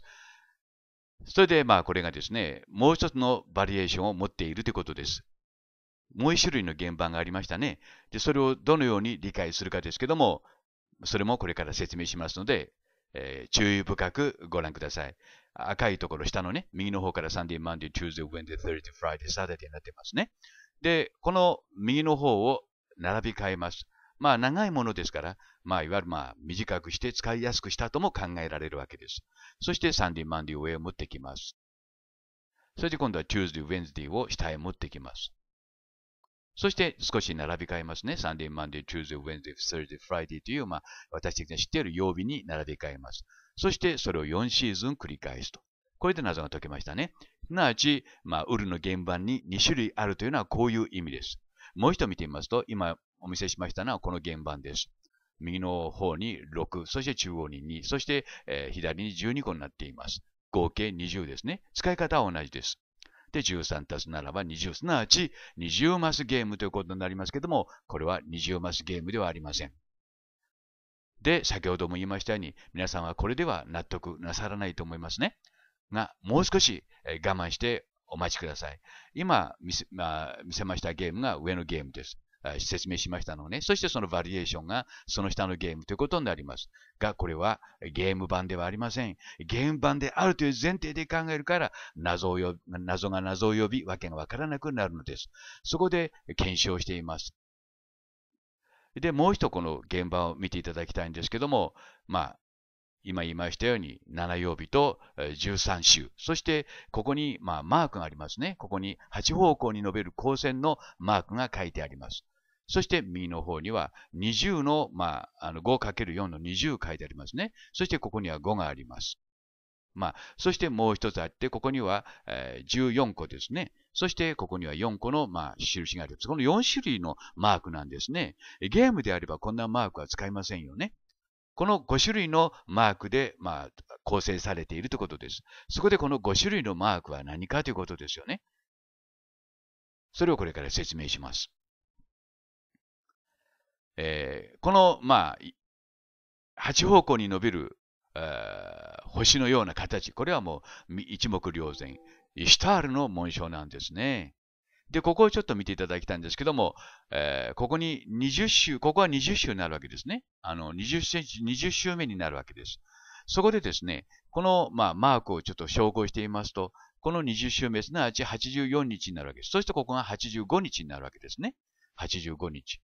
A: それで、まあ、これがですね、もう一つのバリエーションを持っているということです。もう一種類の現場がありましたね。で、それをどのように理解するかですけども、それもこれから説明しますので、えー、注意深くご覧ください。赤いところ下のね、右の方から Sunday, Monday, Tuesday, Wednesday, Thursday, Friday, Saturday になってますね。で、この右の方を並び替えます。まあ長いものですから、まあいわゆるまあ短くして使いやすくしたとも考えられるわけです。そしてサンディ、マンディ上を持ってきます。そして今度は Tuesday、Wednesday を下へ持ってきます。そして少し並び替えますね。Sunday, Monday, Tuesday, Wednesday, Thursday, Friday という、まあ、私的には知っている曜日に並び替えます。そしてそれを4シーズン繰り返すと。これで謎が解けましたね。すなわち、まあ、ウルの原版に2種類あるというのはこういう意味です。もう一度見てみますと、今お見せしましたのはこの原版です。右の方に6、そして中央に2、そして、えー、左に12個になっています。合計20ですね。使い方は同じです。で、13足すならば20、すなわち20マスゲームということになりますけども、これは20マスゲームではありません。で、先ほども言いましたように、皆さんはこれでは納得なさらないと思いますね。が、もう少し我慢してお待ちください。今見せ,、まあ、見せましたゲームが上のゲームです。説明しましたのね。そしてそのバリエーションがその下のゲームということになります。が、これはゲーム版ではありません。ゲーム版であるという前提で考えるから、謎を呼謎が謎を呼び、わけがわからなくなるのです。そこで検証しています。で、もう一度この現場を見ていただきたいんですけども、まあ、今言いましたように、7曜日と13週。そして、ここに、まあ、マークがありますね。ここに8方向に述べる光線のマークが書いてあります。そして、右の方には20の、まあ、あの 5×4 の20書いてありますね。そして、ここには5があります。まあ、そしてもう一つあって、ここには、えー、14個ですね。そして、ここには4個の、まあ、印があります。この4種類のマークなんですね。ゲームであればこんなマークは使いませんよね。この5種類のマークで、まあ、構成されているということです。そこでこの5種類のマークは何かということですよね。それをこれから説明します。えー、この、まあ、8方向に伸びる、えー、星のような形、これはもう一目瞭然、イシュタールの紋章なんですね。で、ここをちょっと見ていただきたいんですけども、えー、ここに20周、ここは20週になるわけですね。あの、20センチ、20週目になるわけです。そこでですね、この、まあ、マークをちょっと照合してみますと、この20週目、すなわち84日になるわけです。そしてここが85日になるわけですね。85日。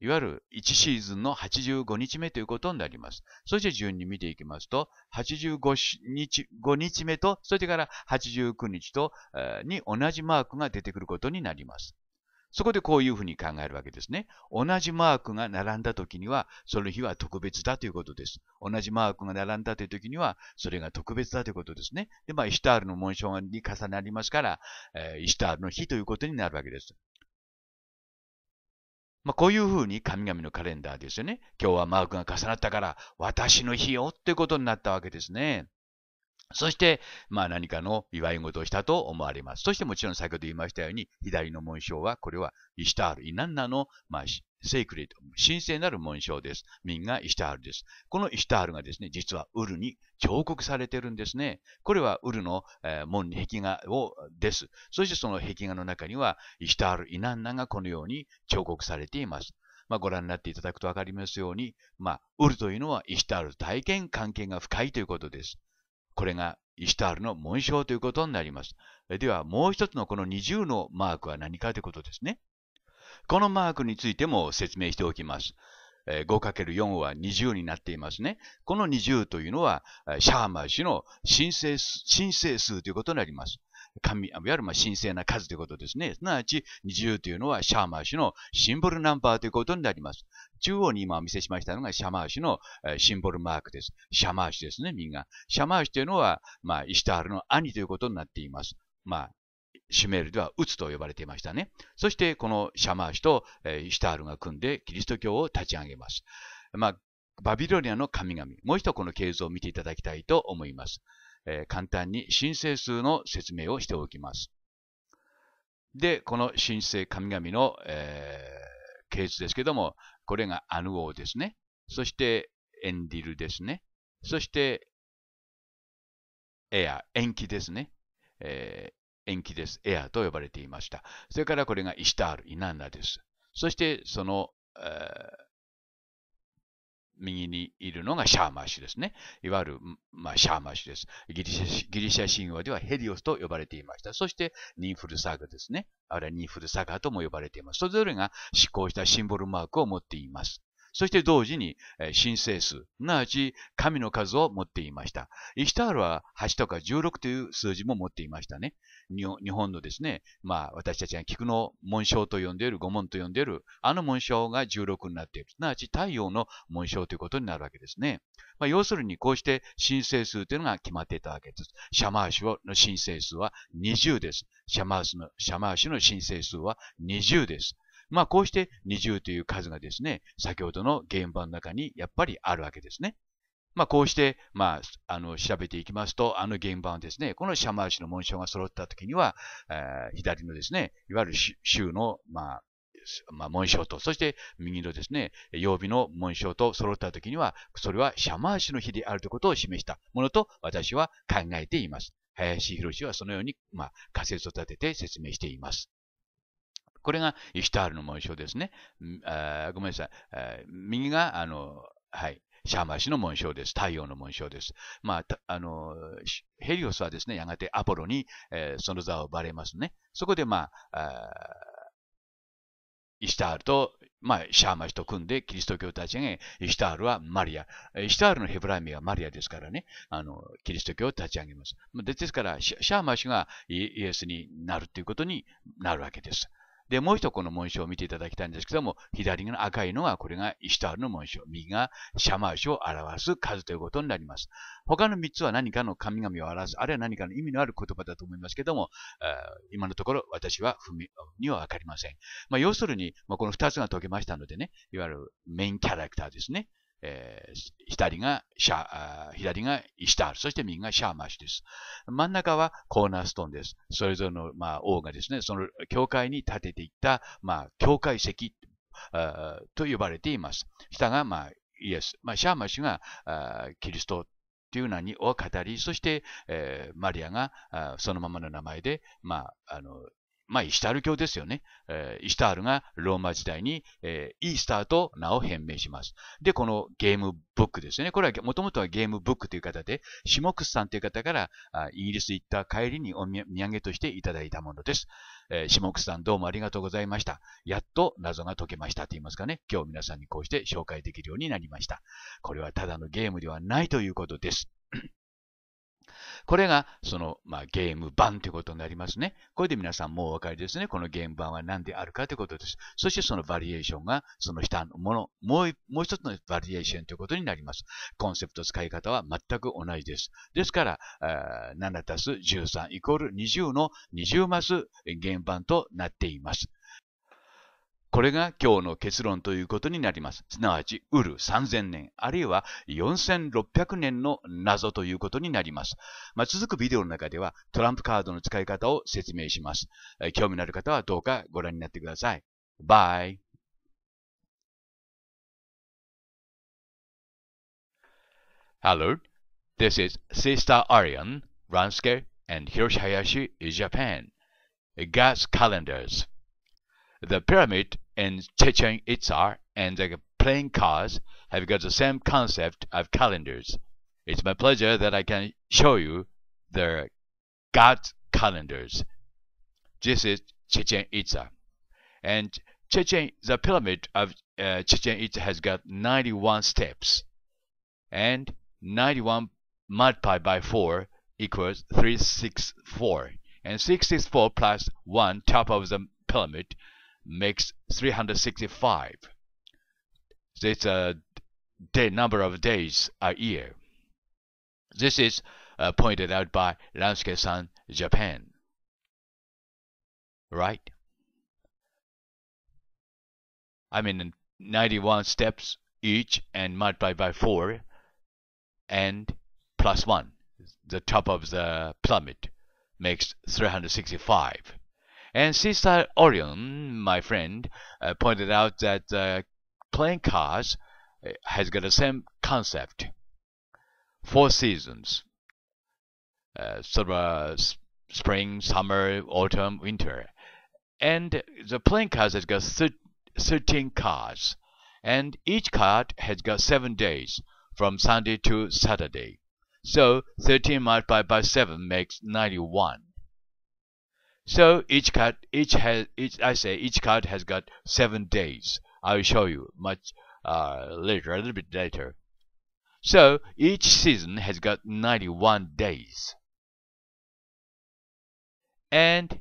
A: いわゆる1シーズンの85日目ということになります。そして順に見ていきますと、85日日目と、それから89日と、えー、に同じマークが出てくることになります。そこでこういうふうに考えるわけですね。同じマークが並んだときには、その日は特別だということです。同じマークが並んだというきには、それが特別だということですね。で、まあ、イシュタールの紋章に重なりますから、えー、イシュタールの日ということになるわけです。まあ、こういうふうに神々のカレンダーですよね。今日はマークが重なったから、私の日よってことになったわけですね。そして、まあ何かの祝い事をしたと思われます。そしてもちろん先ほど言いましたように、左の紋章は、これはイシタール、イナンナの、まあ、セイクレット、神聖なる紋章です。民がイシタールです。このイシタールがですね、実はウルに彫刻されてるんですね。これはウルの、えー、門壁画をです。そしてその壁画の中には、イシタール、イナンナがこのように彫刻されています。まあ、ご覧になっていただくと分かりますように、まあ、ウルというのはイシタール体験関係が深いということです。これがイシュタールの紋章ということになります。では、もう一つのこの20のマークは何かということですね。このマークについても説明しておきます。5×4 は20になっていますね。この20というのは、シャーマー氏の申請申請数ということになります。神いわゆるまあ神聖な数ということですね。すなわち20というのはシャーマー氏のシンボルナンバーということになります。中央に今お見せしましたのがシャマーシュのシンボルマークです。シャマーシュですね、右が。シャマーシュというのは、まあ、イシュタールの兄ということになっています。まあ、シュメールではウツと呼ばれていましたね。そして、このシャマーシュとイシュタールが組んでキリスト教を立ち上げます。まあ、バビロニアの神々。もう一度この系図を見ていただきたいと思います。えー、簡単に神聖数の説明をしておきます。で、この神聖神々の、えー、系図ですけども、これがアヌ王ですね。そして、エンディルですね。そして、エア、延期ですね。えー、延期です。エアと呼ばれていました。それからこれがイシタール、イナンナです。そして、その、えー右にいるのがシャーマー氏ですね。いわゆる、まあ、シャーマー氏ですギリシャ。ギリシャ神話ではヘリオスと呼ばれていました。そして、ニンフルサガですね。あるいはニンフルサガとも呼ばれています。それぞれが施行したシンボルマークを持っています。そして同時に、神聖数、すなわち神の数を持っていました。イシュタールは8とか16という数字も持っていましたね。日本のですね、まあ私たちが菊の紋章と呼んでいる、御紋と呼んでいる、あの紋章が16になっている。すなわち太陽の紋章ということになるわけですね。まあ、要するにこうして神聖数というのが決まっていたわけです。シャマーシュの神聖数は20です。シャマーシュの申請数は20です。まあこうして20という数がですね、先ほどの現場の中にやっぱりあるわけですね。まあこうして、まあ、あの、調べていきますと、あの現場はですね、このシャマーシの紋章が揃った時には、えー、左のですね、いわゆる州の、まあ、まあ、紋章と、そして右のですね、曜日の紋章と揃った時には、それはシャマーシの日であるということを示したものと私は考えています。林博士はそのように、まあ、仮説を立てて説明しています。これがイシュタールの紋章ですね。あごめんなさい。右が、あの、はい。シャーマシの紋章です。太陽の紋章です。まあ、あの、ヘリオスはですね、やがてアポロに、えー、その座をばれますね。そこで、まあ、あイシュタールと、まあ、シャーマシと組んで、キリスト教たちが、イシュタールはマリア。イシュタールのヘブライ名はマリアですからね、あの、キリスト教を立ち上げます。ですから、シャーマシがイエスになるということになるわけです。で、もう一この紋章を見ていただきたいんですけども、左の赤いのが、これがイシュタールの紋章、右がシャマーシュを表す数ということになります。他の三つは何かの神々を表す、あるいは何かの意味のある言葉だと思いますけども、今のところ私は踏みにはわかりません。まあ、要するに、まあ、この二つが解けましたのでね、いわゆるメインキャラクターですね。えー、左がシャ左がイシタール、そして右がシャーマシュです。真ん中はコーナーストーンです。それぞれの、まあ、王がですね、その教会に建てていった、まあ、教会石と呼ばれています。下が、まあ、イエス。まあ、シャーマシュがキリストという名を語り、そして、えー、マリアがそのままの名前で、まあ、あのまあ、イシュタール教ですよね。えイシュタールがローマ時代に、えイースターと名を変名します。で、このゲームブックですね。これはもともとはゲームブックという方で、シモクスさんという方からイギリス行った帰りにお土産としていただいたものです。えシモクスさんどうもありがとうございました。やっと謎が解けましたと言いますかね。今日皆さんにこうして紹介できるようになりました。これはただのゲームではないということです。これが、その、まあ、ゲーム版ということになりますね。これで皆さんもうお分かりですね。このゲーム版は何であるかということです。そしてそのバリエーションが、その下のもの、もう、もう一つのバリエーションということになります。コンセプト使い方は全く同じです。ですから、7たす13イコール20の20マスゲーム版となっています。これが今日の結論ということになります。すなわち、ウル3000年、あるいは4600年の謎ということになります。まあ、続くビデオの中では、トランプカードの使い方を説明します。興味のある方はどうかご覧になってください。バイ。Hello, this is Sister Arian, Ranske, and Hiroshi Hayashi, Japan. g a s Calendars. The pyramid in Chechen Itza and the playing cards have got the same concept of calendars. It's my pleasure that I can show you the God's calendars. This is Chechen Itza. And Chechen, the pyramid of uh, Chichen Itza has got 91 steps. And 91 multiplied by 4 equals 364. And 664 plus 1 top of the pyramid makes 365. It's a day number of days a year. This is uh, pointed out by Ransuke-san, Japan. Right? I mean, 91 steps each and multiplied by 4 and plus 1. The top of the plummet makes 365. And Sister Orion, my friend, uh, pointed out that uh, playing cards uh, has got the same concept. Four seasons. Uh, sort of spring, summer, autumn, winter. And the playing cards has got thir 13 cards. And each card has got 7 days, from Sunday to Saturday. So 13 multiplied by 7 makes 91. So each card, each has, each I say each card has got seven days. I will show you much uh, later, a little bit later. So each season has got 91 days, and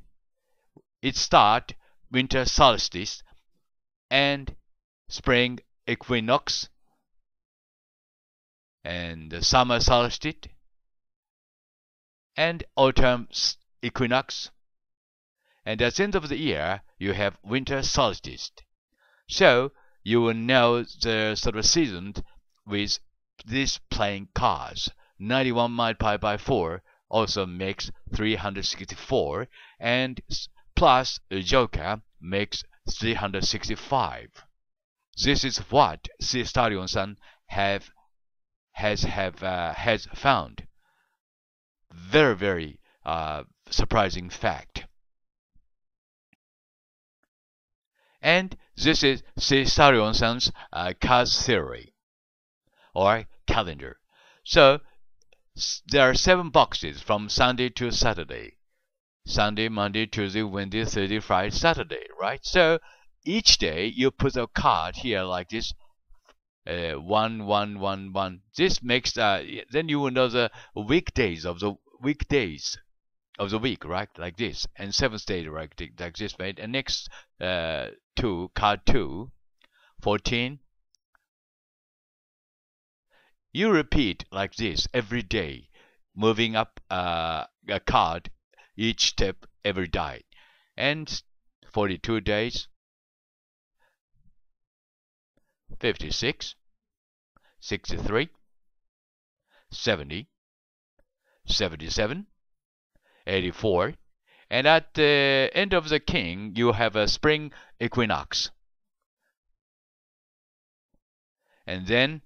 A: it starts winter solstice and spring equinox and summer solstice and autumn equinox and at the end of the year you have winter solstice. So you will know the sort of season with these playing cards. 91 multiplied by 4 also makes 364 and plus a joker makes 365. This is what C. Stadion-san have has have uh, has found. Very very uh, surprising fact. And this is Caesarion's uh, cause theory or calendar. So there are seven boxes from Sunday to Saturday. Sunday, Monday, Tuesday, Wednesday, Thursday, Friday, Saturday, right? So each day you put a card here like this, uh, one, one, one, one. This makes uh, then you will know the weekdays of the weekdays of the week, right? Like this. And seventh day, right? Like this, right? And next uh, two, card two, 14. You repeat like this every day, moving up uh, a card each step every day. And 42 days, 56, 63, 70, 77, 84. And at the end of the king, you have a spring equinox. And then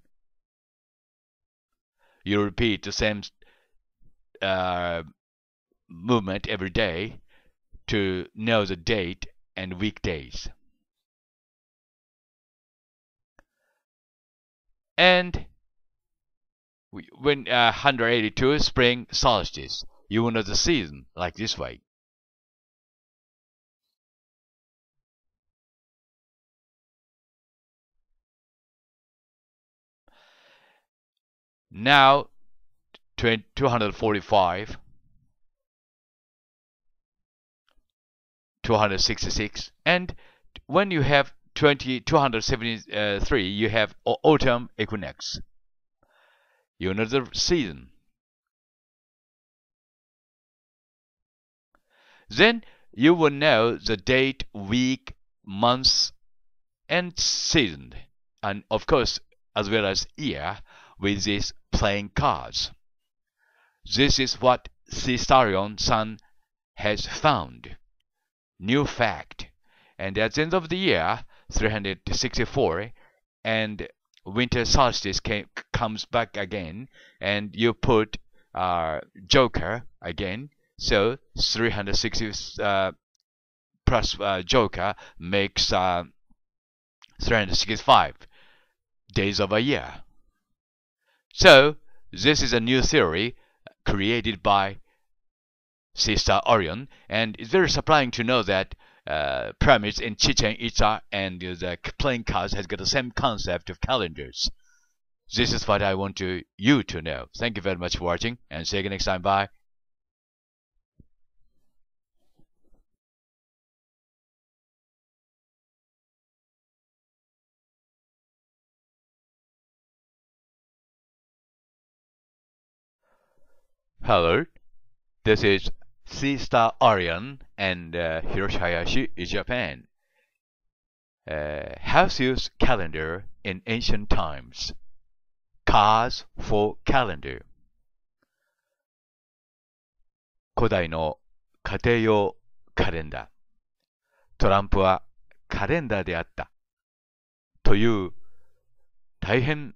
A: you repeat the same uh, movement every day to know
B: the date and weekdays.
A: And when uh, 182 spring solstice you will not see them like this way. Now 245, 266, and when you have 20, 273, you have autumn equinox. You know the season. Then you will know the date, week, month, and season, and of course, as well as year, with these playing cards. This is what Caesarion Sun has found. New fact. And at the end of the year, 364, and winter solstice came, comes back again, and you put uh, Joker again, so 360 uh, plus uh, Joker makes uh, 365 days of a year. So this is a new theory created by Sister Orion, and it's very surprising to know that uh, pyramids in Chichen Itza and the playing cards has got the same concept of calendars. This is what I want to, you to know. Thank you very much for watching, and see you next time. Bye. Hello, this is s a s t a r o r i o n and uh, Hiroshi Hayashi, Japan. Uh, house use calendar in ancient times. Cars for calendar. 古代の家庭用カレンダー。トランプはカレンダーであった。という大変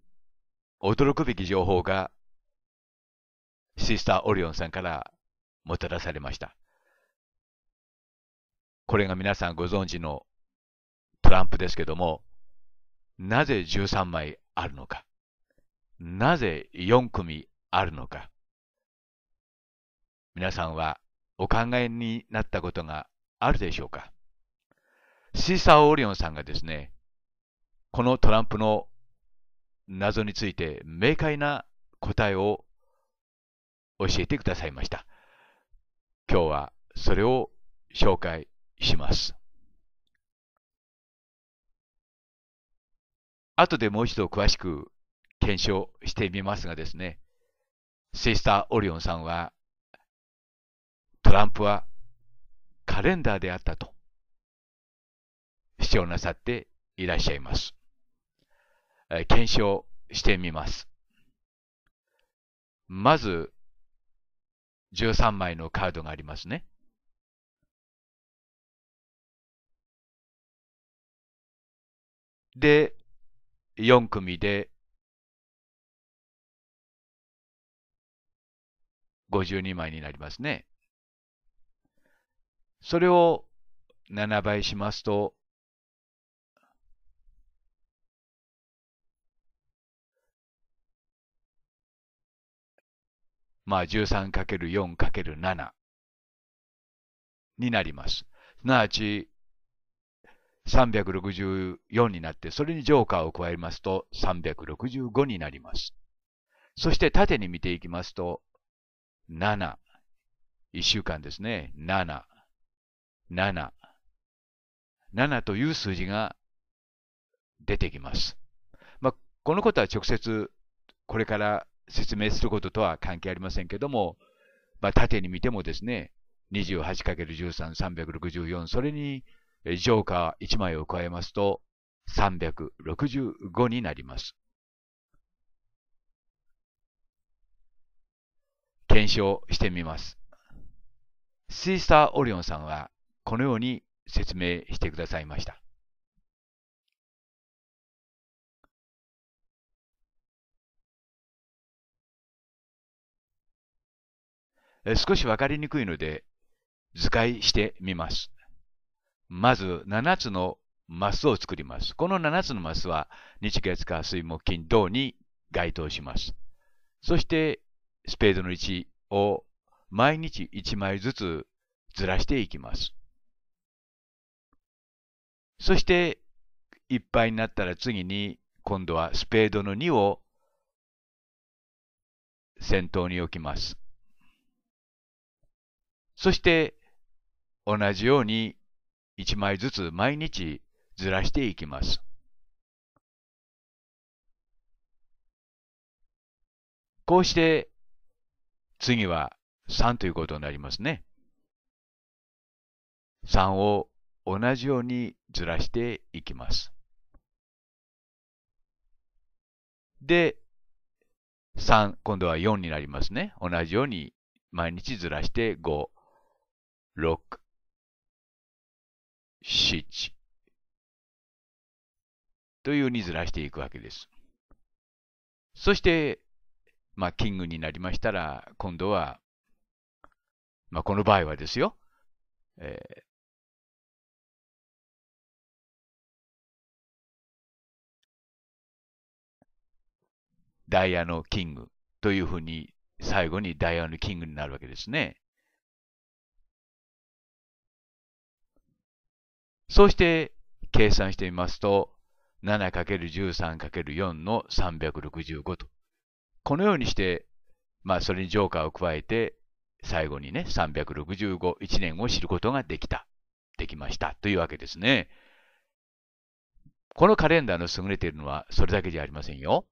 A: 驚くべき情報がシスター・オリオンさんからもたらされました。これが皆さんご存知のトランプですけども、なぜ13枚あるのか。なぜ4組あるのか。皆さんはお考えになったことがあるでしょうか。シーサー・オリオンさんがですね、このトランプの謎について明快な答えを教えてくださいました。今日はそれを紹介します。後でもう一度詳しく検証してみますがですね、セイスター・オリオンさんは、トランプはカレンダーであったと主張なさっていらっしゃいます。検証してみます。まず、13枚のカードがありますね。
B: で、4組で
A: 52枚になりますね。それを7倍しますとまあ 13×4×7 になります。すなわち364になって、それにジョーカーを加えますと365になります。そして縦に見ていきますと、7、1週間ですね、7、7、7という数字が出てきます。まあ、このことは直接これから説明することとは関係ありませんけども、まあ、縦に見てもですね、28×13、364、それにジョーカー1枚を加えますと、365になります。検証してみます。シースター・オリオンさんはこのように説明してくださいました。少しわかりにくいので図解してみます。まず7つのマスを作ります。この7つのマスは日月火水木金土に該当します。そしてスペードの位置を毎日1枚ずつずらしていきます。そしていっぱいになったら次に今度はスペードの2を先頭に置きます。そして同じように1枚ずつ毎日ずらしていきます。
B: こうして
A: 次は3ということになりますね。3を同じようにずらしていきます。で、3、今度は4になりますね。同じように毎日ずらして5。六、七というにずらしていくわけです。そして、まあ、キングになりましたら、今度は、まあ、この場合はですよ、えー、
B: ダイヤのキングというふうに、最後にダイヤ
A: のキングになるわけですね。そうして計算してみますと、7×13×4 の365と。このようにして、まあ、それにジョーカーを加えて、最後にね、365、1年を知ることができた、できましたというわけですね。このカレンダーの優れているのはそれだけじゃありませんよ。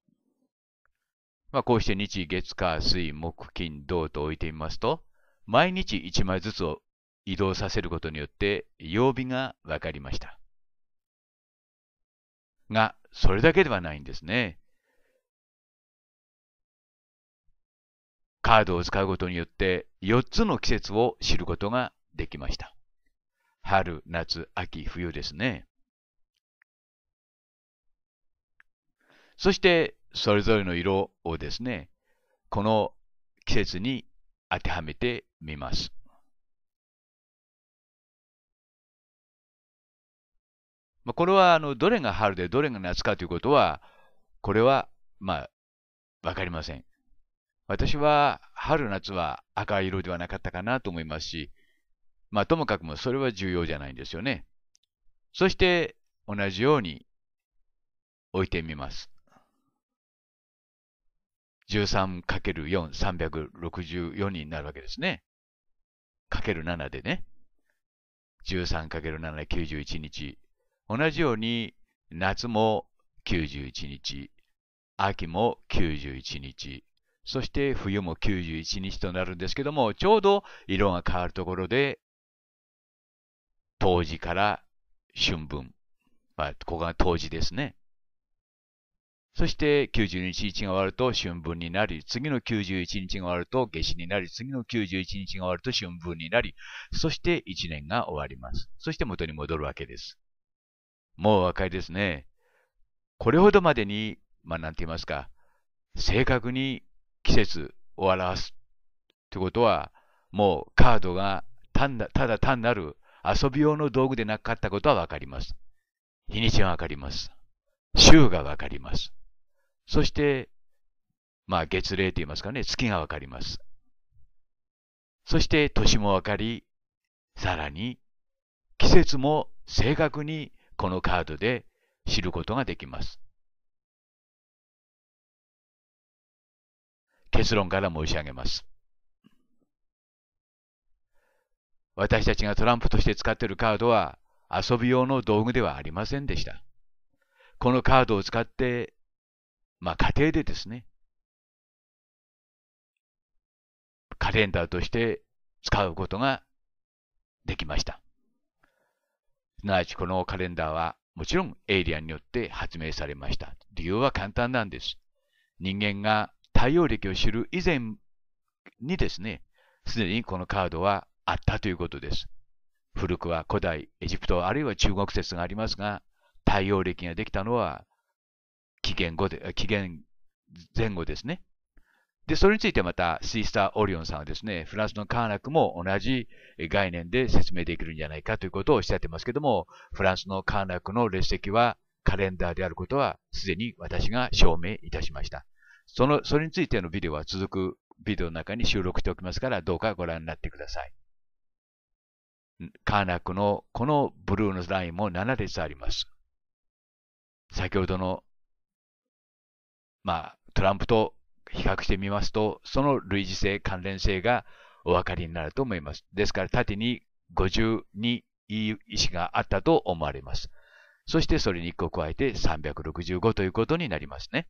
A: まあ、こうして日、月、火、水、木、金、土と置いてみますと、毎日1枚ずつを移動させることによって曜日が分かりました。が、それだけではないんですね。カードを使うことによって4つの季節を知ることができました。春、夏、秋、冬ですね。そしてそれぞれの色をですね、この季節に当てはめてみます。まあ、これはあのどれが春でどれが夏かということは、これはまあ、わかりません。私は春夏は赤色ではなかったかなと思いますし、まあともかくもそれは重要じゃないんですよね。そして同じように置いてみます。13×4、364になるわけですね。かける7でね。13×7、91日。同じように夏も91日、秋も91日、そして冬も91日となるんですけども、ちょうど色が変わるところで、冬至から春分。まあ、ここが冬至ですね。そして91日が終わると春分になり、次の91日が終わると夏至になり、次の91日が終わると春分になり、そして1年が終わります。そして元に戻るわけです。もうお分かりですね。これほどまでに、まあ、なんて言いますか、正確に季節を表すってことは、もうカードが単だただ単なる遊び用の道具でなかったことは分かります。日にちが分かります。週が分かります。そして、まあ月齢と言いますかね、月が分かります。そして年も分かり、さらに季節も正確にこのカードで知ることができます。結論から申し上げます。私たちがトランプとして使っているカードは遊び用の道具ではありませんでした。このカードを使って、まあ家庭でですね、カレンダーとして使うことができました。すなわちこのカレンダーはもちろんエイリアンによって発明されました。理由は簡単なんです。人間が太陽暦を知る以前にですね、すでにこのカードはあったということです。古くは古代エジプトあるいは中国説がありますが、太陽暦ができたのは紀元後で、紀元前後ですね。で、それについてまた、シースター・オリオンさんはですね、フランスのカーナックも同じ概念で説明できるんじゃないかということをおっしゃってますけども、フランスのカーナックの列席はカレンダーであることは、すでに私が証明いたしました。その、それについてのビデオは続くビデオの中に収録しておきますから、どうかご覧になってください。カーナックのこのブルーのラインも7列あります。先ほどの、まあ、トランプと比較してみますと、その類似性、関連性がお分かりになると思います。ですから、縦に52意石があったと思われます。そしてそれに1個加えて365ということになり
B: ますね。